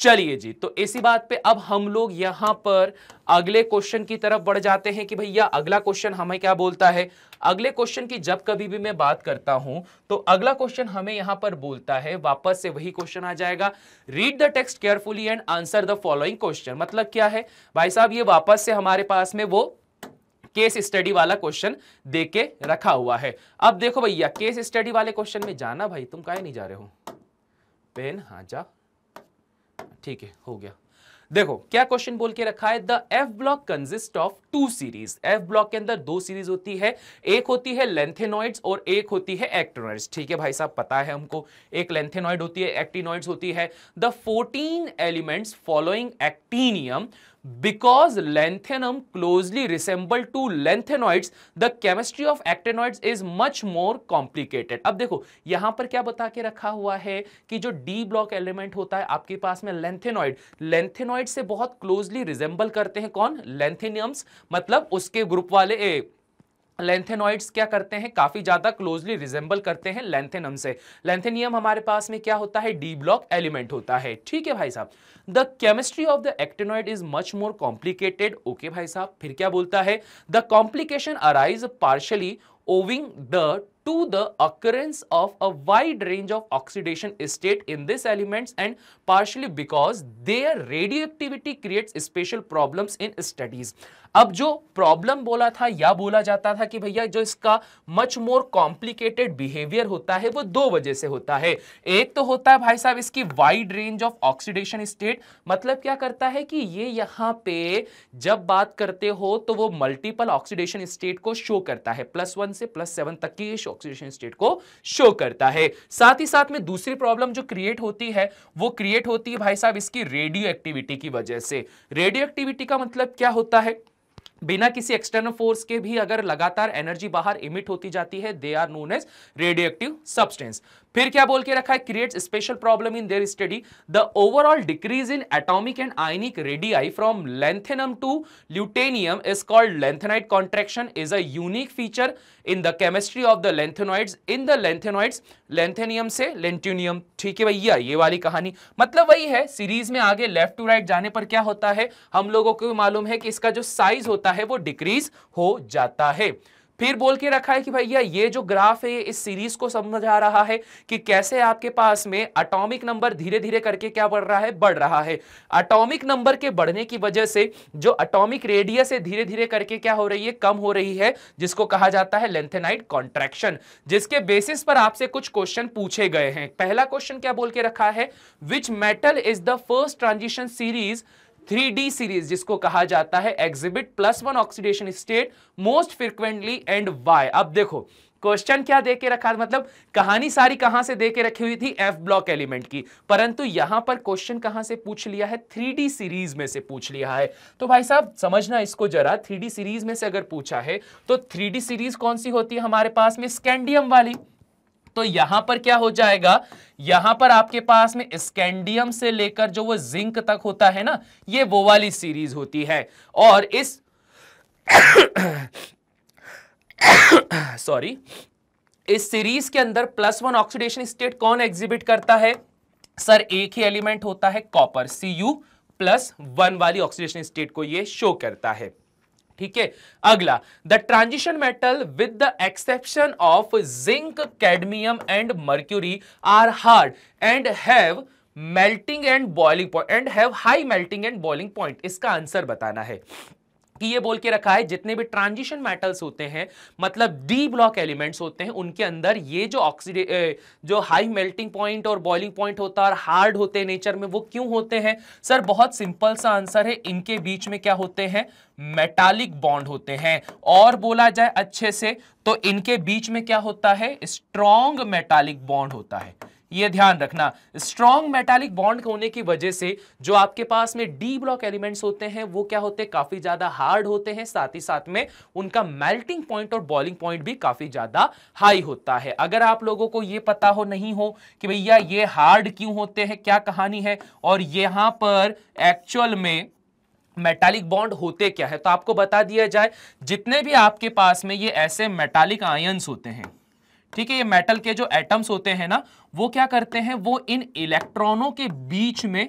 चलिए जी तो इसी बात पे अब हम लोग यहां पर अगले क्वेश्चन की तरफ बढ़ जाते हैं कि भैया अगला क्वेश्चन हमें क्या बोलता है अगले क्वेश्चन की जब कभी भी मैं बात करता हूं तो अगला क्वेश्चन हमें यहां पर बोलता है वापस से वही क्वेश्चन आ जाएगा read the text carefully and answer the following question मतलब क्या है भाई साहब ये वापस से हमारे पास में वो केस स्टडी वाला क्वेश्चन दे के रखा हुआ है अब देखो भैया केस स्टडी वाले क्वेश्चन में जाना भाई तुम काहे नहीं जा रहे हो पेन हाँ जा ठीक है हो गया देखो क्या क्वेश्चन बोल के रखा है the F block consist of two series F block के अंदर दो सीरीज होती है एक होती है लेंथेनॉइड्स और एक होती है एक्टिनॉइड्स ठीक है भाई साहब पता है हमको एक लेंथेनॉइड होती है एक्टिनॉइड्स होती है the fourteen elements following actinium because lanthanum closely resemble to lanthanoid the chemistry of actinoid is much more complicated अब देखो यहां पर क्या बता के रखा हुआ है कि जो डी ब्लॉक एलिमेंट होता है आपके पास में लेंथेनॉइड लेंथेनॉइड से बहुत क्लोजली रिजेंबल करते हैं कौन लेंथेनियम्स मतलब उसके ग्रुप वाले ए, लेंथेनॉइड्स क्या करते हैं काफी ज्यादा क्लोजली रिजेंबल करते हैं लेंथेनम से लेंथेनियम हमारे पास में क्या होता है डी ब्लॉक एलिमेंट होता है ठीक है भाई साहब the chemistry of the actinoid is much more complicated okay भाई साहब फिर क्या बोलता है the complication arise partly owing the to the occurrence of a wide range of oxidation state in this element and partly because their radioactivity create special problem in studies अब जो problem बोला था या बोला जाता था कि भैया जो इसका मच मोर कॉम्प्लिकेटेड बिहेवियर होता है वो दो वजह से होता है एक तो होता है भाई साहब इसकी wide range of oxidation state मतलब क्या करता है कि ये यहाँ पे जब बात करते हो तो वो मल्टीपल ऑक्सीडेशन स्टेट को शो करता है प्लस वन से प्लस सेवन तक की ऑक्सीडेशन स्टेट को शो करता है साथ ही साथ में दूसरी प्रॉब्लम जो क्रिएट होती है वो क्रिएट होती है भाई साहब इसकी रेडियो एक्टिविटी की वजह से रेडियो एक्टिविटी का मतलब क्या होता है बिना किसी एक्सटर्नल फोर्स के भी अगर लगातार एनर्जी बाहर इमिट होती जाती है they are known as radioactive substance फिर क्या बोल के रखा है create special problem in their study the overall decrease in atomic and ionic radii from lanthanum to lutetium is called lanthanide contraction is a unique feature in the chemistry of the lanthanoids in the lanthanoids lanthanum से lutetium ठीक है भैया ये वाली कहानी मतलब वही है सीरीज में आगे लेफ्ट टू राइट जाने पर क्या होता है हम लोगों को मालूम है कि इसका जो साइज होता है है वो डिक्रीज हो जाता है फिर बोल के रखा है कि भैया ये जो ग्राफ है इस सीरीज को समझा रहा है कि कैसे आपके पास में अटोमिक नंबर धीरे धीरे करके क्या बढ़ रहा है बढ़ रहा है अटोमिक नंबर के बढ़ने की वजह से जो अटोमिक रेडियस है धीरे धीरे करके क्या हो रही है कम हो रही है जिसको कहा जाता है लेंथेनाइट कॉन्ट्रेक्शन जिसके बेसिस पर आपसे कुछ क्वेश्चन पूछे गए हैं पहला क्वेश्चन क्या बोल के रखा है which metal is the first transition series three series जिसको कहा जाता है exhibit plus one oxidation state most frequently and why अब देखो क्वेश्चन क्या दे के रखा मतलब कहानी सारी कहां से दे के रखी हुई थी एफ ब्लॉक एलिमेंट की परंतु यहां पर क्वेश्चन कहां से पूछ लिया है थ्री सीरीज में से पूछ लिया है तो भाई साहब समझना इसको जरा थ्री सीरीज में से अगर पूछा है तो थ्री सीरीज कौन सी होती है हमारे पास में स्कैंडियम वाली तो यहां पर क्या हो जाएगा यहां पर आपके पास में स्कैंडियम से लेकर जो वो जिंक तक होता है ना ये वो वाली सीरीज होती है और इस सॉरी इस सीरीज के अंदर प्लस वन ऑक्सीडेशन स्टेट कौन एग्जिबिट करता है सर एक ही एलिमेंट होता है copper C U plus one वाली ऑक्सीडेशन स्टेट को ये शो करता है ठीक है अगला the transition metal with the exception of zinc cadmium and mercury are hard and have melting and boiling point and have high melting and boiling point इसका answer बताना है कि ये बोल के रखा है जितने भी ट्रांजिशन मेटल्स होते हैं मतलब डी ब्लॉक एलिमेंट्स होते हैं उनके अंदर ये जो ऑक्सीडे जो हाई मेल्टिंग पॉइंट और बॉइलिंग पॉइंट होता है और हार्ड होते हैं नेचर में वो क्यों होते हैं सर बहुत सिंपल सा आंसर है इनके बीच में क्या होते हैं मेटालिक बॉन्ड होते हैं और बोला जाए अच्छे से तो इनके बीच में क्या होता है स्ट्रॉन्ग मेटालिक बॉन्ड होता है ये ध्यान रखना स्ट्रॉन्ग मेटालिक बॉन्ड होने की वजह से जो आपके पास में डी ब्लॉक एलिमेंट्स होते हैं वो क्या होते हैं काफी ज्यादा हार्ड होते हैं साथ ही साथ में उनका मेल्टिंग पॉइंट और बॉइलिंग पॉइंट भी काफी ज्यादा हाई होता है अगर आप लोगों को ये पता हो नहीं हो कि भैया ये हार्ड क्यों होते हैं क्या कहानी है और यहां पर एक्चुअल में मेटालिक बॉन्ड होते क्या है तो आपको बता दिया जाए जितने भी आपके पास में ये ऐसे मेटालिक आयन्स होते हैं ठीक है ये मेटल के जो एटम्स होते हैं ना वो क्या करते हैं वो इन इलेक्ट्रॉनों के बीच में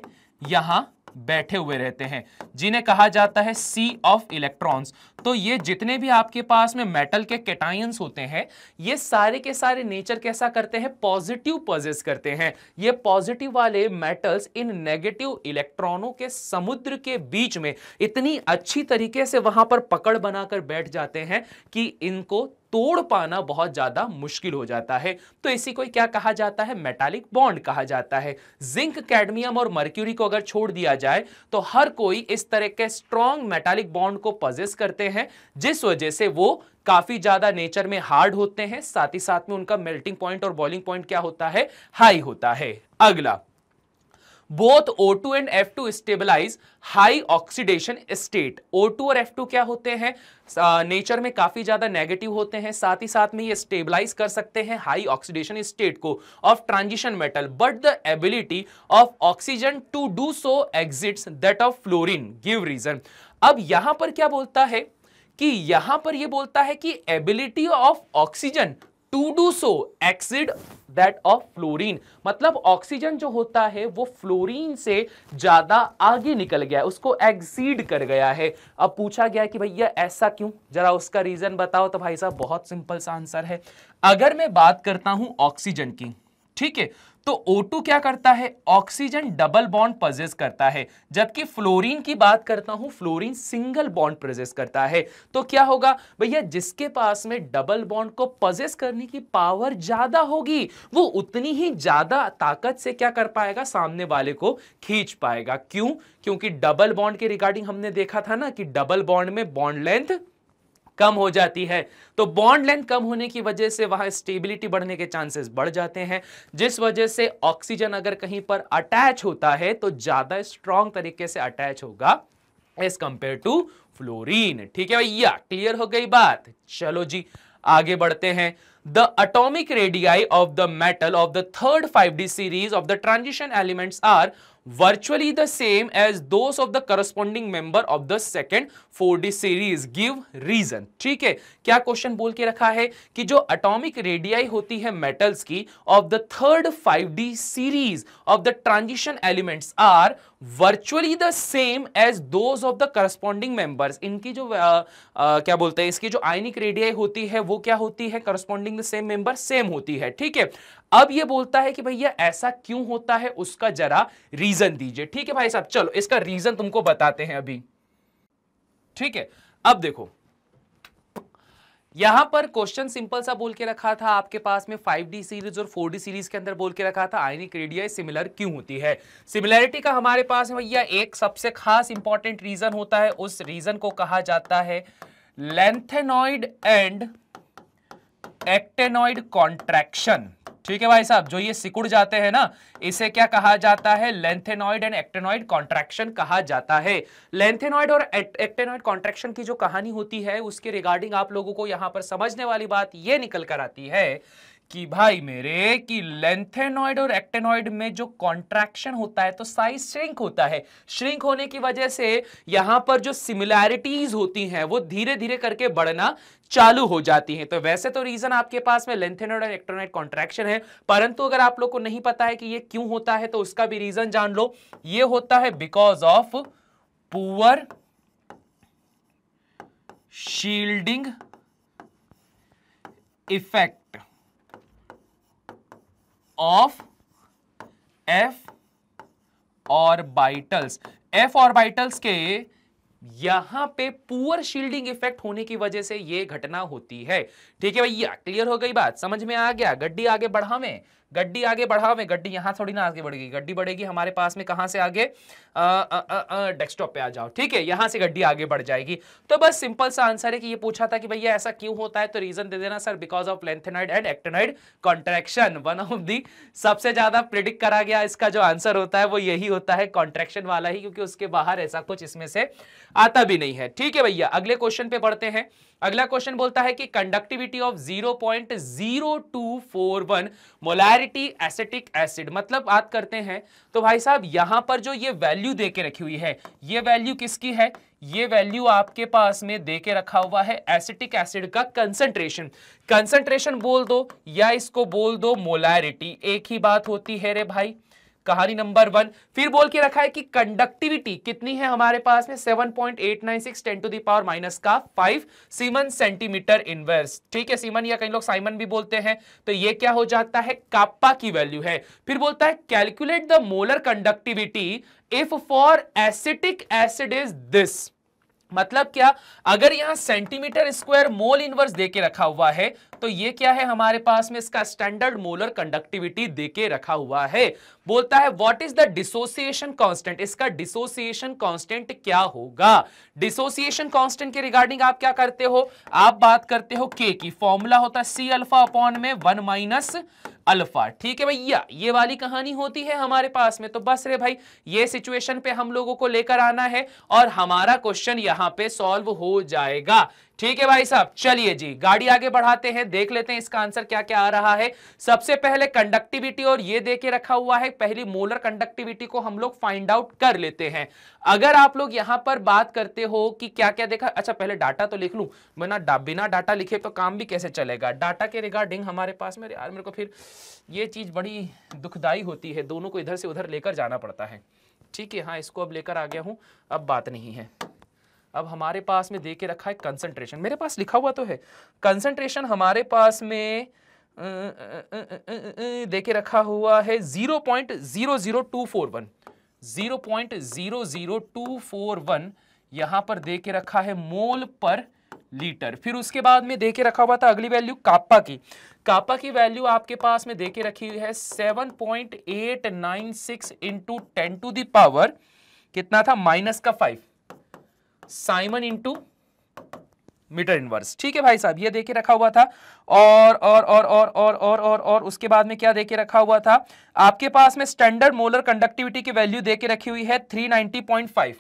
यहां बैठे हुए रहते हैं जिन्हें कहा जाता है सी ऑफ इलेक्ट्रॉन्स तो ये जितने भी आपके पास में मेटल के कैटायंस होते हैं ये सारे के सारे नेचर कैसा करते हैं पॉजिटिव पॉजेस करते हैं ये पॉजिटिव वाले मेटल्स इन नेगेटिव इलेक्ट्रॉनों के समुद्र के बीच में इतनी अच्छी तरीके से वहां पर पकड़ बनाकर बैठ जाते हैं कि इनको तोड़ पाना बहुत ज्यादा मुश्किल हो जाता है तो इसी को क्या कहा जाता है मेटालिक बॉन्ड कहा जाता है जिंक कैडमियम और मर्क्यूरी को अगर छोड़ दिया जाए तो हर कोई इस तरह के स्ट्रॉन्ग मेटालिक बॉन्ड को पजेस करते हैं जिस वजह से वो काफी ज्यादा नेचर में हार्ड होते हैं साथ ही साथ में उनका मेल्टिंग पॉइंट और बॉइलिंग पॉइंट क्या होता है हाई होता है अगला both O2 and F two stabilize high oxidation state O two और एफ टू क्या होते हैं नेचर में काफी ज्यादा नेगेटिव होते हैं साथ ही साथ में ये स्टेबलाइज कर सकते हैं हाई ऑक्सीडेशन स्टेट को of transition metal but the ability of oxygen to do so exceed that of fluorine give reason अब यहां पर क्या बोलता है कि यहां पर ये बोलता है कि ability of oxygen to do so exceed that of fluorine मतलब ऑक्सीजन जो होता है वो फ्लोरीन से ज्यादा आगे निकल गया है उसको एक्सीड कर गया है अब पूछा गया कि भैया ऐसा क्यों जरा उसका रीजन बताओ तो भाई साहब बहुत सिंपल सा आंसर है अगर मैं बात करता हूं ऑक्सीजन की ठीक है तो O2 क्या करता है ऑक्सीजन डबल बॉन्ड पजेस करता है जबकि फ्लोरीन की बात करता हूं फ्लोरीन सिंगल बॉन्ड पजेस करता है तो क्या होगा भैया जिसके पास में डबल बॉन्ड को पजेस करने की पावर ज्यादा होगी वो उतनी ही ज्यादा ताकत से क्या कर पाएगा सामने वाले को खींच पाएगा क्यों क्योंकि डबल बॉन्ड के रिगार्डिंग हमने देखा था ना कि डबल बॉन्ड में बॉन्ड लेंथ कम हो जाती है तो बॉन्ड लेंथ कम होने की वजह से वहां स्टेबिलिटी बढ़ने के चांसेस बढ़ जाते हैं जिस वजह से ऑक्सीजन अगर कहीं पर अटैच होता है तो ज्यादा स्ट्रॉन्ग तरीके से अटैच होगा एज कंपेयर टू फ्लोरीन ठीक है भैया क्लियर हो गई बात चलो जी आगे बढ़ते हैं the atomic radii of the metal of the third five D series of the transition elements are virtually the same as those of the corresponding member of the second 4D series. Give reason. ठीक है क्या question बोल के रखा है कि जो atomic radii होती है मेटल्स की of the third 5D series of the transition elements are virtually the same as those of the corresponding members इनकी जो आ, आ, क्या बोलते हैं इसकी जो आइनिक रेडियाई होती है वो क्या होती है corresponding the same member same होती है ठीक है अब ये बोलता है कि भैया ऐसा क्यों होता है उसका जरा रीजन दीजिए ठीक है भाई साहब चलो इसका रीजन तुमको बताते हैं अभी ठीक है अब देखो यहां पर क्वेश्चन सिंपल सा बोल के रखा था आपके पास में 5D सीरीज और 4D सीरीज के अंदर बोल के रखा था आयनिक रेडियाई सिमिलर क्यों होती है सिमिलैरिटी का हमारे पास भैया एक सबसे खास इंपॉर्टेंट रीजन होता है उस रीजन को कहा जाता है लेंथेनॉइड एंड एक्टेनॉइड कॉन्ट्रैक्शन ठीक है भाई साहब जो ये सिकुड़ जाते हैं ना इसे क्या कहा जाता है लेंथेनॉइड एंड एक्टेनॉइड कॉन्ट्रैक्शन कहा जाता है लेंथेनॉइड और एक्टेनॉइड कॉन्ट्रैक्शन की जो कहानी होती है उसके रिगार्डिंग आप लोगों को यहां पर समझने वाली बात ये निकल कर आती है कि भाई मेरे कि लेंथेनॉइड और एक्टेनॉइड में जो कॉन्ट्रैक्शन होता है तो साइज श्रिंक होता है श्रिंक होने की वजह से यहां पर जो सिमिलैरिटीज होती हैं वो धीरे धीरे करके बढ़ना चालू हो जाती हैं तो वैसे तो रीजन आपके पास में लेंथेनोइड और इलेक्ट्रोनाइट कॉन्ट्रैक्शन है परंतु अगर आप लोग को नहीं पता है कि ये क्यों होता है तो उसका भी रीजन जान लो ये होता है because of poor shielding effect of F orbitals F orbitals के यहां पे पुअर शील्डिंग इफेक्ट होने की वजह से यह घटना होती है ठीक है भैया क्लियर हो गई बात समझ में आ गया गड्डी आगे बढ़ावे गड्डी आगे बढ़ावे गड्डी यहाँ थोड़ी ना आगे बढ़ेगी गड्डी बढ़ेगी हमारे पास में कहाँ से आगे डेस्कटॉप पे आ जाओ ठीक है यहाँ से गड्डी आगे बढ़ जाएगी तो बस सिंपल सा आंसर है कि ये पूछा था कि भैया ऐसा क्यों होता है तो रीजन दे देना sir because of lanthanide and actinide contraction one of the सबसे ज्यादा प्रिडिक्ट करा गया इसका जो आंसर होता है वो यही होता है कॉन्ट्रेक्शन वाला ही क्योंकि उसके बाहर ऐसा कुछ इसमें से आता भी नहीं है ठीक है भैया अगले क्वेश्चन पे बढ़ते हैं अगला क्वेश्चन बोलता है कि conductivity of 0.0241 molarity acetic acid मतलब बात करते हैं तो भाई साहब यहां पर जो ये वैल्यू दे के रखी हुई है ये वैल्यू किसकी है ये वैल्यू आपके पास में दे के रखा हुआ है एसिटिक एसिड का कंसंट्रेशन कंसंट्रेशन बोल दो या इसको बोल दो मोलैरिटी एक ही बात होती है रे भाई कहानी नंबर वन फिर बोल के रखा है कि कंडक्टिविटी कितनी है हमारे पास में seven point eight nine six ten to the power minus का फाइव सीमन सेंटीमीटर इनवर्स ठीक है सीमन या कई लोग साइमन भी बोलते हैं तो ये क्या हो जाता है काप्पा की वैल्यू है फिर बोलता है calculate the molar conductivity if for acetic acid is this मतलब क्या अगर यहां सेंटीमीटर स्क्वायर मोल इनवर्स देके रखा हुआ है तो ये क्या है हमारे पास में इसका स्टैंडर्ड मोलर कंडक्टिविटी देके रखा हुआ है बोलता है what is the dissociation constant इसका डिसोसिएशन कांस्टेंट क्या होगा डिसोसिएशन कांस्टेंट के रिगार्डिंग आप क्या करते हो आप बात करते हो के की फॉर्मूला होता है सी अल्फा अपॉन में वन माइनस अल्फा ठीक है भैया ये वाली कहानी होती है हमारे पास में तो बस रे भाई ये सिचुएशन पे हम लोगों को लेकर आना है और हमारा क्वेश्चन यहाँ पे सॉल्व हो जाएगा ठीक है भाई साहब चलिए जी गाड़ी आगे बढ़ाते हैं देख लेते हैं इसका आंसर क्या क्या आ रहा है सबसे पहले कंडक्टिविटी और ये देके रखा हुआ है पहली मोलर कंडक्टिविटी को हम लोग फाइंड आउट कर लेते हैं अगर आप लोग यहां पर बात करते हो कि क्या क्या देखा अच्छा पहले डाटा तो लिख लू बिना डा, बिना डाटा लिखे तो काम भी कैसे चलेगा डाटा के रिगार्डिंग हमारे पास में यार मेरे को फिर ये चीज बड़ी दुखदायी होती है दोनों को इधर से उधर लेकर जाना पड़ता है ठीक है हाँ इसको अब लेकर आ गया हूं अब बात नहीं है अब हमारे पास में दे के रखा है कंसंट्रेशन मेरे पास लिखा हुआ तो है कंसंट्रेशन हमारे पास में दे के रखा हुआ है zero point zero zero two four one zero point zero zero two four one यहां पर दे के रखा है मोल पर लीटर फिर उसके बाद में दे के रखा हुआ था अगली वैल्यू कापा की कापा की वैल्यू आपके पास में दे के रखी हुई है seven point eight nine six into ten to the power कितना था माइनस का five siemens into metre inverse ठीक है भाई साहब ये देखे रखा हुआ था और और और और और और और और उसके बाद में क्या देखे रखा हुआ था आपके पास में स्टैंडर्ड मोलर कंडक्टिविटी की वैल्यू देके रखी हुई है 390.5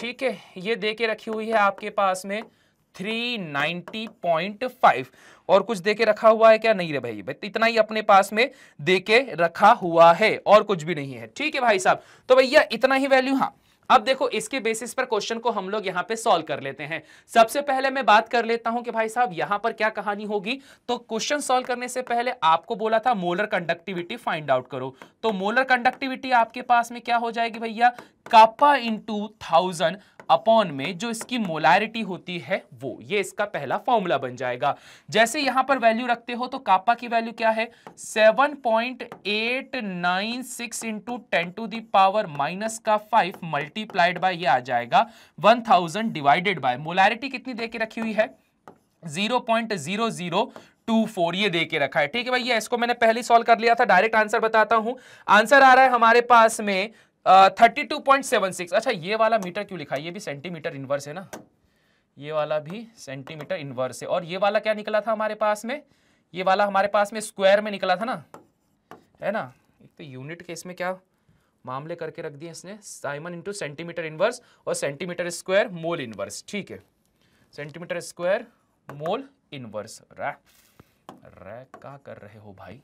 ठीक है ये देके रखी हुई है आपके पास में 390.5 और कुछ देके रखा हुआ है क्या नहीं रे भाई इतना ही अपने पास में देके रखा हुआ है और कुछ भी नहीं है ठीक है भाई साहब तो भैया इतना ही वैल्यू हाँ अब देखो इसके बेसिस पर क्वेश्चन को हम लोग यहां पे सॉल्व कर लेते हैं सबसे पहले मैं बात कर लेता हूं कि भाई साहब यहां पर क्या कहानी होगी तो क्वेश्चन सॉल्व करने से पहले आपको बोला था मोलर कंडक्टिविटी फाइंड आउट करो तो मोलर कंडक्टिविटी आपके पास में क्या हो जाएगी भैया कापा इंटू थाउजेंड अपॉन में जो इसकी मोलारिटी होती है वो ये इसका पहला फॉर्मूला बन जाएगा जैसे यहां पर वैल्यू रखते हो तो कापा की वैल्यू क्या है 7.896 point eight nine six into ten to the power minus का 5 मल्टीप्लाइड बाय ये आ जाएगा 1000 डिवाइडेड बाय मोलारिटी कितनी दे रखी हुई है 0.00 टू फोर ये देके रखा है ठीक है भाई ये इसको मैंने पहले सॉल्व कर लिया था डायरेक्ट आंसर बताता हूं आंसर आ रहा है हमारे पास में thirty two point seven six अच्छा ये वाला मीटर क्यों लिखा है ये भी सेंटीमीटर इनवर्स है ना ये वाला भी सेंटीमीटर इनवर्स है और ये वाला क्या निकला था हमारे पास में ये वाला हमारे पास में स्क्वायर में निकला था ना है ना एक तो यूनिट के इसमें क्या मामले करके रख दिए इसने साइमन इंटू सेंटीमीटर इनवर्स और सेंटीमीटर स्क्वायर मोल इनवर्स ठीक है सेंटीमीटर स्क्वायर मोल इनवर्स रैक रैक क्या कर रहे हो भाई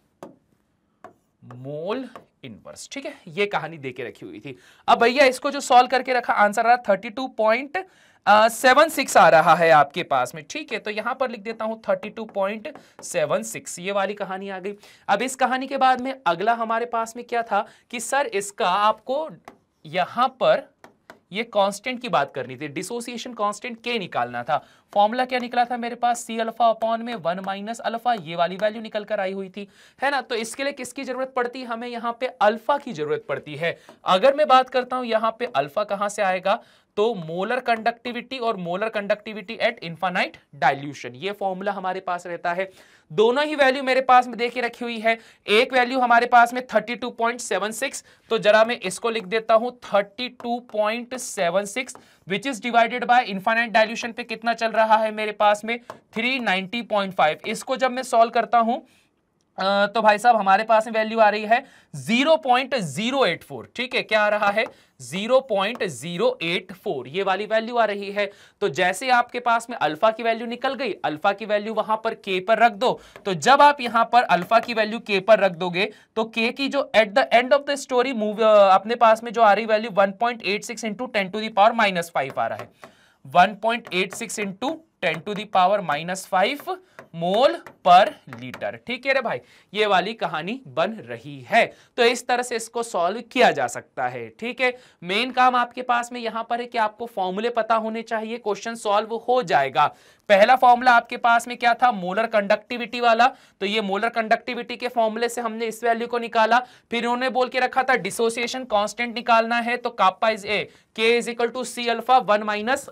मोल इनवर्स ठीक है ये कहानी दे के रखी हुई थी अब भैया इसको जो सॉल्व करके रखा आंसर आ रहा thirty two point seven six आ रहा है आपके पास में ठीक है तो यहां पर लिख देता हूं thirty two point seven six ये वाली कहानी आ गई अब इस कहानी के बाद में अगला हमारे पास में क्या था कि सर इसका आपको यहां पर ये कांस्टेंट की बात करनी थी डिसोसिएशन कांस्टेंट के निकालना था फॉर्मूला क्या निकला था मेरे पास सी अल्फा अपॉन में वन माइनस अल्फा ये वाली वैल्यू निकल कर आई हुई थी है ना तो इसके लिए किसकी जरूरत पड़ती हमें यहाँ पे अल्फा की जरूरत पड़ती है अगर मैं बात करता हूं यहाँ पे अल्फा कहां से आएगा तो मोलर कंडक्टिविटी और molar conductivity at infinite dilution ये फॉर्मूला हमारे पास रहता है दोनों ही वैल्यू मेरे पास में देखे रखी हुई है एक वैल्यू हमारे पास में 32.76 तो जरा मैं इसको लिख देता हूं 32.76 two point seven six which is divided by infinite dilution पे कितना चल रहा है मेरे पास में 390.5 इसको जब मैं सॉल्व करता हूं तो भाई साहब हमारे पास में वैल्यू आ रही है 0.084 ठीक है क्या आ रहा है 0.084 ये वाली वैल्यू आ रही है तो जैसे आपके पास में अल्फा की वैल्यू निकल गई अल्फा की वैल्यू वहां पर के पर रख दो तो जब आप यहां पर अल्फा की वैल्यू के पर रख दोगे तो के की जो at the end of the story move अपने पास में जो आ रही value one point eight six into ten to the power minus five आ रहा है one point eight six into ten to the power minus five mole पर लीटर ठीक है रे भाई ये वाली कहानी बन रही है तो इस तरह से इसको सॉल्व किया जा सकता है ठीक है मेन काम आपके पास में यहां पर है कि आपको फॉर्मूले पता होने चाहिए क्वेश्चन सॉल्व हो जाएगा पहला फॉर्मूला आपके पास में क्या था मोलर कंडक्टिविटी वाला तो ये मोलर कंडक्टिविटी के फॉर्मूले से हमने इस वैल्यू को निकाला फिर उन्होंने बोल के रखा था डिसोसिएशन कॉन्स्टेंट निकालना है तो कापा is A K is equal to C alpha one minus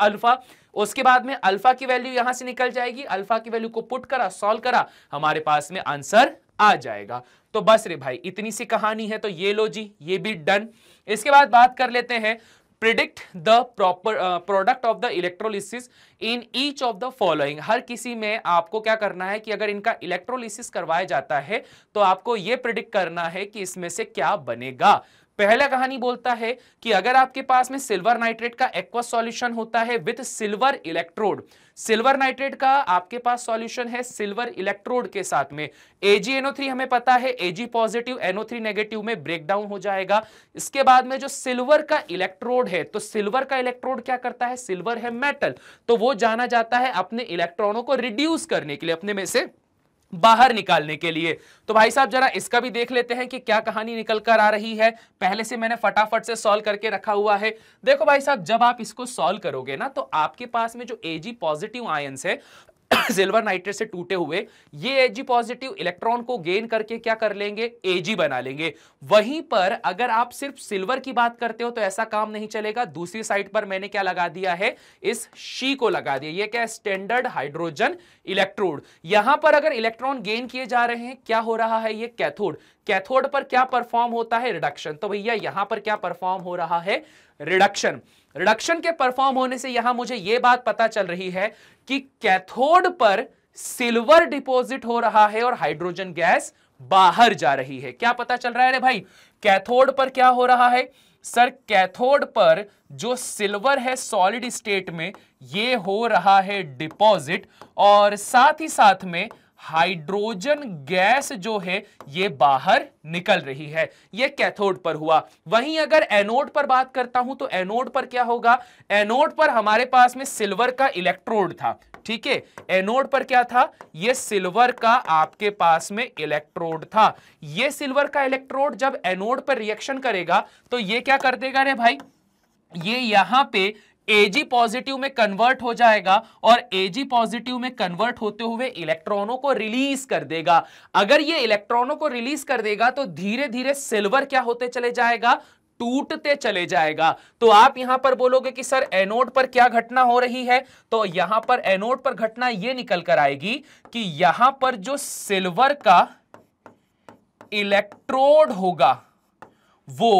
alpha उसके बाद में अल्फा की वैल्यू यहां से निकल जाएगी अल्फा की वैल्यू को पुट करा सॉल्व करा हमारे पास में आंसर आ जाएगा तो बस रे भाई इतनी सी कहानी है तो ये लो जी ये भी डन इसके बाद बात कर लेते हैं predict the proper product of the electrolysis in each of the following हर किसी में आपको क्या करना है कि अगर इनका इलेक्ट्रोलिसिस करवाया जाता है तो आपको ये प्रिडिक्ट करना है कि इसमें से क्या बनेगा पहला कहानी बोलता है कि अगर आपके पास में सिल्वर नाइट्रेट का एक्वा सॉल्यूशन होता है with silver electrode silver nitrate का आपके पास सॉल्यूशन है सिल्वर इलेक्ट्रोड के साथ में AgNO3 हमें पता है Ag पॉजिटिव NO3 नेगेटिव में ब्रेकडाउन हो जाएगा इसके बाद में जो सिल्वर का इलेक्ट्रोड है तो सिल्वर का इलेक्ट्रोड क्या करता है सिल्वर है मेटल तो वो जाना जाता है अपने इलेक्ट्रॉनों को रिड्यूस करने के लिए अपने में से बाहर निकालने के लिए तो भाई साहब जरा इसका भी देख लेते हैं कि क्या कहानी निकल कर आ रही है पहले से मैंने फटाफट से सॉल्व करके रखा हुआ है देखो भाई साहब जब आप इसको सॉल्व करोगे ना तो आपके पास में जो एजी पॉजिटिव आयंस है सिल्वर नाइट्रेट से टूटे हुए ये एजी पॉजिटिव इलेक्ट्रॉन को गेन करके क्या कर लेंगे एजी बना लेंगे वहीं पर अगर आप सिर्फ सिल्वर की बात करते हो तो ऐसा काम नहीं चलेगा दूसरी साइड पर मैंने क्या लगा दिया है इस शी को लगा दिया ये क्या स्टैंडर्ड हाइड्रोजन इलेक्ट्रोड यहां पर अगर इलेक्ट्रॉन गेन किए जा रहे हैं क्या हो रहा है ये कैथोड कैथोड पर क्या परफॉर्म होता है रिडक्शन तो भैया यहां पर क्या परफॉर्म हो रहा है रिडक्शन रिडक्शन के परफॉर्म होने से यहां मुझे यह बात पता चल रही है कि कैथोड पर सिल्वर डिपॉजिट हो रहा है और हाइड्रोजन गैस बाहर जा रही है क्या पता चल रहा है रे भाई कैथोड पर क्या हो रहा है सर कैथोड पर जो सिल्वर है सॉलिड स्टेट में ये हो रहा है डिपॉजिट और साथ ही साथ में हाइड्रोजन गैस जो है ये बाहर निकल रही है ये कैथोड पर हुआ वहीं अगर एनोड पर बात करता हूं तो एनोड पर क्या होगा एनोड पर हमारे पास में सिल्वर का इलेक्ट्रोड था ठीक है एनोड पर क्या था ये सिल्वर का आपके पास में इलेक्ट्रोड था ये सिल्वर का इलेक्ट्रोड जब एनोड पर रिएक्शन करेगा तो ये क्या कर देगा रे भाई ये यहां पे एजी पॉजिटिव में कन्वर्ट हो जाएगा और एजी पॉजिटिव में कन्वर्ट होते हुए इलेक्ट्रॉनों को रिलीज कर देगा अगर ये इलेक्ट्रॉनों को रिलीज कर देगा तो धीरे धीरे सिल्वर क्या होते चले जाएगा टूटते चले जाएगा तो आप यहां पर बोलोगे कि सर एनोड पर क्या घटना हो रही है तो यहां पर एनोड पर घटना यह निकल कर आएगी कि यहां पर जो सिल्वर का इलेक्ट्रोड होगा वो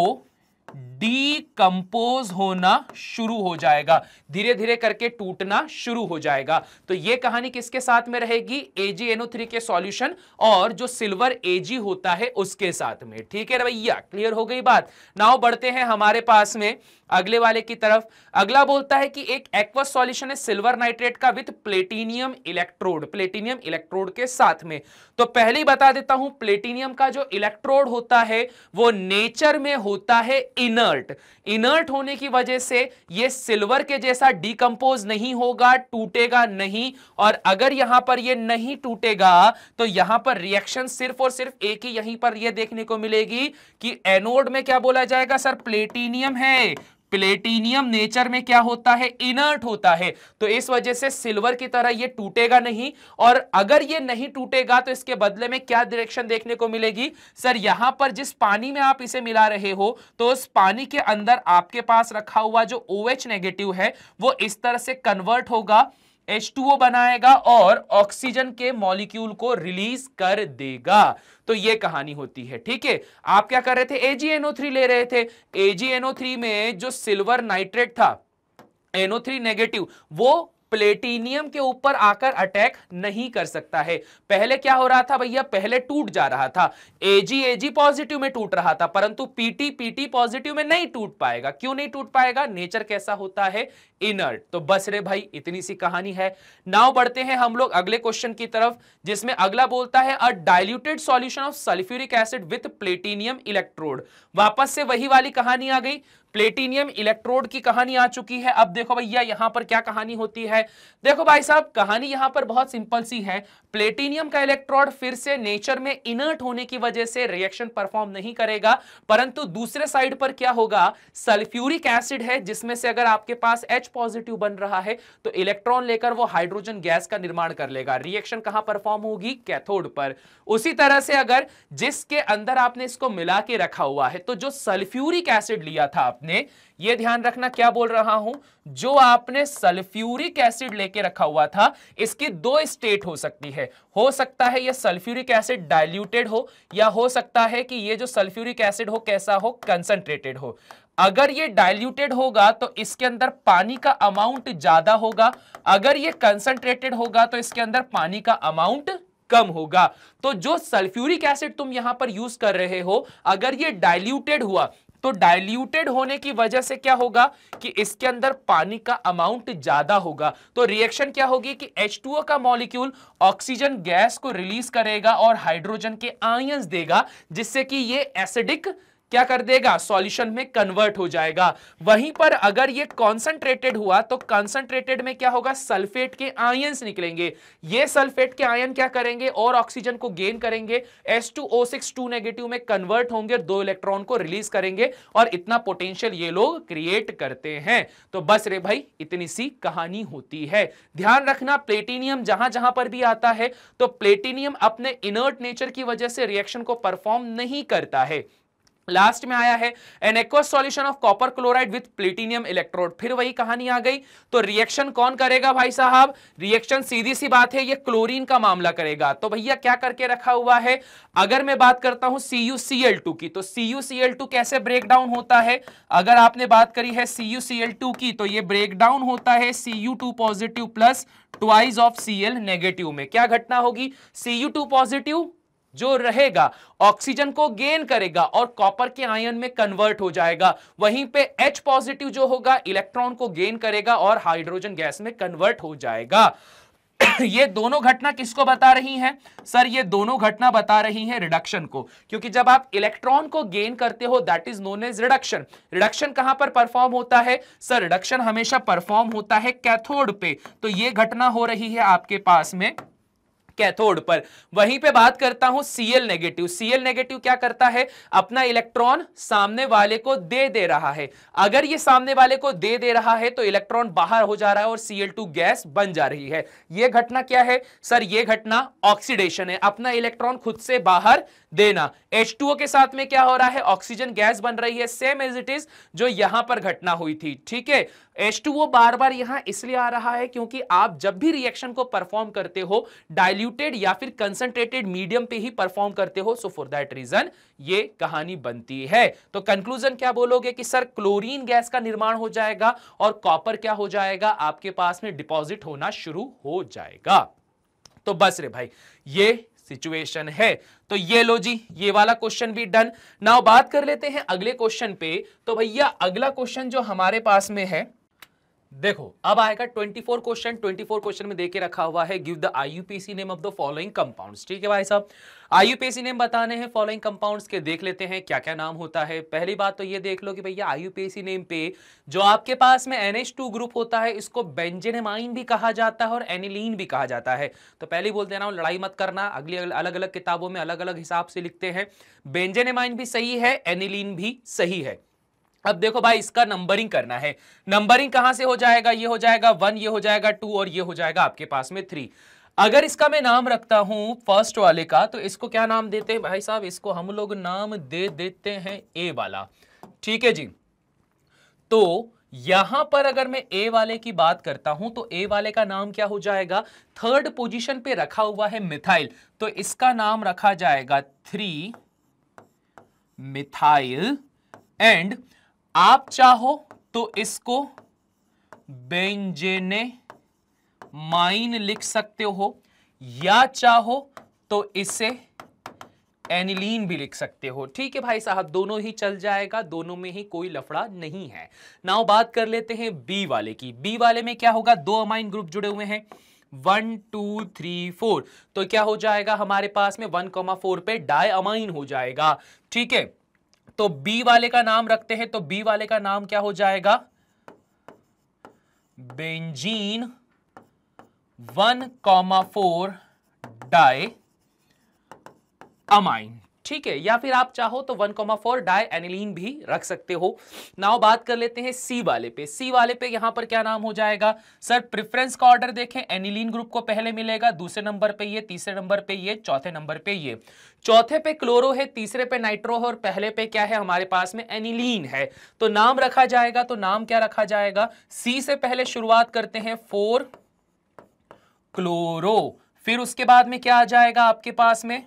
कंपोज होना शुरू हो जाएगा धीरे धीरे करके टूटना शुरू हो जाएगा तो यह कहानी किसके साथ में रहेगी AgNO3 के सॉल्यूशन और जो सिल्वर Ag होता है उसके साथ में ठीक है रवैया क्लियर हो गई बात नाउ बढ़ते हैं हमारे पास में अगले वाले की तरफ अगला बोलता है कि एक एक्वस सॉल्यूशन है सिल्वर नाइट्रेट का with platinum electrode platinum electrode के साथ में तो पहले ही बता देता हूं प्लेटिनियम का जो इलेक्ट्रोड होता है वो नेचर में होता है इनर इनर्ट इनर्ट होने की वजह से ये सिल्वर के जैसा डिकम्पोज नहीं होगा टूटेगा नहीं और अगर यहां पर ये नहीं टूटेगा तो यहां पर रिएक्शन सिर्फ और सिर्फ एक ही यहीं पर ये देखने को मिलेगी कि एनोड में क्या बोला जाएगा सर प्लेटिनियम है प्लेटिनियम नेचर में क्या होता है इनर्ट होता है तो इस वजह से सिल्वर की तरह ये टूटेगा नहीं और अगर ये नहीं टूटेगा तो इसके बदले में क्या डायरेक्शन देखने को मिलेगी सर यहां पर जिस पानी में आप इसे मिला रहे हो तो उस पानी के अंदर आपके पास रखा हुआ जो ओ OH नेगेटिव है वो इस तरह से कन्वर्ट होगा H2O बनाएगा और ऑक्सीजन के मॉलिक्यूल को रिलीज कर देगा तो ये कहानी होती है ठीक है आप क्या कर रहे थे AgNO3 ले रहे थे AgNO3 में जो सिल्वर नाइट्रेट था NO3 नेगेटिव वो प्लेटिनियम के ऊपर आकर अटैक नहीं कर सकता है पहले क्या हो रहा था भैया पहले टूट जा रहा था एजी एजी पॉजिटिव में टूट रहा था परंतु पीटी पीटी पॉजिटिव में नहीं टूट पाएगा क्यों नहीं टूट पाएगा नेचर कैसा होता है इनर्ट तो बस रे भाई इतनी सी कहानी है नाउ बढ़ते हैं हम लोग अगले क्वेश्चन की तरफ जिसमें अगला बोलता है a diluted solution of sulphuric acid with platinum electrode वापस से वही वाली कहानी आ गई प्लेटिनियम इलेक्ट्रोड की कहानी आ चुकी है अब देखो भैया यहां पर क्या कहानी होती है देखो भाई साहब कहानी यहां पर बहुत सिंपल सी है प्लेटिनियम का इलेक्ट्रोड फिर से नेचर में इनर्ट होने की वजह से रिएक्शन परफॉर्म नहीं करेगा परंतु दूसरे साइड पर क्या होगा सल्फ्यूरिक एसिड है जिसमें से अगर आपके पास एच पॉजिटिव बन रहा है तो इलेक्ट्रॉन लेकर वो हाइड्रोजन गैस का निर्माण कर लेगा रिएक्शन कहां परफॉर्म होगी कैथोड पर उसी तरह से अगर जिसके अंदर आपने इसको मिला के रखा हुआ है तो जो सल्फ्यूरिक एसिड लिया था आपने आपने ये ध्यान रखना क्या बोल रहा हूं जो आपने सल्फ्यूरिक एसिड लेके रखा हुआ था इसकी दो स्टेट हो सकती है हो सकता है ये सल्फ्यूरिक एसिड डाइल्यूटेड हो या हो सकता है कि ये जो सल्फ्यूरिक एसिड हो कैसा हो कंसंट्रेटेड हो अगर ये डाइल्यूटेड होगा तो इसके अंदर पानी का अमाउंट ज्यादा होगा अगर ये कंसंट्रेटेड होगा तो इसके अंदर पानी का अमाउंट कम होगा तो जो सल्फ्यूरिक एसिड तुम यहां पर यूज कर रहे हो अगर ये डाइल्यूटेड हुआ तो डाइल्यूटेड होने की वजह से क्या होगा कि इसके अंदर पानी का अमाउंट ज्यादा होगा तो रिएक्शन क्या होगी कि H2O का मॉलिक्यूल ऑक्सीजन गैस को रिलीज करेगा और हाइड्रोजन के आयंस देगा जिससे कि ये एसिडिक क्या कर देगा सॉल्यूशन में कन्वर्ट हो जाएगा वहीं पर अगर ये कॉन्सेंट्रेटेड हुआ तो कॉन्सेंट्रेटेड में क्या होगा सल्फेट के आयन निकलेंगे ये सल्फेट के आयन क्या करेंगे और ऑक्सीजन को गेन करेंगे S2O6 टू नेगेटिव में कन्वर्ट होंगे दो इलेक्ट्रॉन को रिलीज करेंगे और इतना पोटेंशियल ये लोग क्रिएट करते हैं तो बस रे भाई इतनी सी कहानी होती है ध्यान रखना प्लेटिनियम जहां जहां पर भी आता है तो प्लेटिनियम अपने इनर्ट नेचर की वजह से रिएक्शन को परफॉर्म नहीं करता है लास्ट में आया है an aqueous solution of copper chloride with platinum electrode फिर वही कहानी आ गई तो रिएक्शन कौन करेगा भाई साहब रिएक्शन सीधी सी बात है ये क्लोरीन का मामला करेगा तो भैया क्या करके रखा हुआ है अगर मैं बात करता हूं CuCl2 की तो CuCl2 कैसे ब्रेक डाउन होता है अगर आपने बात करी है CuCl2 की तो ये ब्रेक डाउन होता है Cu2 positive plus twice of Cl negative में क्या घटना होगी Cu2 पॉजिटिव जो रहेगा ऑक्सीजन को गेन करेगा और कॉपर के आयन में कन्वर्ट हो जाएगा वहीं पे H पॉजिटिव जो होगा इलेक्ट्रॉन को गेन करेगा और हाइड्रोजन गैस में कन्वर्ट हो जाएगा ये दोनों घटना किसको बता रही हैं सर ये दोनों घटना बता रही हैं रिडक्शन को क्योंकि जब आप इलेक्ट्रॉन को गेन करते हो that is known as reduction reduction कहां पर परफॉर्म होता है सर रिडक्शन हमेशा परफॉर्म होता है कैथोड पे तो ये घटना हो रही है आपके पास में कैथोड पर वहीं पे बात करता हूं सीएल नेगेटिव सीएल नेगेटिव क्या करता है अपना इलेक्ट्रॉन सामने वाले को दे दे रहा है अगर ये सामने वाले को दे दे रहा है तो इलेक्ट्रॉन बाहर हो जा रहा है और सीएल गैस बन जा रही है ये घटना क्या है सर ये घटना ऑक्सीडेशन है अपना इलेक्ट्रॉन खुद से बाहर देना एच के साथ में क्या हो रहा है ऑक्सीजन गैस बन रही है सेम एज इट इज जो यहां पर घटना हुई थी ठीक है एच बार बार यहां इसलिए आ रहा है क्योंकि आप जब भी रिएक्शन को परफॉर्म करते हो डायल्यूट सॉल्यूटेड या फिर कंसंट्रेटेड मीडियम पे ही परफॉर्म करते हो सो फॉर दैट रीजन ये कहानी बनती है तो कंक्लूजन क्या बोलोगे कि सर क्लोरीन गैस का निर्माण हो जाएगा और कॉपर क्या हो जाएगा आपके पास में डिपॉजिट होना शुरू हो जाएगा तो बस रे भाई ये सिचुएशन है तो ये लो जी ये वाला क्वेश्चन भी डन नाउ बात कर लेते हैं अगले क्वेश्चन पे तो भैया अगला क्वेश्चन जो हमारे पास में है देखो अब आएगा 24 क्वेश्चन 24 क्वेश्चन में देके रखा हुआ है give the IUPAC name of the following compounds ठीक है भाई साहब आईयूपीसी नेम बताने हैं फॉलोइंग कंपाउंड्स के देख लेते हैं क्या क्या नाम होता है पहली बात तो ये देख लो कि भैया आईयूपीसी नेम पे जो आपके पास में टू ग्रुप होता है इसको बेंजेनेमाइन भी कहा जाता है और एनिलीन भी कहा जाता है तो पहले बोल देना लड़ाई मत करना अगली अलग अलग किताबों में अलग अलग हिसाब से लिखते हैं बेंजेनेमाइन भी सही है एनिलीन भी सही है अब देखो भाई इसका नंबरिंग करना है नंबरिंग कहां से हो जाएगा ये हो जाएगा वन ये हो जाएगा टू और ये हो जाएगा आपके पास में थ्री अगर इसका मैं नाम रखता हूं फर्स्ट वाले का तो इसको क्या नाम देते हैं भाई साहब इसको हम लोग नाम दे देते हैं ए वाला ठीक है जी तो यहां पर अगर मैं ए वाले की बात करता हूं तो ए वाले का नाम क्या हो जाएगा थर्ड पोजिशन पे रखा हुआ है मिथाइल तो इसका नाम रखा जाएगा थ्री मिथाइल एंड आप चाहो तो इसको बेंजेने माइन लिख सकते हो या चाहो तो इसे एनिलीन भी लिख सकते हो ठीक है भाई साहब दोनों ही चल जाएगा दोनों में ही कोई लफड़ा नहीं है नाउ बात कर लेते हैं बी वाले की बी वाले में क्या होगा दो अमाइन ग्रुप जुड़े हुए हैं वन टू थ्री फोर तो क्या हो जाएगा हमारे पास में वन कॉमा फोर पे डाय अमाइन हो जाएगा ठीक है तो बी वाले का नाम रखते हैं तो बी वाले का नाम क्या हो जाएगा benzene one comma four diamine ठीक है या फिर आप चाहो तो 1.4 डाई एनिलीन भी रख सकते हो नाउ बात कर लेते हैं सी वाले पे सी वाले पे यहां पर क्या नाम हो जाएगा सर प्रिफरेंस का ऑर्डर देखें एनिलीन ग्रुप को पहले मिलेगा दूसरे नंबर पे ये तीसरे नंबर पे ये चौथे नंबर पे ये चौथे पे क्लोरो है तीसरे पे नाइट्रो है और पहले पे क्या है हमारे पास में एनिलीन है तो नाम रखा जाएगा तो नाम क्या रखा जाएगा सी से पहले शुरुआत करते हैं फोर क्लोरो फिर उसके बाद में क्या आ जाएगा आपके पास में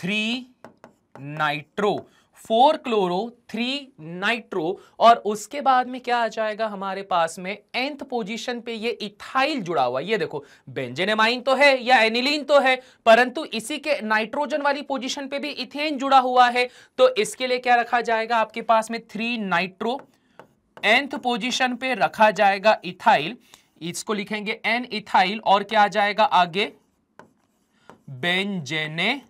three nitro four chloro three nitro और उसके बाद में क्या आ जाएगा हमारे पास में एंथ पोजीशन पे ये इथाइल जुड़ा हुआ ये देखो बेंजेनेमाइन तो है या एनिलीन तो है परंतु इसी के नाइट्रोजन वाली पोजीशन पे भी इथेन जुड़ा हुआ है तो इसके लिए क्या रखा जाएगा आपके पास में थ्री नाइट्रो एंथ पोजिशन पे रखा जाएगा इथाइल इसको लिखेंगे एन इथाइल और क्या आ जाएगा आगे बेंजेने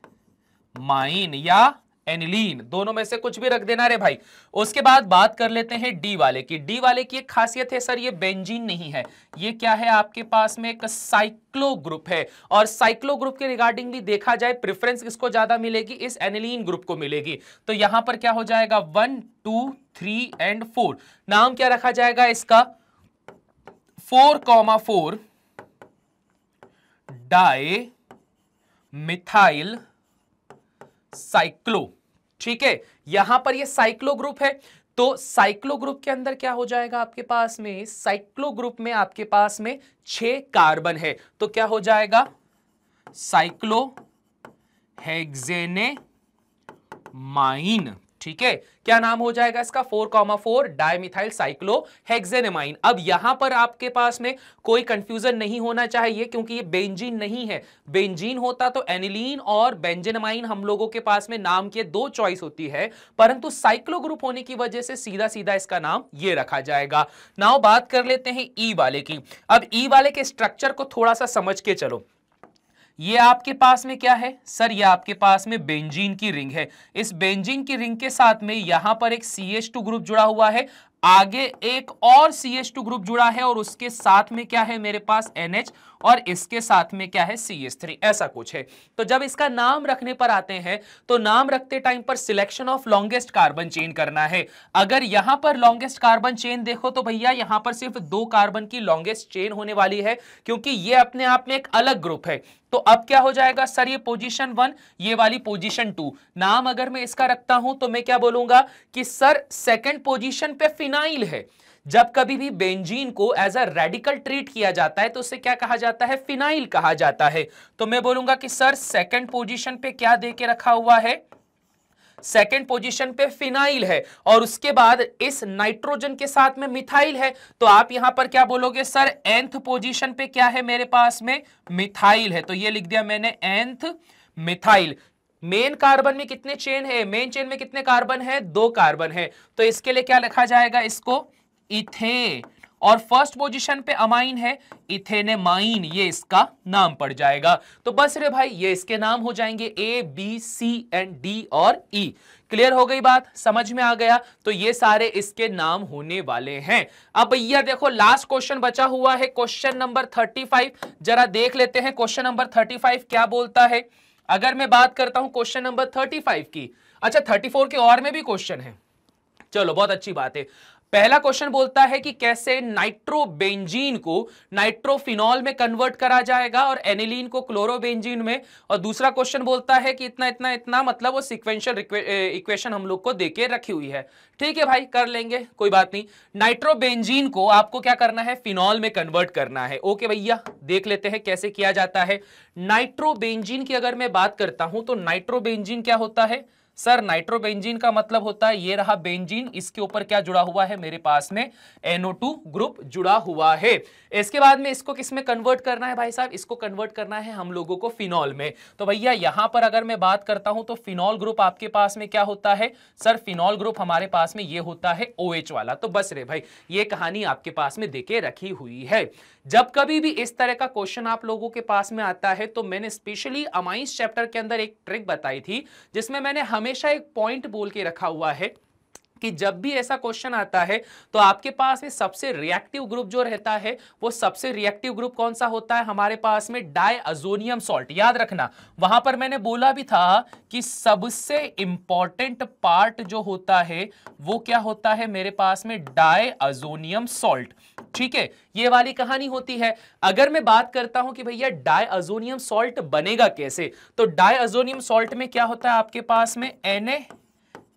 माइन या एनिलीन दोनों में से कुछ भी रख देना रे भाई उसके बाद बात कर लेते हैं डी वाले की डी वाले की एक खासियत है सर ये बेंजीन नहीं है ये क्या है आपके पास में एक साइक्लो ग्रुप है और साइक्लो ग्रुप के रिगार्डिंग भी देखा जाए प्रेफरेंस इसको ज्यादा मिलेगी इस एनिलीन ग्रुप को मिलेगी तो यहां पर क्या हो जाएगा one two three and four नाम क्या रखा जाएगा इसका four comma four di methyl cyclo ठीक है यहां पर ये साइक्लो ग्रुप है तो साइक्लो ग्रुप के अंदर क्या हो जाएगा आपके पास में साइक्लो ग्रुप में आपके पास में छह कार्बन है तो क्या हो जाएगा साइक्लो हेगेने माइन ठीक है क्या नाम हो जाएगा इसका four comma four dimethyl cyclo hexanamine अब यहां पर आपके पास में कोई कंफ्यूजन नहीं होना चाहिए क्योंकि ये बेंजीन नहीं है बेंजीन होता तो एनिलीन और बेंजेनमाइन हम लोगों के पास में नाम के दो चॉइस होती है परंतु साइक्लो ग्रुप होने की वजह से सीधा सीधा इसका नाम ये रखा जाएगा नाव बात कर लेते हैं ई e वाले की अब ई e वाले के स्ट्रक्चर को थोड़ा सा समझ के चलो ये आपके पास में क्या है सर ये आपके पास में बेंजीन की रिंग है इस बेंजीन की रिंग के साथ में यहां पर एक सी एच टू ग्रुप जुड़ा हुआ है आगे एक और सी एच टू ग्रुप जुड़ा है और उसके साथ में क्या है मेरे पास एन एच और इसके साथ में क्या है सी एस थ्री ऐसा कुछ है तो जब इसका नाम रखने पर आते हैं तो नाम रखते टाइम पर selection of longest carbon chain करना है अगर यहां पर लॉन्गेस्ट कार्बन चेन देखो तो भैया यहां पर सिर्फ दो कार्बन की लॉन्गेस्ट चेन होने वाली है क्योंकि ये अपने आप में एक अलग ग्रुप है तो अब क्या हो जाएगा सर ये पोजीशन वन ये वाली पोजीशन टू नाम अगर मैं इसका रखता हूं तो मैं क्या बोलूंगा कि सर सेकंड पोजीशन पे फिनाइल है जब कभी भी बेंजीन को एज अ रेडिकल ट्रीट किया जाता है तो उसे क्या कहा जाता है फिनाइल कहा जाता है तो मैं बोलूंगा कि सर सेकंड पोजीशन पे क्या दे के रखा हुआ है सेकेंड पोजीशन पे फिनाइल है और उसके बाद इस नाइट्रोजन के साथ में मिथाइल है तो आप यहां पर क्या बोलोगे सर एंथ पोजीशन पे क्या है मेरे पास में मिथाइल है तो ये लिख दिया मैंने एंथ मिथाइल मेन कार्बन में कितने चेन है मेन चेन में कितने कार्बन है दो कार्बन है तो इसके लिए क्या लिखा जाएगा इसको इथे और फर्स्ट पोजीशन पे अमाइन है इथेनेमाइन ये इसका नाम पड़ जाएगा तो बस रे भाई ये इसके नाम हो जाएंगे A B C and D और ई e. क्लियर हो गई बात समझ में आ गया तो ये सारे इसके नाम होने वाले हैं अब भैया देखो लास्ट क्वेश्चन बचा हुआ है क्वेश्चन नंबर थर्टी फाइव जरा देख लेते हैं क्वेश्चन नंबर थर्टी फाइव क्या बोलता है अगर मैं बात करता हूं क्वेश्चन नंबर थर्टी फाइव की अच्छा थर्टी फोर के और में भी क्वेश्चन है चलो बहुत अच्छी बात है पहला क्वेश्चन बोलता है कि कैसे नाइट्रोबेंजीन को नाइट्रोफिनॉल में कन्वर्ट करा जाएगा और एनिलीन को क्लोरोबेंजीन में और दूसरा क्वेश्चन बोलता है कि इतना इतना इतना मतलब वो सिक्वेंशियल इक्वेशन हम लोग को देके रखी हुई है ठीक है भाई कर लेंगे कोई बात नहीं नाइट्रोबेंजीन को आपको क्या करना है फिनॉल में कन्वर्ट करना है ओके भैया देख लेते हैं कैसे किया जाता है नाइट्रोबेंजीन की अगर मैं बात करता हूं तो नाइट्रोबेंजीन क्या होता है सर नाइट्रोबेंजीन का मतलब होता है ये रहा बेंजीन इसके ऊपर क्या जुड़ा हुआ है मेरे पास में टू ग्रुप जुड़ा हुआ है इसके बाद में इसको किस में कन्वर्ट करना है भाई साहब इसको कन्वर्ट करना है हम लोगों को फिनॉल में तो भैया यहां पर अगर मैं बात करता हूं तो फिनॉल ग्रुप आपके पास में क्या होता है सर फिनॉल ग्रुप हमारे पास में ये होता है ओ OH वाला तो बस रे भाई ये कहानी आपके पास में देके रखी हुई है जब कभी भी इस तरह का क्वेश्चन आप लोगों के पास में आता है तो मैंने स्पेशली अमाइंस चैप्टर के अंदर एक ट्रिक बताई थी जिसमें मैंने हमेशा एक पॉइंट बोल के रखा हुआ है कि जब भी ऐसा क्वेश्चन आता है तो आपके पास में सबसे रिएक्टिव ग्रुप जो रहता है वो सबसे रिएक्टिव ग्रुप कौन सा होता है हमारे पास में डायजोनियम सॉल्ट याद रखना वहां पर मैंने बोला भी था कि सबसे इंपॉर्टेंट पार्ट जो होता है वो क्या होता है मेरे पास में डायजोनियम सॉल्ट ठीक है ये वाली कहानी होती है अगर मैं बात करता हूं कि भैया डायजोनियम सॉल्ट बनेगा कैसे तो डायजोनियम सॉल्ट में क्या होता है आपके पास में N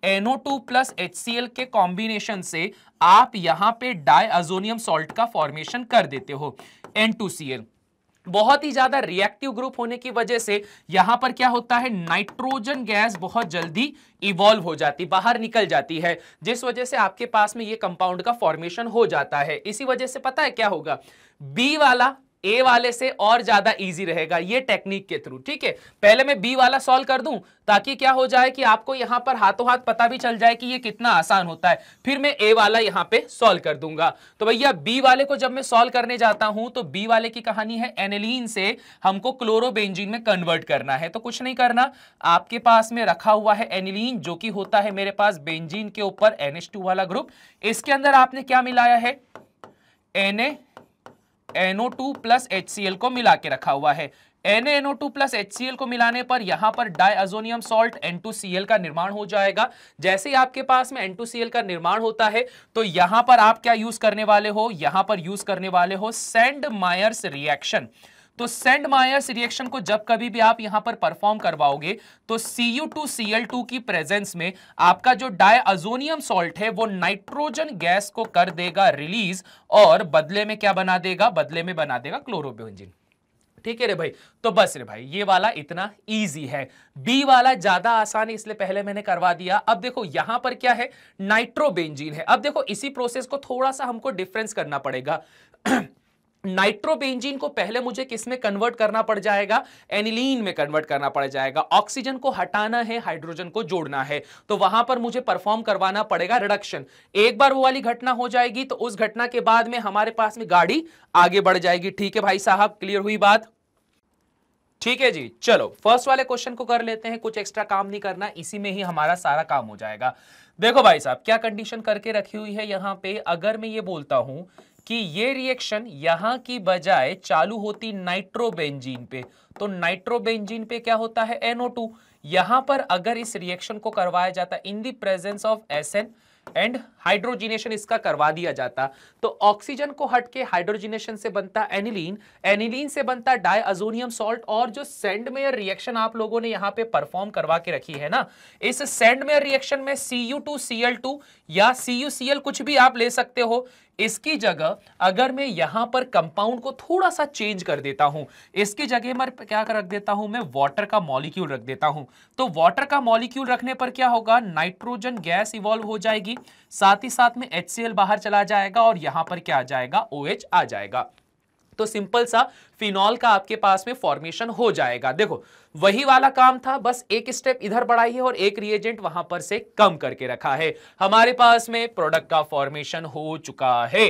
NO two plus H के कॉम्बिनेशन से आप यहां पे डायजोनियम सॉल्ट का फॉर्मेशन कर देते हो एन टू सी एल बहुत ही ज्यादा रिएक्टिव ग्रुप होने की वजह से यहां पर क्या होता है नाइट्रोजन गैस बहुत जल्दी इवॉल्व हो जाती बाहर निकल जाती है जिस वजह से आपके पास में ये कंपाउंड का फॉर्मेशन हो जाता है इसी वजह से पता है क्या होगा बी वाला ए वाले से और ज्यादा इजी रहेगा ये टेक्निक के थ्रू ठीक है पहले मैं बी वाला सॉल्व कर दूं ताकि क्या हो जाए कि आपको यहां पर हाथों हाथ पता भी चल जाए कि ये कितना आसान होता है फिर मैं ए वाला यहां पे सॉल्व कर दूंगा तो भैया बी वाले को जब मैं सॉल्व करने जाता हूं तो बी वाले की कहानी है एनेलिन से हमको क्लोरोबेंजिन में कन्वर्ट करना है तो कुछ नहीं करना आपके पास में रखा हुआ है एनिलीन जो कि होता है मेरे पास बेंजिन के ऊपर एनएच वाला ग्रुप इसके अंदर आपने क्या मिलाया है एने एनओ टू प्लस एच को मिला के रखा हुआ है NaNO2 प्लस HCl को मिलाने पर यहां पर डायजोनियम सॉल्ट N2Cl का निर्माण हो जाएगा जैसे ही आपके पास में N2Cl का निर्माण होता है तो यहां पर आप क्या यूज करने वाले हो यहां पर यूज करने वाले हो सेंड मायर्स रिएक्शन तो सेंड मायर्स रिएक्शन को जब कभी भी आप यहां पर परफॉर्म करवाओगे तो Cu2Cl2 की प्रेजेंस में आपका जो डायअजोनियम सॉल्ट है वो नाइट्रोजन गैस को कर देगा रिलीज और बदले में क्या बना देगा बदले में बना देगा क्लोरोबेंजीन ठीक है रे भाई तो बस रे भाई ये वाला इतना इजी है बी वाला ज्यादा आसान है इसलिए पहले मैंने करवा दिया अब देखो यहां पर क्या है नाइट्रोबेंजीन है अब देखो इसी प्रोसेस को थोड़ा सा हमको डिफरेंस करना पड़ेगा नाइट्रोबेंजीन को पहले मुझे किसमें कन्वर्ट करना पड़ जाएगा एनिलीन में कन्वर्ट करना पड़ जाएगा ऑक्सीजन को हटाना है हाइड्रोजन को जोड़ना है तो वहां पर मुझे परफॉर्म करवाना पड़ेगा रिडक्शन एक बार वो वाली घटना हो जाएगी तो उस घटना के बाद में हमारे पास में गाड़ी आगे बढ़ जाएगी ठीक है भाई साहब क्लियर हुई बात ठीक है जी चलो फर्स्ट वाले क्वेश्चन को कर लेते हैं कुछ एक्स्ट्रा काम नहीं करना इसी में ही हमारा सारा काम हो जाएगा देखो भाई साहब क्या कंडीशन करके रखी हुई है यहां पे अगर मैं ये बोलता हूं कि ये रिएक्शन यहां की बजाय चालू होती नाइट्रोबेंजीन पे तो नाइट्रोबेंजीन पे क्या होता है NO2 यहां पर अगर इस रिएक्शन को करवाया जाता in the presence of SN and hydrogenation इसका करवा दिया जाता तो ऑक्सीजन को हटके हाइड्रोजिनेशन से बनता एनिलीन एनिलीन से बनता डायअजोनियम सॉल्ट और जो सेंडमेयर रिएक्शन आप लोगों ने यहां पे परफॉर्म करवा के रखी है ना इस सेंडमेयर रिएक्शन में सी यू टू टू या सी एल कुछ भी आप ले सकते हो इसकी जगह अगर मैं यहां पर कंपाउंड को थोड़ा सा चेंज कर देता हूं इसकी जगह मैं क्या रख देता हूं मैं वाटर का मॉलिक्यूल रख देता हूं तो वाटर का मॉलिक्यूल रखने पर क्या होगा नाइट्रोजन गैस इवॉल्व हो जाएगी साथ ही साथ में एच बाहर चला जाएगा और यहां पर क्या आ जाएगा ओ OH आ जाएगा तो सिंपल सा फिनॉल का आपके पास में फॉर्मेशन हो जाएगा देखो वही वाला काम था बस एक स्टेप इधर बढ़ाई है और एक रिएजेंट वहां पर से कम करके रखा है हमारे पास में प्रोडक्ट का फॉर्मेशन हो चुका है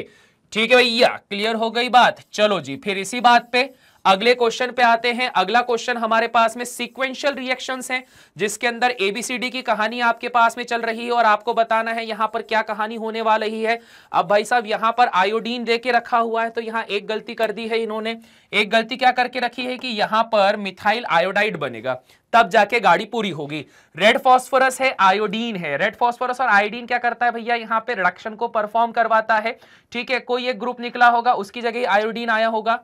ठीक है भैया क्लियर हो गई बात चलो जी फिर इसी बात पे अगले क्वेश्चन पे आते हैं अगला क्वेश्चन हमारे पास में सीक्वेंशियल रिएक्शंस हैं जिसके अंदर एबीसीडी की कहानी आपके पास में चल रही है और आपको बताना है यहां पर क्या कहानी होने वाली है अब भाई साहब यहां पर आयोडीन दे के रखा हुआ है तो यहां एक गलती कर दी है इन्होंने एक गलती क्या करके रखी है कि यहां पर मिथाइल आयोडाइड बनेगा तब जाके गाड़ी पूरी होगी रेड फॉस्फोरस है आयोडीन है रेड फॉस्फोरस और आयोडीन क्या करता है भैया यहाँ पे रिडक्शन को परफॉर्म करवाता है ठीक है कोई एक ग्रुप निकला होगा उसकी जगह आयोडीन आया होगा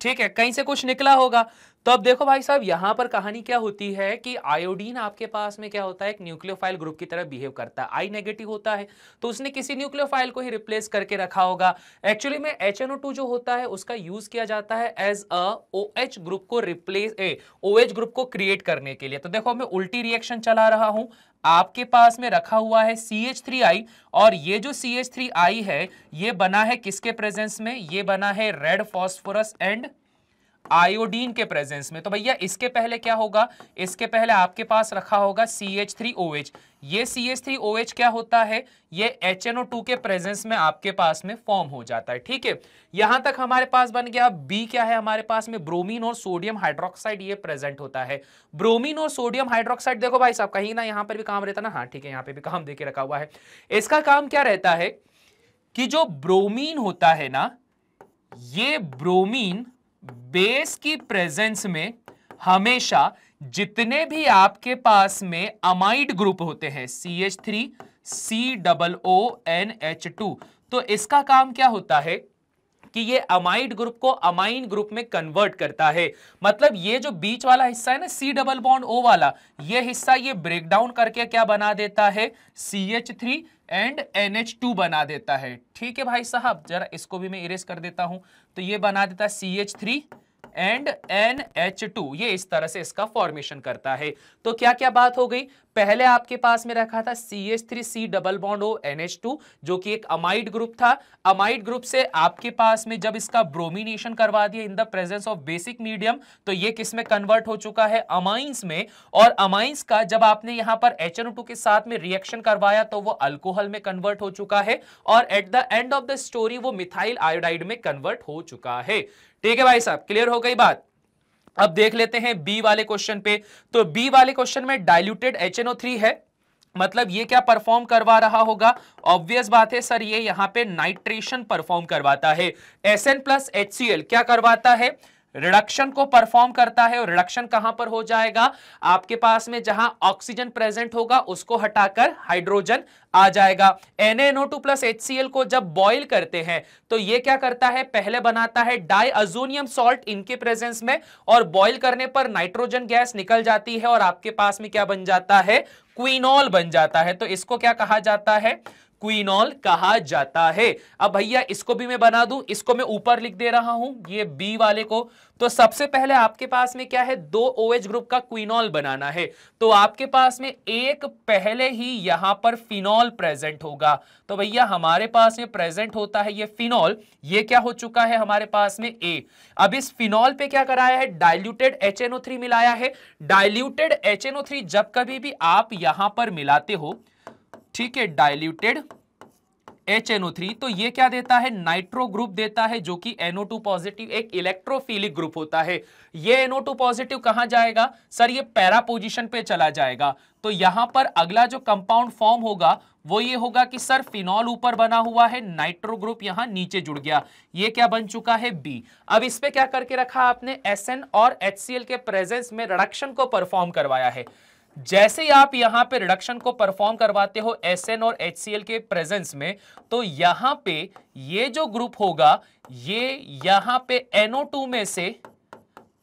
ठीक है कहीं से कुछ निकला होगा तो अब देखो भाई साहब यहां पर कहानी क्या होती है कि आयोडीन आपके पास में क्या होता है एक न्यूक्लियोफाइल ग्रुप की तरह बिहेव करता है आई नेगेटिव होता है तो उसने किसी न्यूक्लियोफाइल को ही रिप्लेस करके रखा होगा एक्चुअली में एच जो होता है उसका यूज किया जाता है एज अ ओ ग्रुप को रिप्लेस ए ओ ग्रुप को क्रिएट करने के लिए तो देखो मैं उल्टी रिएक्शन चला रहा हूं आपके पास में रखा हुआ है CH3I और ये जो CH3I है ये बना है किसके प्रेजेंस में ये बना है रेड फॉस्फोरस एंड आयोडीन के प्रेजेंस में तो भैया इसके पहले क्या होगा इसके पहले आपके पास रखा होगा C H three O H ये C H three O H क्या होता है ये एच एन ओ टू के प्रेजेंस में आपके पास में फॉर्म हो जाता है ठीक है यहां तक हमारे पास बन गया बी क्या है हमारे पास में ब्रोमीन और सोडियम हाइड्रोक्साइड ये प्रेजेंट होता है ब्रोमीन और सोडियम हाइड्रोक्साइड देखो भाई साहब कहीं ना यहां पर भी काम रहता ना हाँ ठीक है यहाँ पे भी काम देके रखा हुआ है इसका काम क्या रहता है कि जो ब्रोमीन होता है ना ये ब्रोमीन बेस की प्रेजेंस में हमेशा जितने भी आपके पास में अमाइड ग्रुप होते हैं C H three C double O N H two तो इसका काम क्या होता है कि ये अमाइड ग्रुप को अमाइन ग्रुप में कन्वर्ट करता है मतलब ये जो बीच वाला हिस्सा है ना सी डबल बॉन्ड ओ वाला ये हिस्सा ये डाउन करके क्या बना देता है C H three and NH2 बना देता है ठीक है भाई साहब जरा इसको भी मैं इरेज कर देता हूं तो ये बना देता है C H three and N H two ये इस तरह से इसका फॉर्मेशन करता है तो क्या क्या बात हो गई पहले आपके पास में रखा था C H three C double bond O N H two जो कि एक अमाइड ग्रुप था अमाइड ग्रुप से आपके पास में जब इसका ब्रोमिनेशन करवा दिया in the presence of basic medium तो ये किस में कन्वर्ट हो चुका है अमाइंस में और अमाइंस का जब आपने यहां पर एच एन टू के साथ में रिएक्शन करवाया तो वो अल्कोहल में कन्वर्ट हो चुका है और at the end of the story वो मिथाइल आयोडाइड में कन्वर्ट हो चुका है ठीक है भाई साहब क्लियर हो गई बात अब देख लेते हैं बी वाले क्वेश्चन पे तो बी वाले क्वेश्चन में डायल्यूटेड एच है मतलब ये क्या परफॉर्म करवा रहा होगा ऑब्वियस बात है सर ये यहां पे नाइट्रेशन परफॉर्म करवाता है एस एन प्लस एच क्या करवाता है रिडक्शन को परफॉर्म करता है और रिडक्शन कहां पर हो जाएगा आपके पास में जहां ऑक्सीजन प्रेजेंट होगा उसको हटाकर हाइड्रोजन आ जाएगा NaNO2 प्लस HCl को जब बॉईल करते हैं तो ये क्या करता है पहले बनाता है अजोनियम सॉल्ट इनके प्रेजेंस में और बॉईल करने पर नाइट्रोजन गैस निकल जाती है और आपके पास में क्या बन जाता है क्वीनॉल बन जाता है तो इसको क्या कहा जाता है क्वीनॉल कहा जाता है अब भैया इसको भी मैं बना दूं इसको मैं ऊपर लिख दे रहा हूं ये बी वाले को तो सबसे पहले आपके पास में क्या है दो ओ OH ग्रुप का क्वीनॉल बनाना है तो आपके पास में एक पहले ही यहां पर फिनॉल प्रेजेंट होगा तो भैया हमारे पास में प्रेजेंट होता है ये फिनॉल ये क्या हो चुका है हमारे पास में ए अब इस फिनॉल पे क्या कराया है डाइल्यूटेड एच मिलाया है डायल्यूटेड एच जब कभी भी आप यहां पर मिलाते हो ठीक है डायल्यूटेड एच एनओ थ्री तो ये क्या देता है नाइट्रो ग्रुप देता है जो कि एनओ टू पॉजिटिव एक इलेक्ट्रोफिलिक ग्रुप होता है ये एनओ टू पॉजिटिव कहां जाएगा सर ये पैरा पोजिशन पे चला जाएगा तो यहां पर अगला जो कंपाउंड फॉर्म होगा वो ये होगा कि सर फिनॉल ऊपर बना हुआ है नाइट्रो ग्रुप यहां नीचे जुड़ गया ये क्या बन चुका है बी अब इस पे क्या करके रखा आपने एस और एच के प्रेजेंस में रिडक्शन को परफॉर्म करवाया है जैसे ही आप यहां पे रिडक्शन को परफॉर्म करवाते हो एस और एच के प्रेजेंस में तो यहां पे ये जो ग्रुप होगा ये यहां पे NO2 में से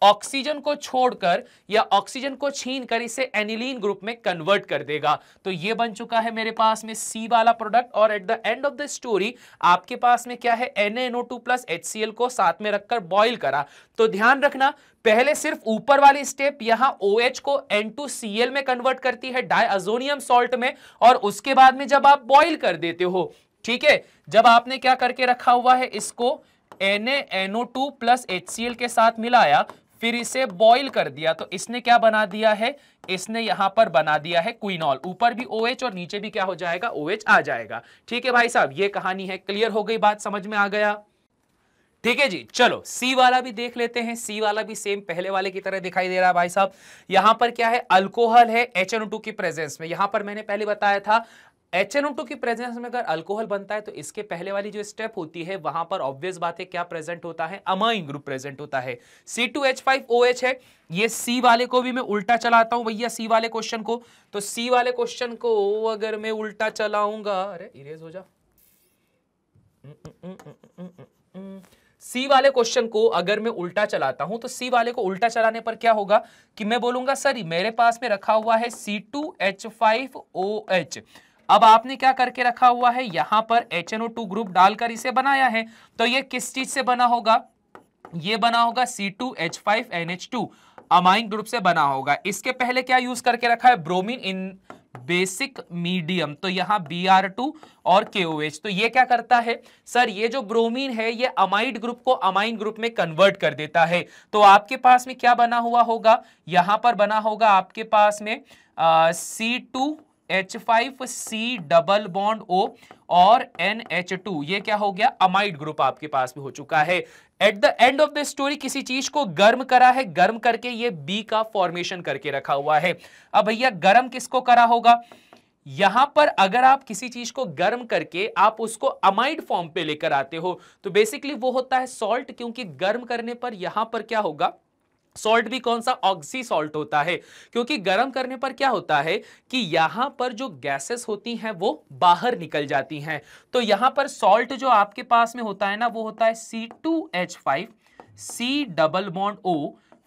ऑक्सीजन को छोड़कर या ऑक्सीजन को छीनकर इसे एनिलीन ग्रुप में कन्वर्ट कर देगा तो ये बन चुका है मेरे पास में सी वाला प्रोडक्ट और at the end of the story आपके पास में क्या है NaNO2 प्लस HCl को साथ में रखकर बॉईल करा तो ध्यान रखना पहले सिर्फ ऊपर वाली स्टेप यहां OH को N2Cl में कन्वर्ट करती है डायजोनियम सॉल्ट में और उसके बाद में जब आप बॉइल कर देते हो ठीक है जब आपने क्या करके रखा हुआ है इसको NaNO2 प्लस HCl के साथ मिलाया फिर इसे बॉईल कर दिया तो इसने क्या बना दिया है इसने यहां पर बना दिया है क्विनॉल ऊपर भी ओ OH और नीचे भी क्या हो जाएगा ओ OH आ जाएगा ठीक है भाई साहब ये कहानी है क्लियर हो गई बात समझ में आ गया ठीक है जी चलो सी वाला भी देख लेते हैं सी वाला भी सेम पहले वाले की तरह दिखाई दे रहा है भाई साहब यहां पर क्या है अल्कोहल है एच की प्रेजेंस में यहां पर मैंने पहले बताया था एच एन की प्रेजेंस में अगर अल्कोहल बनता है तो इसके पहले वाली जो स्टेप होती है वहां पर ऑब्वियस बात है क्या प्रेजेंट होता है अमाइन ग्रुप प्रेजेंट होता है C two H five O H है ये सी वाले को भी मैं उल्टा चलाता हूं भैया सी वाले क्वेश्चन को तो सी वाले क्वेश्चन को अगर मैं उल्टा चलाऊंगा अरे इरेज हो जा सी वाले क्वेश्चन को अगर मैं उल्टा चलाता हूं तो सी वाले को उल्टा चलाने पर क्या होगा कि मैं बोलूंगा सर मेरे पास में रखा हुआ है C two H five O H अब आपने क्या करके रखा हुआ है यहां पर एच ग्रुप डालकर इसे बनाया है तो ये किस चीज से बना होगा ये बना होगा C two H five N H two amine group से बना होगा इसके पहले क्या यूज करके रखा है ब्रोमीन इन बेसिक मीडियम तो यहां बी आर टू और के ओ एच तो ये क्या करता है सर ये जो ब्रोमीन है ये अमाइड ग्रुप को अमाइन ग्रुप में कन्वर्ट कर देता है तो आपके पास में क्या बना हुआ होगा यहां पर बना होगा आपके पास में C two H five C double bond O और एन एच टू ये क्या हो गया अमाइड ग्रुप आपके पास भी हो चुका है at the end of the story किसी चीज को गर्म करा है गर्म करके ये बी का फॉर्मेशन करके रखा हुआ है अब भैया गर्म किसको करा होगा यहां पर अगर आप किसी चीज को गर्म करके आप उसको अमाइड फॉर्म पे लेकर आते हो तो बेसिकली वो होता है सॉल्ट क्योंकि गर्म करने पर यहां पर क्या होगा सॉल्ट भी कौन सा ऑक्सी सॉल्ट होता है क्योंकि गर्म करने पर क्या होता है कि यहां पर जो गैसेस होती हैं वो बाहर निकल जाती हैं तो यहां पर सॉल्ट जो आपके पास में होता है ना वो होता है C two H five C double bond O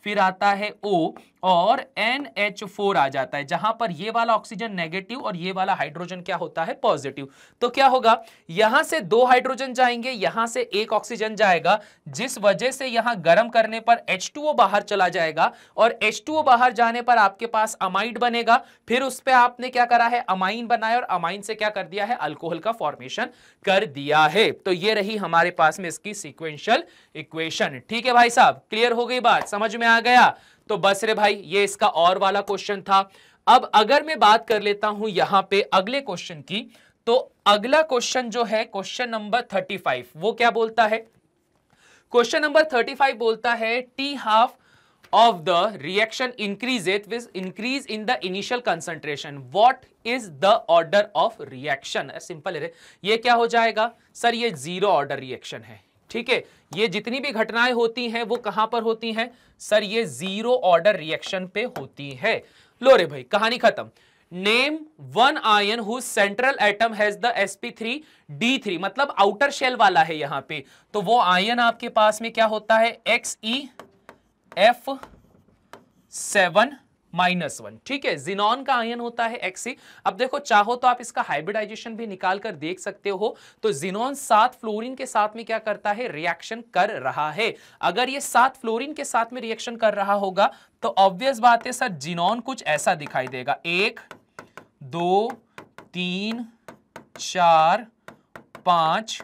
फिर आता है ओ और NH4 आ जाता है जहां पर ये वाला ऑक्सीजन नेगेटिव और ये वाला हाइड्रोजन क्या होता है पॉजिटिव तो क्या होगा यहां से दो हाइड्रोजन जाएंगे यहां से एक ऑक्सीजन जाएगा जिस वजह से यहां गर्म करने पर H2O बाहर चला जाएगा और H2O बाहर जाने पर आपके पास अमाइड बनेगा फिर उस पर आपने क्या करा है अमाइन बनाया और अमाइन से क्या कर दिया है अल्कोहल का फॉर्मेशन कर दिया है तो ये रही हमारे पास में इसकी सिक्वेंशियल इक्वेशन ठीक है भाई साहब क्लियर हो गई बात समझ में आ गया तो बस रे भाई ये इसका और वाला क्वेश्चन था अब अगर मैं बात कर लेता हूं यहां पे अगले क्वेश्चन की तो अगला क्वेश्चन जो है क्वेश्चन नंबर थर्टी फाइव वो क्या बोलता है क्वेश्चन नंबर थर्टी फाइव बोलता है T half of the reaction increase it with increase in the initial concentration what is the order of reaction simple ये क्या हो जाएगा सर ये जीरो ऑर्डर रिएक्शन है ठीक है ये जितनी भी घटनाएं होती हैं वो कहां पर होती हैं सर ये जीरो ऑर्डर रिएक्शन पे होती है लो रे भाई कहानी खत्म name one ion who central atom has the three D three मतलब आउटर शेल वाला है यहां पे तो वो आयन आपके पास में क्या होता है X E F seven minus one ठीक है जिनॉन का आयन होता है एक्सी अब देखो चाहो तो आप इसका हाइब्रिडाइजेशन भी निकाल कर देख सकते हो तो जिनॉन सात फ्लोरीन के साथ में क्या करता है रिएक्शन कर रहा है अगर ये सात फ्लोरीन के साथ में रिएक्शन कर रहा होगा तो ऑब्वियस बात है सर जिनॉन कुछ ऐसा दिखाई देगा एक दो तीन चार पांच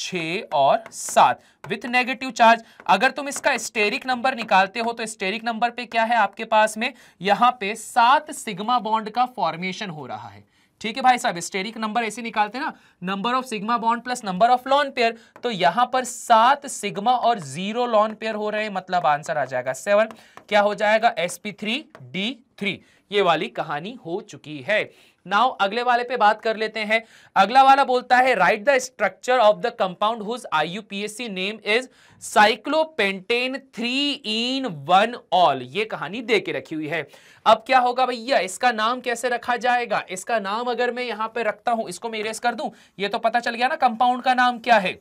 छ और सात विथ नेगेटिव चार्ज अगर तुम इसका स्टेरिक नंबर निकालते हो तो स्टेरिक नंबर पे क्या है आपके पास में यहां पे सात सिग्मा बॉन्ड का फॉर्मेशन हो रहा है ठीक है भाई साहब स्टेरिक नंबर ऐसे निकालते ना number of sigma bond plus number of lone pair तो यहां पर सात सिग्मा और जीरो लॉन पेयर हो रहे हैं मतलब आंसर आ जाएगा सेवन क्या हो जाएगा एसपी थ्री डी थ्री ये वाली कहानी हो चुकी है नाउ अगले वाले पे बात कर लेते हैं अगला वाला बोलता है write the structure of the compound whose IUPAC name is cyclopentene three en one ol ये कहानी दे के रखी हुई है अब क्या होगा भैया इसका नाम कैसे रखा जाएगा इसका नाम अगर मैं यहां पे रखता हूं इसको मैं इरेज कर दूं ये तो पता चल गया ना कंपाउंड का नाम क्या है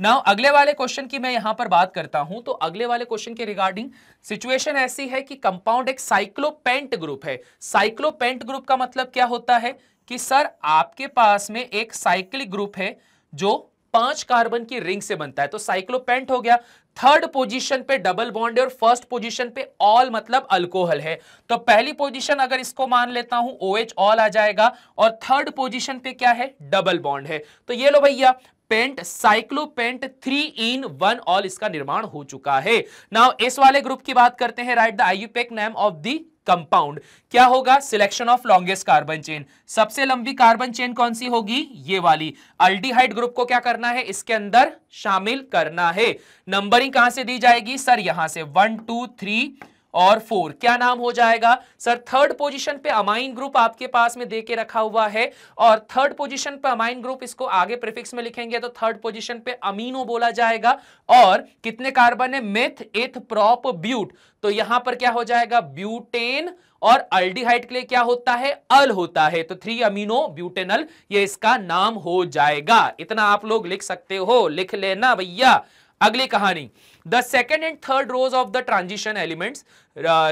नाउ अगले वाले क्वेश्चन की मैं यहां पर बात करता हूं तो अगले वाले क्वेश्चन के रिगार्डिंग सिचुएशन ऐसी है कि कंपाउंड एक साइक्लोपेंट ग्रुप है साइक्लोपेंट ग्रुप का मतलब क्या होता है कि सर आपके पास में एक साइक्लिक ग्रुप है जो पांच कार्बन की रिंग से बनता है तो साइक्लोपेंट हो गया थर्ड पोजीशन पे डबल बॉन्ड है और फर्स्ट पोजीशन पे ऑल मतलब अल्कोहल है तो पहली पोजीशन अगर इसको मान लेता हूं ओ एच ऑल आ जाएगा और थर्ड पोजीशन पे क्या है डबल बॉन्ड है तो ये लो भैया pent cyclopent three en one ol इसका निर्माण हो चुका है नाउ इस वाले ग्रुप की बात करते हैं write the IUPAC name of the compound क्या होगा selection of longest carbon chain सबसे लंबी कार्बन चेन कौन सी होगी ये वाली अल्डीहाइड ग्रुप को क्या करना है इसके अंदर शामिल करना है नंबरिंग कहां से दी जाएगी सर यहां से वन टू थ्री और फोर क्या नाम हो जाएगा सर थर्ड पोजीशन पे अमाइन ग्रुप आपके पास में दे के रखा हुआ है और थर्ड पोजीशन पे अमाइन ग्रुप इसको आगे प्रीफिक्स में लिखेंगे तो थर्ड पोजीशन पे अमीनो बोला जाएगा और कितने कार्बन है मेथ एथ प्रॉप ब्यूट तो यहां पर क्या हो जाएगा ब्यूटेन और अल्डिहाइड के लिए क्या होता है अल होता है तो थ्री अमीनो ब्यूटेनल ये इसका नाम हो जाएगा इतना आप लोग लिख सकते हो लिख लेना भैया अगली कहानी the second and third rows of the transition elements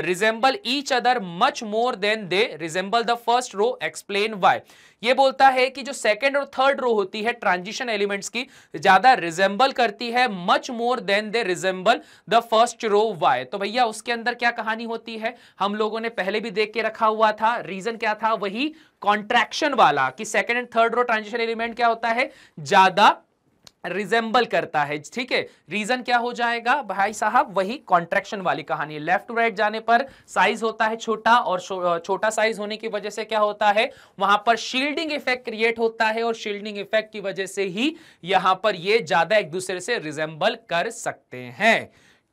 resemble each other much more than they resemble the first row explain why ये बोलता है कि जो सेकेंड और थर्ड रो होती है ट्रांजिशन एलिमेंट्स की ज्यादा रिजेंबल करती है much more than they resemble the first row why तो भैया उसके अंदर क्या कहानी होती है हम लोगों ने पहले भी देख के रखा हुआ था रीजन क्या था वही कॉन्ट्रैक्शन वाला कि second and third row transition element क्या होता है ज्यादा रिजेंबल करता है ठीक है रीजन क्या हो जाएगा भाई साहब वही कॉन्ट्रेक्शन वाली कहानी लेफ्ट टू राइट जाने पर साइज होता है छोटा और छोटा साइज होने की वजह से क्या होता है वहां पर शील्डिंग इफेक्ट क्रिएट होता है और शील्डिंग इफेक्ट की वजह से ही यहां पर ये ज्यादा एक दूसरे से रिजेंबल कर सकते हैं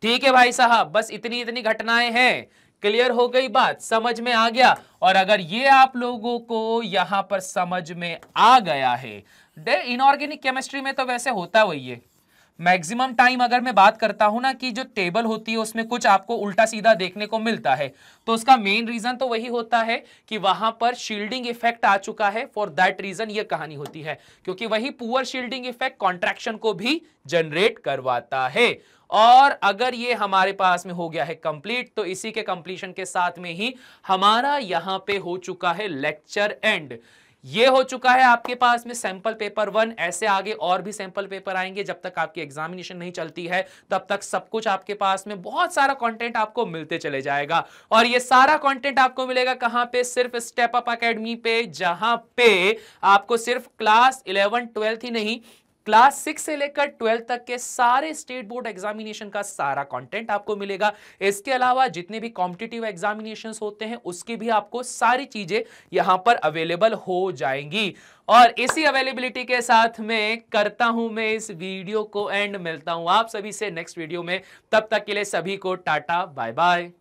ठीक है भाई साहब बस इतनी इतनी घटनाएं हैं क्लियर हो गई बात समझ में आ गया और अगर ये आप लोगों को यहां पर समझ में आ गया है इनऑर्गेनिक केमिस्ट्री में तो वैसे होता वही है मैक्सिमम टाइम अगर मैं बात करता हूं ना कि जो टेबल होती है उसमें कुछ आपको उल्टा सीधा देखने को मिलता है तो उसका मेन रीजन तो वही होता है कि वहां पर शील्डिंग इफेक्ट आ चुका है फॉर दैट रीजन ये कहानी होती है क्योंकि वही पुअर शील्डिंग इफेक्ट कॉन्ट्रैक्शन को भी जनरेट करवाता है और अगर ये हमारे पास में हो गया है कंप्लीट तो इसी के कंप्लीशन के साथ में ही हमारा यहां पर हो चुका है लेक्चर एंड ये हो चुका है आपके पास में सैंपल पेपर वन ऐसे आगे और भी सैंपल पेपर आएंगे जब तक आपकी एग्जामिनेशन नहीं चलती है तब तक सब कुछ आपके पास में बहुत सारा कंटेंट आपको मिलते चले जाएगा और ये सारा कंटेंट आपको मिलेगा कहां पे सिर्फ स्टेप अप अकेडमी पे जहां पे आपको सिर्फ क्लास इलेवन ट्वेल्थ ही नहीं क्लास सिक्स से लेकर ट्वेल्थ तक के सारे स्टेट बोर्ड एग्जामिनेशन का सारा कंटेंट आपको मिलेगा इसके अलावा जितने भी कॉम्पिटिटिव एग्जामिनेशन होते हैं उसकी भी आपको सारी चीजें यहां पर अवेलेबल हो जाएंगी और इसी अवेलेबिलिटी के साथ में करता हूं मैं इस वीडियो को एंड मिलता हूं आप सभी से नेक्स्ट वीडियो में तब तक के लिए सभी को टाटा बाय बाय